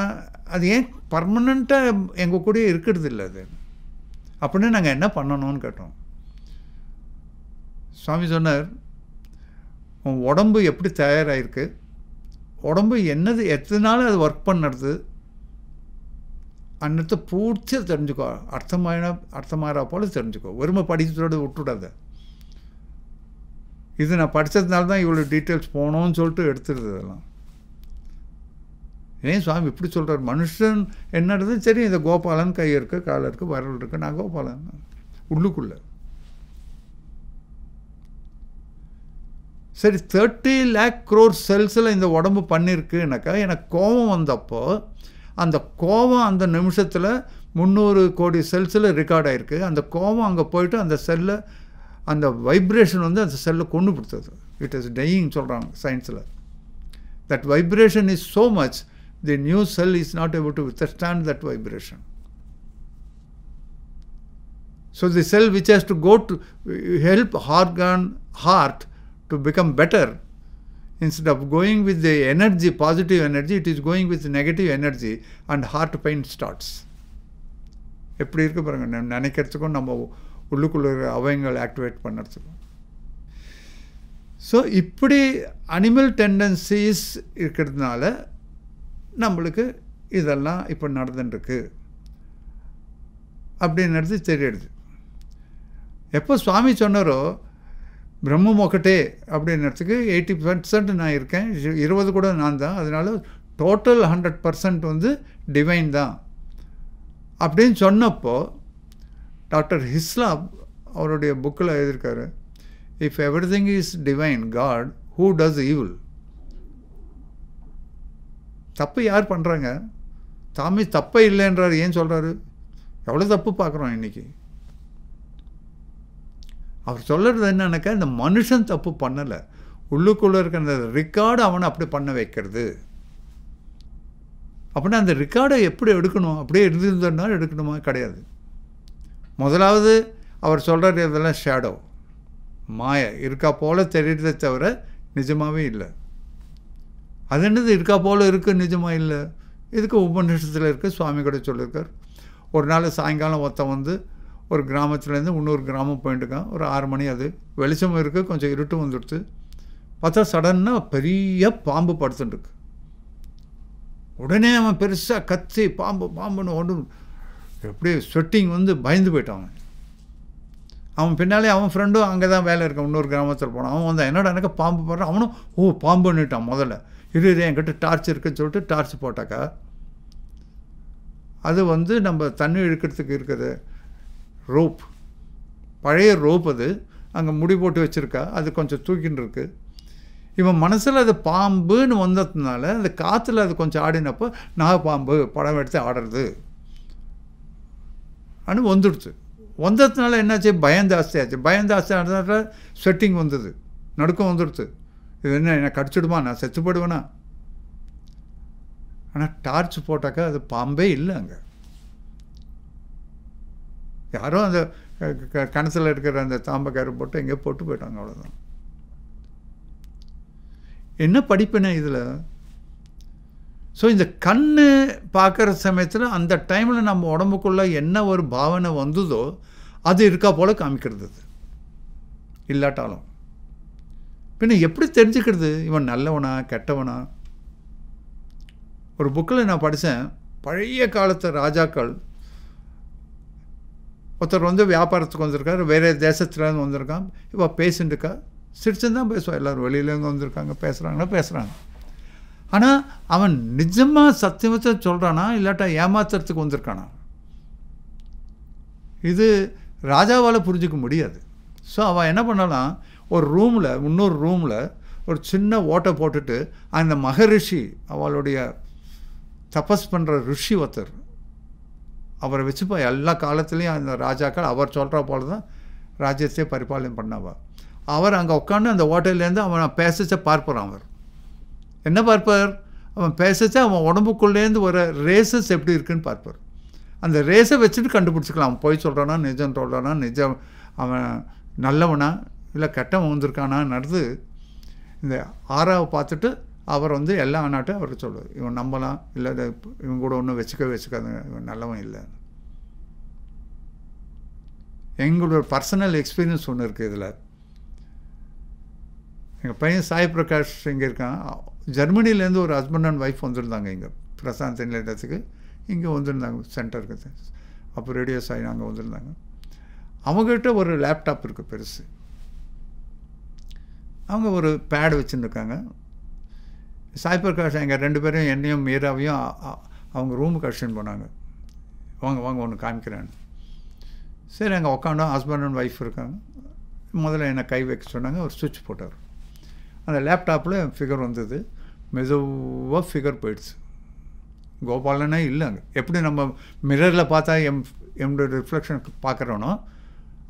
அது ஏன் பர்மனண்ட்டாக எங்கள் கூட இருக்கிறது இல்லை அது அப்படின்னு நாங்கள் என்ன பண்ணணும்னு கேட்டோம் சுவாமி சொன்னார் உன் உடம்பு எப்படி தயாராகிருக்கு உடம்பு என்னது எத்தனாலும் அது ஒர்க் பண்ணுறது அன்னத்தை பூர்த்தியாக தெரிஞ்சுக்கோ அர்த்தமான அர்த்தமாகிறா போல் தெரிஞ்சுக்கோ வெறுமை படித்ததோடு விட்டுவிடாத இது நான் படித்ததுனால தான் இவ்வளோ டீட்டெயில்ஸ் போகணும்னு சொல்லிட்டு எடுத்துருது அதெல்லாம் ஏன் சுவாமி இப்படி சொல்கிறார் மனுஷன் என்னது சரி இந்த கோபாலன் கை இருக்கு கால் இருக்கு வரல் இருக்கு நான் கோபாலன் உள்ளுக்குள்ள சரி தேர்ட்டி லேக் க்ரோர் செல்ஸில் இந்த உடம்பு பண்ணியிருக்குனாக்கா எனக்கு கோபம் வந்தப்போ அந்த கோபம் அந்த நிமிஷத்தில் முந்நூறு கோடி செல்ஸில் ரெக்கார்ட் ஆகிருக்கு அந்த கோபம் அங்கே போயிட்டு அந்த செல்லை அந்த வைப்ரேஷன் வந்து அந்த செல்லை கொண்டு கொடுத்தது இட் இஸ் டையிங் சொல்கிறாங்க சயின்ஸில் that vibration is so much the new cell is not able to withstand that vibration. So the cell which has to go to help organ, heart to become better, instead of going with the energy, positive energy, it is going with negative energy and heart pain starts. எப்படி இருக்க பாருங்க நினைக்கிறதுக்கும் நம்ம உள்ளுக்குள்ளே இருக்கிற அவயங்கள் ஆக்டிவேட் பண்ணுறதுக்கும் ஸோ இப்படி அனிமல் டெண்டன்சிஸ் இருக்கிறதுனால நம்மளுக்கு இதெல்லாம் இப்போ நடந்துட்டுருக்கு அப்படின்றது தெரியுது எப்போ சுவாமி சொன்னாரோ பிரம்மம் ஒக்கட்டே அப்படின்றதுக்கு எயிட்டி பர்சன்ட் நான் இருக்கேன் இருபது கூட நான் தான் அதனால் டோட்டல் ஹண்ட்ரட் பர்சன்ட் வந்து டிவைன் தான் அப்படின்னு சொன்னப்போ டாக்டர் ஹிஸ்லா அவருடைய புக்கில் எழுதியிருக்காரு if everything is divine God who does evil தப்பு யார் பண்ணுறாங்க தாமி தப்பே இல்லைன்றார் ஏன் சொல்கிறாரு எவ்வளோ தப்பு பார்க்குறோம் இன்றைக்கி அவர் சொல்கிறது என்னன்னாக்கா இந்த மனுஷன் தப்பு பண்ணலை உள்ளுக்குள்ளே இருக்கிற அந்த ரெக்கார்டு அவனை அப்படி பண்ண வைக்கிறது அப்படின்னா அந்த ரெக்கார்டை எப்படி எடுக்கணும் அப்படியே இருந்திருந்தோன்னா எடுக்கணுமா கிடையாது முதலாவது அவர் சொல்கிற இதெல்லாம் ஷேடோ மாய இருக்கா போல் தெரியுறதை தவிர நிஜமாகவே இல்லை அது என்னது இருக்கா போல் இருக்குது நிஜமாக இல்லை இதுக்கு உபநிஷத்தில் இருக்குது சுவாமி கூட சொல்லியிருக்கார் ஒரு நாள் சாயங்காலம் ஒருத்தன் வந்து ஒரு கிராமத்துலேருந்து இன்னொரு கிராமம் போயிட்டுருக்கான் ஒரு ஆறு மணி அது வெளிச்சமும் இருக்குது கொஞ்சம் இருட்டும் வந்துடுச்சு பார்த்தா சடன்னாக பெரிய பாம்பு படுத்துட்டுருக்கு உடனே அவன் பெருசாக கத்தி பாம்பு பாம்புன்னு ஒன்று எப்படி ஸ்வெட்டிங் வந்து பயந்து போயிட்டான் அவன் அவன் பின்னாலே அவன் ஃப்ரெண்டும் அங்கே தான் வேலை இருக்கான் இன்னொரு கிராமத்தில் போனான் அவன் வந்தான் என்னோட எனக்கு பாம்பு போடுறான் அவனும் ஓ பாம்புன்னுட்டான் முதல்ல இரு இரு என்கிட்ட டார்ச் இருக்குன்னு சொல்லிட்டு டார்ச் போட்டாக்கா அது வந்து நம்ம தண்ணி இழுக்கிறதுக்கு இருக்கிற ரோப் பழைய ரோப் அது அங்கே முடி போட்டு வச்சுருக்கா அது கொஞ்சம் தூக்கின்னு இருக்கு இவன் மனசில் அது பாம்புன்னு வந்ததுனால அந்த காற்றுல அது கொஞ்சம் ஆடினப்போ நாக பாம்பு படம் எடுத்து ஆடுறது அனு வந்துடுச்சு வந்ததுனால என்னாச்சு பயம் ஜாஸ்தியாச்சு பயம் ஜாஸ்தியாக ஸ்வெட்டிங் வந்தது நடுக்கம் வந்துடுச்சு இது என்ன என்னை கடிச்சிடுமா நான் செத்து ஆனால் டார்ச் போட்டாக்கா அது பாம்பே இல்லை அங்கே யாரும் அந்த கணத்தில் இருக்கிற அந்த தாம்பக்காரை போட்டு எங்கேயோ போட்டு போயிட்டாங்க அவ்வளோதான் என்ன படிப்பினே இதில் ஸோ இந்த கண் பார்க்குற சமயத்தில் அந்த டைமில் நம்ம உடம்புக்குள்ளே என்ன ஒரு பாவனை வந்ததோ அது இருக்கா போல் காமிக்கிறது இல்லாட்டாலும் பின்ன எப்படி தெரிஞ்சுக்கிறது இவன் நல்லவனா கெட்டவனா ஒரு புக்கில் நான் படித்தேன் பழைய காலத்து ராஜாக்கள் ஒருத்தர் வந்து வியாபாரத்துக்கு வந்திருக்காரு வேறு தேசத்துலேருந்து வந்திருக்கான் பேசிட்டு பேசிட்டுருக்கா சிரிச்சுன்னு தான் பேசுவான் எல்லோரும் வெளியிலேருந்து வந்திருக்காங்க பேசுகிறாங்கன்னா பேசுகிறாங்க ஆனால் அவன் நிஜமாக சத்தியமத்தை சொல்கிறானா இல்லாட்டா ஏமாத்துறதுக்கு வந்திருக்கானா இது ராஜாவால் புரிஞ்சிக்க முடியாது ஸோ அவன் என்ன பண்ணலாம் ஒரு ரூமில் இன்னொரு ரூமில் ஒரு சின்ன ஓட்டை போட்டுட்டு அந்த மகரிஷி அவளுடைய தபஸ் பண்ணுற ரிஷி ஒருத்தர் அவரை வச்சுப்பா எல்லா காலத்துலேயும் அந்த ராஜாக்கள் அவர் சொல்கிற போல தான் ராஜ்யத்தையே பரிபாலனை பண்ணவா அவர் அங்கே உட்காந்து அந்த ஓட்டையிலேருந்து அவன் பேசச்ச பார்ப்பார் அவர் என்ன பார்ப்பார் அவன் பேசச்ச அவன் உடம்புக்குள்ளேருந்து வர ரேசஸ் எப்படி இருக்குன்னு பார்ப்பார் அந்த ரேஸை வச்சுட்டு கண்டுபிடிச்சிக்கலாம் அவன் போய் சொல்கிறானா நிஜம் சொல்கிறானா நிஜம் அவன் நல்லவனா இல்லை கட்டம் வந்திருக்கானான்றது இந்த ஆறாவை பார்த்துட்டு அவர் வந்து எல்லா நாட்டும் அவர் சொல்லுவார் இவன் நம்பலாம் இல்லை இவன் கூட ஒன்றும் வச்சுக்க வச்சுக்காதுங்க இவன் நல்லவன் இல்லை எங்களோட பர்சனல் எக்ஸ்பீரியன்ஸ் ஒன்று இருக்குது இதில் எங்கள் பையன் சாய் பிரகாஷ் இங்கே இருக்கான் ஜெர்மனிலேருந்து ஒரு ஹஸ்பண்ட் அண்ட் ஒய்ஃப் வந்திருந்தாங்க இங்கே பிரசாந்த் நிலையத்துக்கு இங்கே வந்திருந்தாங்க சென்டருக்கு அப்போ ரேடியோ சாய் நாங்கள் வந்திருந்தாங்க அவங்ககிட்ட ஒரு லேப்டாப் இருக்குது பெருசு அவங்க ஒரு பேடு வச்சுருந்துருக்காங்க சாய் பிரகாஷ் எங்கள் ரெண்டு பேரும் என்னையும் மீராவையும் அவங்க ரூமு கஷ்டன் போனாங்க வாங்க வாங்க ஒன்று காமிக்கிறேன்னு சரி அங்கே உக்காண்டோம் ஹஸ்பண்ட் அண்ட் ஒய்ஃப் இருக்காங்க முதல்ல என்னை கை வைக்க சொன்னாங்க ஒரு சுவிட்ச் போட்டார் அந்த லேப்டாப்பில் ஃபிகர் வந்தது மெதுவாக ஃபிகர் போயிடுச்சு கோபாலனே இல்லைங்க எப்படி நம்ம மிரரில் பார்த்தா எம் என்னோட ரிஃப்ளெக்ஷன் பார்க்குறோனோ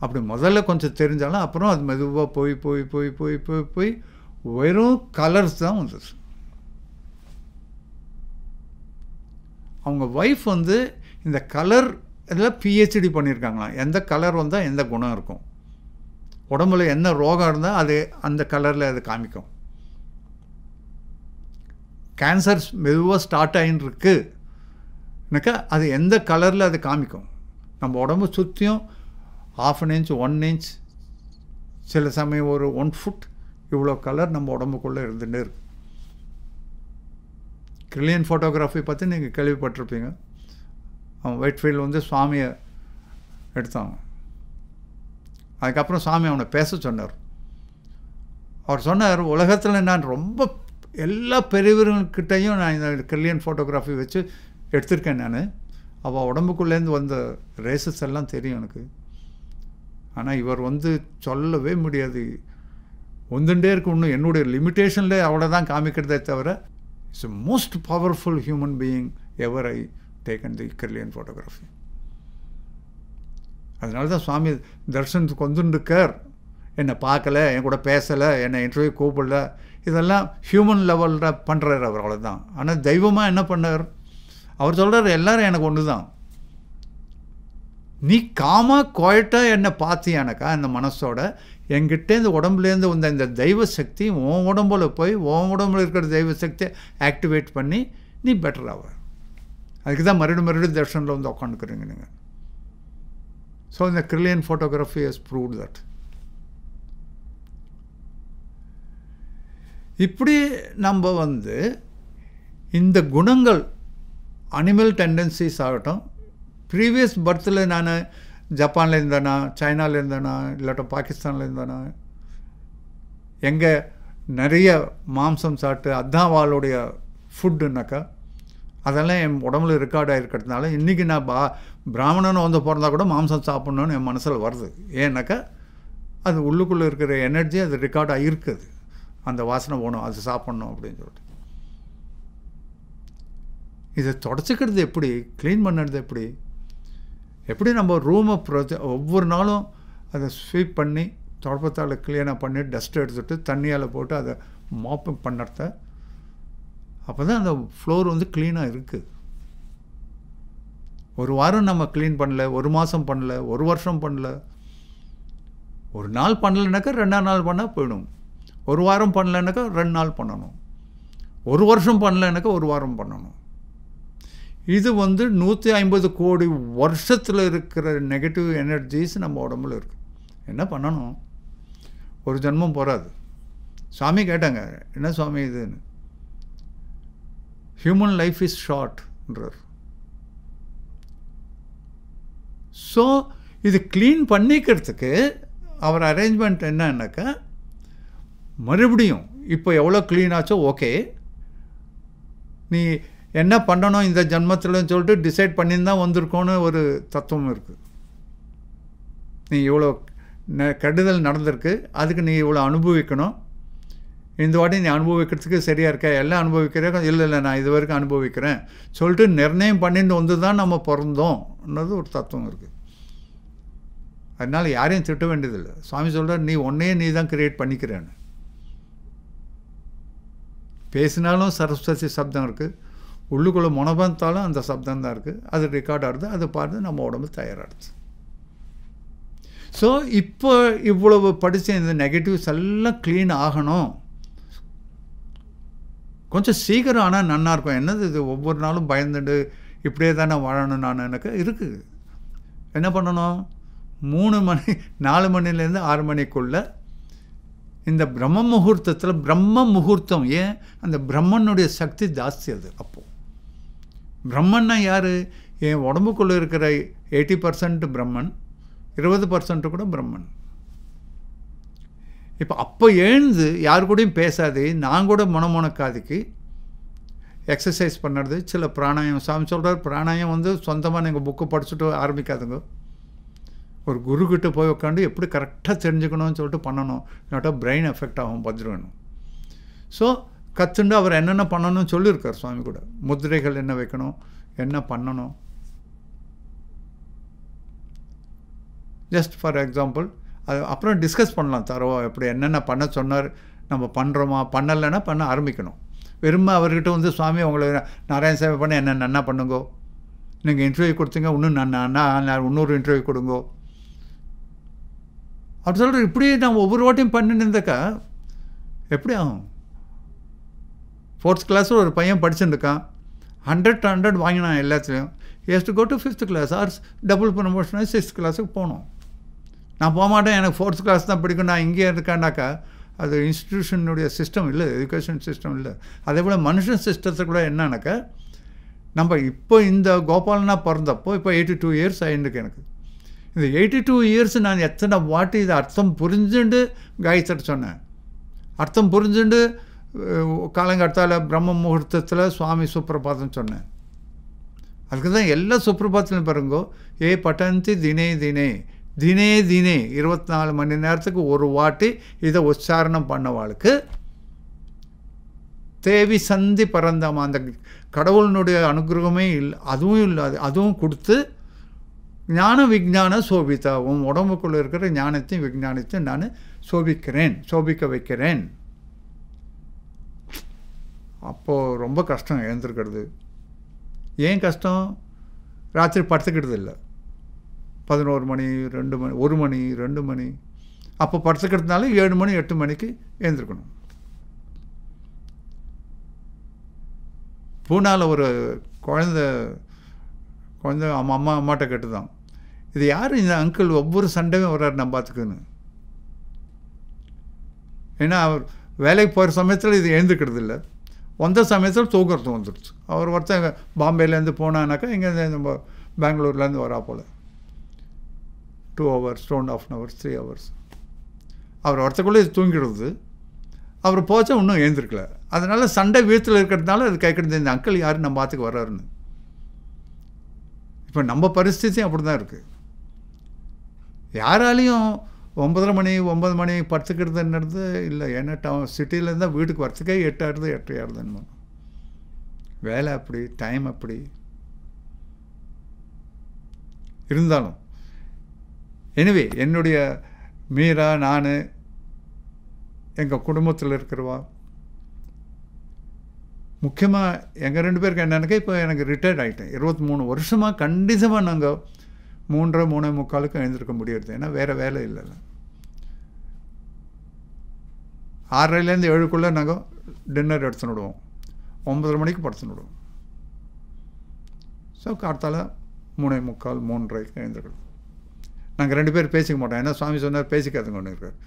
அப்படி முதல்ல கொஞ்சம் தெரிஞ்சாலும் அப்புறம் அது மெதுவாக போய் போய் போய் போய் போய் போய் வெறும் கலர்ஸ் தான் வந்துச்சு அவங்க ஒய்ஃப் வந்து இந்த கலர் இதில் பிஹெச்டி பண்ணியிருக்காங்களாம் எந்த கலர் வந்தால் எந்த குணம் இருக்கும் உடம்புல என்ன ரோகம் இருந்தால் அது அந்த கலரில் அது காமிக்கும் கேன்சர்ஸ் மெதுவாக ஸ்டார்ட் ஆகின்னு இருக்குனாக்கா அது எந்த கலரில் அது காமிக்கும் நம்ம உடம்பு சுற்றியும் half an inch one inch சில சமயம் ஒரு ஒன் ஃபுட் இவ்வளோ கலர் நம்ம உடம்புக்குள்ளே இருந்துகிட்டே இருக்கு கிரில்லியன் ஃபோட்டோகிராஃபி பற்றி நீங்கள் கேள்விப்பட்டிருப்பீங்க அவன் ஃபீல்டு வந்து சுவாமியை எடுத்தாங்க அதுக்கப்புறம் சுவாமி அவனை பேச சொன்னார் அவர் சொன்னார் உலகத்தில் நான் ரொம்ப எல்லா பெரியவர்கிட்டையும் நான் இந்த கிளியன் ஃபோட்டோகிராஃபி வச்சு எடுத்திருக்கேன் நான் அவள் உடம்புக்குள்ளேருந்து வந்த ரேசஸ் எல்லாம் தெரியும் எனக்கு ஆனால் இவர் வந்து சொல்லவே முடியாது ஒன்றுண்டே இருக்கு ஒன்று என்னுடைய லிமிட்டேஷனில் அவ்வளோ தான் காமிக்கிறதே தவிர it's a most powerful human being ever I taken the Kirlian photography அதனால தான் சுவாமி தர்ஷனத்துக்கு வந்துருக்கார் என்னை பார்க்கலை என் கூட பேசலை என்னை இன்டர்வியூ கூப்பிடல இதெல்லாம் ஹியூமன் லெவலில் பண்ணுறாரு அவர் அவ்வளோதான் ஆனால் தெய்வமாக என்ன பண்ணார் அவர் சொல்கிறார் எல்லோரும் எனக்கு ஒன்று தான் நீ காமாக குவாய்ட்டாக என்னை பார்த்தியானக்கா அந்த மனசோட என்கிட்ட இந்த உடம்புலேருந்து வந்த இந்த தெய்வ சக்தி உன் உடம்புல போய் உன் உடம்புல இருக்கிற தெய்வ சக்தியை ஆக்டிவேட் பண்ணி நீ பெட்டர் ஆவ அதுக்கு தான் மறுபடியும் மறுபடியும் தர்ஷனில் வந்து உக்காந்துக்கிறீங்க நீங்கள் ஸோ இந்த Kirlian photography has proved that இப்படி நம்ம வந்து இந்த குணங்கள் அனிமல் டெண்டன்சிஸ் ஆகட்டும் ப்ரீவியஸ் பர்த்தில் நான் ஜப்பானில் இருந்தேனா சைனாவில் இருந்தேனா இல்லாட்ட பாகிஸ்தானில் இருந்தேனா எங்கே நிறைய மாம்சம் சாப்பிட்டு அதான் அவளுடைய ஃபுட்டுனாக்கா அதெல்லாம் என் உடம்புல ரெக்கார்ட் ஆகிருக்கிறதுனால இன்றைக்கி நான் பா பிராமணன் வந்து பிறந்தா கூட மாம்சம் சாப்பிட்ணுன்னு என் மனசில் வருது ஏன்னாக்கா அது உள்ளுக்குள்ளே இருக்கிற எனர்ஜி அது ரெக்கார்ட் ஆகிருக்குது அந்த வாசனை போகணும் அது சாப்பிட்ணும் அப்படின்னு சொல்லிட்டு இதை தொடச்சிக்கிறது எப்படி க்ளீன் பண்ணுறது எப்படி எப்படி நம்ம ரூமை ஒவ்வொரு நாளும் அதை ஸ்வீப் பண்ணி தொடப்பத்தால் கிளீனாக பண்ணி டஸ்ட் எடுத்துகிட்டு தண்ணியால் போட்டு அதை மாப்பிங் பண்ணுறத அப்போ தான் அந்த ஃப்ளோர் வந்து க்ளீனாக இருக்குது ஒரு வாரம் நம்ம க்ளீன் பண்ணல ஒரு மாதம் பண்ணல ஒரு வருஷம் பண்ணல ஒரு நாள் பண்ணலைனாக்கா ரெண்டாம் நாள் பண்ணால் போயிடும் ஒரு வாரம் பண்ணலைனாக்கா ரெண்டு நாள் பண்ணணும் ஒரு வருஷம் பண்ணலைனாக்கா ஒரு வாரம் பண்ணணும் இது வந்து நூற்றி ஐம்பது கோடி வருஷத்தில் இருக்கிற நெகட்டிவ் எனர்ஜிஸ் நம்ம உடம்புல இருக்கு என்ன பண்ணணும் ஒரு ஜென்மம் போகாது சாமி கேட்டாங்க என்ன சுவாமி இதுன்னு ஹியூமன் லைஃப் இஸ் ஷார்ட்ன்றார் ஸோ இது க்ளீன் பண்ணிக்கிறதுக்கு அவர் அரேஞ்ச்மெண்ட் என்னன்னாக்கா மறுபடியும் இப்போ எவ்வளோ க்ளீனாச்சோ ஓகே நீ என்ன பண்ணணும் இந்த ஜென்மத்தில்னு சொல்லிட்டு டிசைட் பண்ணியிருந்தான் தான் வந்திருக்கோன்னு ஒரு தத்துவம் இருக்குது நீ இவ்வளோ கெடுதல் நடந்திருக்கு அதுக்கு நீ இவ்வளோ அனுபவிக்கணும் இந்த வாட்டி நீ அனுபவிக்கிறதுக்கு சரியாக இருக்க எல்லாம் அனுபவிக்கிறேன் இல்லை இல்லை நான் இது வரைக்கும் அனுபவிக்கிறேன் சொல்லிட்டு நிர்ணயம் பண்ணிட்டு வந்து தான் நம்ம பிறந்தோம்ன்றது ஒரு தத்துவம் இருக்குது அதனால் யாரையும் திட்ட வேண்டியதில்லை சுவாமி சொல்கிறார் நீ ஒன்றையே நீ தான் கிரியேட் பண்ணிக்கிறேன்னு பேசினாலும் சரஸ்வதி சப்தம் இருக்குது உள்ளுக்குள்ளே முனபந்தாலும் அந்த சப்தம் தான் இருக்குது அது ரெக்கார்ட் ஆகுது அதை பார்த்து நம்ம உடம்பு தயாராகிடுது ஸோ இப்போ இவ்வளவு படித்த இந்த நெகட்டிவ்ஸ் எல்லாம் க்ளீன் ஆகணும் கொஞ்சம் சீக்கிரம் ஆனால் இருக்கும் என்னது இது ஒவ்வொரு நாளும் பயந்துட்டு இப்படியே தானே வாழணும் நான் எனக்கு இருக்குது என்ன பண்ணணும் மூணு மணி நாலு மணிலேருந்து ஆறு மணிக்குள்ளே இந்த பிரம்ம முகூர்த்தத்தில் பிரம்ம முகூர்த்தம் ஏன் அந்த பிரம்மனுடைய சக்தி ஜாஸ்தி அது அப்போது பிரம்மன்னா யார் என் உடம்புக்குள்ளே இருக்கிற எயிட்டி பர்சன்ட் பிரம்மன் இருபது பர்சன்ட்டு கூட பிரம்மன் இப்போ அப்போ எழுந்து யார் கூடயும் பேசாதே நான் கூட முனமுனக்காதுக்கு எக்ஸசைஸ் பண்ணுறது சில பிராணாயம் சாமி சொல்கிறார் பிராணாயம் வந்து சொந்தமாக நீங்கள் புக்கு படிச்சுட்டு ஆரம்பிக்காதுங்க ஒரு குருக்கிட்ட போய் உட்காந்து எப்படி கரெக்டாக தெரிஞ்சுக்கணும்னு சொல்லிட்டு பண்ணணும் இல்லாட்டா பிரெயின் எஃபெக்ட் ஆகும் பத்ருவேணும் ஸோ கற்றுண்டு அவர் என்னென்ன பண்ணணும்னு சொல்லியிருக்கார் சுவாமி கூட முதிரைகள் என்ன வைக்கணும் என்ன பண்ணணும் ஜஸ்ட் ஃபார் எக்ஸாம்பிள் அது அப்புறம் டிஸ்கஸ் பண்ணலாம் தரவா எப்படி என்னென்ன பண்ண சொன்னார் நம்ம பண்ணுறோமா பண்ணலைன்னா பண்ண ஆரம்பிக்கணும் வெறுமை அவர்கிட்ட வந்து சுவாமி உங்களை நாராயண சேவை பண்ண என்ன நன்னா பண்ணுங்கோ நீங்கள் இன்டர்வியூ கொடுத்தீங்க இன்னும் நான் இன்னொரு இன்டர்வியூ கொடுங்கோ அப்படி சொல்கிற இப்படி நான் ஒவ்வொரு வாட்டியும் பண்ணிட்டு இருந்தாக்கா எப்படி ஆகும் ஃபோர்த் கிளாஸில் ஒரு பையன் படிச்சுருக்கான் ஹண்ட்ரட் ஹண்ட்ரட் வாங்கினான் எல்லாத்துலேயும் yes to go to fifth class or double promotion sixth கிளாஸுக்கு போகணும் நான் போக மாட்டேன் எனக்கு ஃபோர்த் கிளாஸ் தான் பிடிக்கும் நான் இங்கே இருக்கேன்னாக்கா அது இன்ஸ்டிடியூஷனுடைய சிஸ்டம் இல்லை எஜுகேஷன் சிஸ்டம் இல்லை அதே போல் மனுஷன் சிஸ்டத்தை கூட என்னன்னாக்கா நம்ம இப்போ இந்த கோபாலனா பிறந்தப்போ இப்போ எயிட்டி டூ இயர்ஸ் ஆகிருக்கு எனக்கு இந்த எயிட்டி டூ இயர்ஸ் நான் எத்தனை வாட்டி இதை அர்த்தம் புரிஞ்சுண்டு காயத்தட்ட சொன்னேன் அர்த்தம் புரிஞ்சுண்டு காலங்காத்தால் பிரம்ம முகூர்த்தத்தில் சுவாமி சுப்பிரபாதம் சொன்னேன் அதுக்கு தான் எல்லா சுப்பிரபாதத்திலும் பாருங்கோ ஏ பட்டந்தி தினே தினே தினே தினே இருபத்தி நாலு மணி நேரத்துக்கு ஒரு வாட்டி இதை உச்சாரணம் பண்ணவாளுக்கு தேவி சந்தி பரந்தாம அந்த கடவுளினுடைய அனுகிரகமே இல்லை அதுவும் இல்லாது அதுவும் கொடுத்து ஞான விஜான சோபித்தாவும் உடம்புக்குள்ளே இருக்கிற ஞானத்தையும் விஜானத்தையும் நான் சோபிக்கிறேன் சோபிக்க வைக்கிறேன் அப்போது ரொம்ப கஷ்டம் எழுந்திருக்கிறது ஏன் கஷ்டம் ராத்திரி படுத்துக்கிட்டது இல்லை பதினோரு மணி ரெண்டு மணி ஒரு மணி ரெண்டு மணி அப்போ படுத்துக்கிறதுனால ஏழு மணி எட்டு மணிக்கு எழுந்திருக்கணும் பூனாவில் ஒரு குழந்த குழந்த அம்மா அம்மா அம்மாட்ட தான் இது யார் இந்த அங்கிள் ஒவ்வொரு சண்டையும் வர்றாரு நம்ம பார்த்துக்குன்னு ஏன்னா அவர் வேலைக்கு போகிற சமயத்தில் இது எழுந்துக்கிறது இல்லை வந்த சமயத்தில் தூக்குறது வந்துடுச்சு அவர் ஒருத்தன் பாம்பேலேருந்து போனானாக்கா இங்கேருந்து நம்ம பெங்களூர்லேருந்து வரா போல் two hours two and half an hours three hours அவர் ஒருத்தக்குள்ளே இது தூங்கிடுது அவர் போச்சால் இன்னும் எழுந்திருக்கல அதனால் சண்டை வீட்டில் இருக்கிறதுனால அது கேட்குறது இந்த அங்கிள் யார் நம்ம ஆற்றுக்கு வர்றாருன்னு இப்போ நம்ம பரிஸ்தியும் அப்படி தான் இருக்குது யாராலையும் ஒம்பதரை மணி ஒம்பது மணி படுத்துக்கிறதுன்றது இல்லை ஏன்னா டவுன் சிட்டியிலேருந்து வீட்டுக்கு வரத்துக்கே எட்டாயிரது எட்டையாயிருதுன்னு வேலை அப்படி டைம் அப்படி இருந்தாலும் எனவே என்னுடைய மீரா நான் எங்கள் குடும்பத்தில் இருக்கிறவா முக்கியமாக எங்கள் ரெண்டு பேருக்கு என்னென்னக்கா இப்போ எனக்கு ரிட்டையர்ட் ஆகிட்டேன் இருபத்தி மூணு வருஷமாக கண்டிப்பாக நாங்கள் மூன்றரை மூணு முக்காலுக்கும் எழுந்திருக்க முடியறது ஏன்னா வேறு வேலை இல்லைல்ல ஆறரைலேருந்து ஏழுக்குள்ளே நாங்கள் டின்னர் எடுத்து விடுவோம் ஒம்பதரை மணிக்கு படுத்து விடுவோம் ஸோ கார்த்தால மூணே முக்கால் மூன்றரை எழுந்திருக்கணும் நாங்கள் ரெண்டு பேர் பேசிக்க மாட்டோம் ஏன்னா சுவாமி சொன்னார் பேசிக்காதுங்க ஒன்று இருக்கார்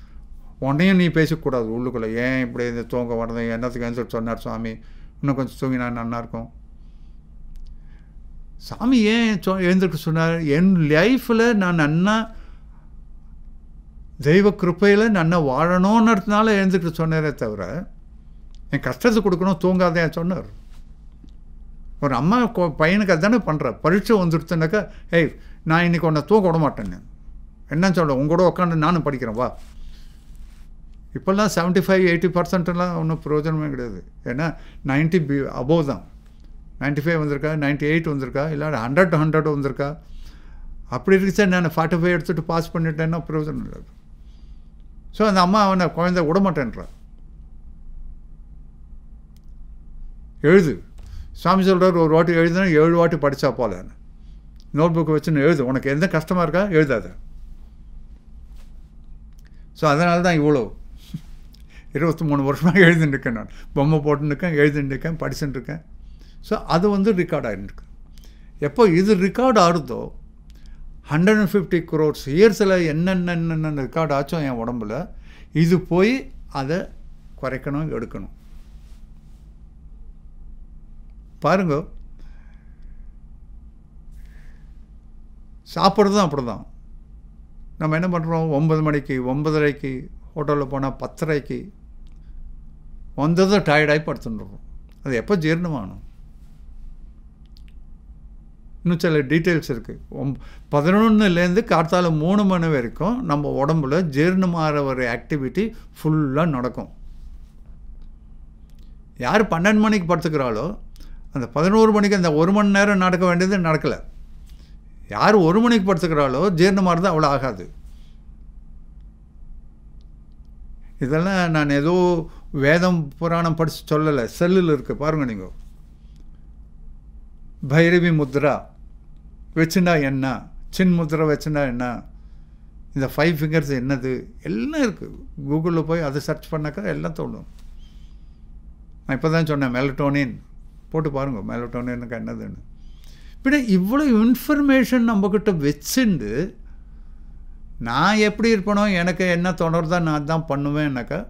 உடனே நீ பேசக்கூடாது உள்ளுக்குள்ளே ஏன் இப்படி இந்த தூங்க வரது என்னத்துக்கு எழுந்திரிச்சு சொன்னார் சுவாமி இன்னும் கொஞ்சம் தூங்கினா நல்லாயிருக்கும் சாமி ஏன் சொ எழுந்திருக்க சொன்னார் என் லைஃப்பில் நான் நன்னா தெய்வ கிருப்பையில் நான் வாழணுன்றதுனால எழுந்துக்க சொன்னாரே தவிர என் கஷ்டத்தை கொடுக்கணும் தூங்காதையா சொன்னார் ஒரு அம்மா பையனுக்கு அதுதானே பண்ணுற பரீட்சை வந்துடுச்சுனாக்கா ஏய் நான் இன்றைக்கி உன்னை தூங்க விட மாட்டேன்னு என்னன்னு சொல்ல உங்களோட உட்காந்து நானும் படிக்கிறேன் வா இப்போல்லாம் செவன்ட்டி ஃபைவ் எயிட்டி பர்சன்ட்லாம் ஒன்றும் பிரயோஜனமே கிடையாது ஏன்னா நைன்ட்டி பி அபோவ் தான் நைன்ட்டி ஃபைவ் வந்திருக்கா நைன்ட்டி எயிட் வந்திருக்கா இல்லை ஹண்ட்ரட் ஹண்ட்ரட் வந்திருக்கா அப்படி இருக்கு நான் ஃபார்ட்டி ஃபைவ் எடுத்துகிட்டு பாஸ் பண்ணிட்டேன்னா பிரயோஜனம் இல்லை ஸோ அந்த அம்மா அவனை குழந்தை விடமாட்டேன்றா எழுது சாமி சொல்கிறார் ஒரு வாட்டி எழுதுனா ஏழு வாட்டி படித்தா போல நோட் புக் வச்சுன்னு எழுது உனக்கு எந்த கஷ்டமாக இருக்கா எழுதாத ஸோ அதனால தான் இவ்வளோ இருபத்தி மூணு வருஷமாக எழுதின்னு இருக்கேன் நான் பொம்மை போட்டுன்னு இருக்கேன் எழுதின்னு இருக்கேன் படிச்சுட்டு இருக்கேன் ஸோ அது வந்து ரெக்கார்ட் ஆகிருக்கு எப்போ இது ரெக்கார்ட் ஆடுதோ ஹண்ட்ரட் அண்ட் ஃபிஃப்டி குரோர்ஸ் இயர்ஸில் என்னென்ன ரெக்கார்ட் ஆச்சோ என் உடம்புல இது போய் அதை குறைக்கணும் எடுக்கணும் பாருங்க சாப்பிட்றதும் அப்படி தான் நம்ம என்ன பண்ணுறோம் ஒம்பது மணிக்கு ஒம்பதரைக்கு ஹோட்டலில் போனால் பத்தரைக்கு வந்ததும் டயர்டாகி படுத்துட்டுருக்கோம் அது எப்போ ஜீர்ணமாகணும் இன்னும் சில டீட்டெயில்ஸ் இருக்குது பதினொன்றுலேருந்து காற்றால் மூணு மணி வரைக்கும் நம்ம உடம்புல ஜீரணமாகிற ஒரு ஆக்டிவிட்டி ஃபுல்லாக நடக்கும் யார் பன்னெண்டு மணிக்கு படுத்துக்கிறாளோ அந்த பதினோரு மணிக்கு அந்த ஒரு மணி நேரம் நடக்க வேண்டியது நடக்கலை யார் ஒரு மணிக்கு படுத்துக்கிறாளோ ஜீர்ணமாகறது அவ்வளோ ஆகாது இதெல்லாம் நான் ஏதோ வேதம் புராணம் படித்து சொல்லலை செல்லில் இருக்குது பாருங்கள் நீங்கள் பைரவி முத்ரா வச்சுனா என்ன சின் முத்திரை வச்சுனா என்ன இந்த ஃபைவ் ஃபிங்கர்ஸ் என்னது எல்லாம் இருக்குது கூகுளில் போய் அதை சர்ச் பண்ணாக்கா எல்லாம் தோணும் நான் இப்போ தான் சொன்னேன் மெலட்டோனின் போட்டு பாருங்கள் மெலட்டோனின்னுக்கு என்னதுன்னு இப்படி இவ்வளோ இன்ஃபர்மேஷன் நம்மக்கிட்ட வச்சுண்டு நான் எப்படி இருப்பனோ எனக்கு என்ன தொடர்தா நான் தான் பண்ணுவேன்னாக்கா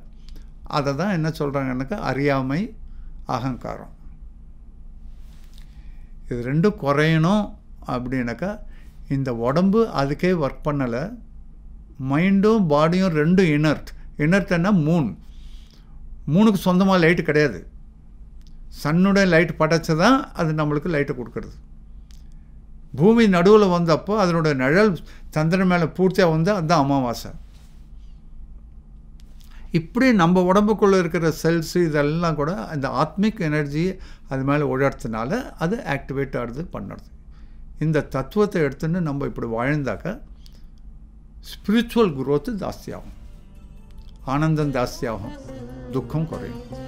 அதை தான் என்ன சொல்கிறாங்கன்னாக்கா அறியாமை அகங்காரம் இது ரெண்டும் குறையணும் அப்படின்னாக்கா இந்த உடம்பு அதுக்கே ஒர்க் பண்ணலை மைண்டும் பாடியும் ரெண்டும் இனர்ட் இனர்த்னா மூன் மூணுக்கு சொந்தமாக லைட்டு கிடையாது சன்னுடைய லைட் படைச்சு தான் அது நம்மளுக்கு லைட்டை கொடுக்குறது பூமி நடுவில் வந்தப்போ அதனுடைய நிழல் சந்திரன் மேலே பூர்த்தியாக வந்தால் அதுதான் அமாவாசை இப்படி நம்ம உடம்புக்குள்ளே இருக்கிற செல்ஸு இதெல்லாம் கூட அந்த ஆத்மிக் எனர்ஜி அது மேலே உழர்த்தினால அது ஆக்டிவேட் ஆகுது பண்ணுறது இந்த தத்துவத்தை எடுத்துன்னு நம்ம இப்படி வாழ்ந்தாக்க ஸ்பிரிச்சுவல் குரோத்து ஜாஸ்தியாகும் ஆனந்தம் ஜாஸ்தியாகும் துக்கம் குறையும்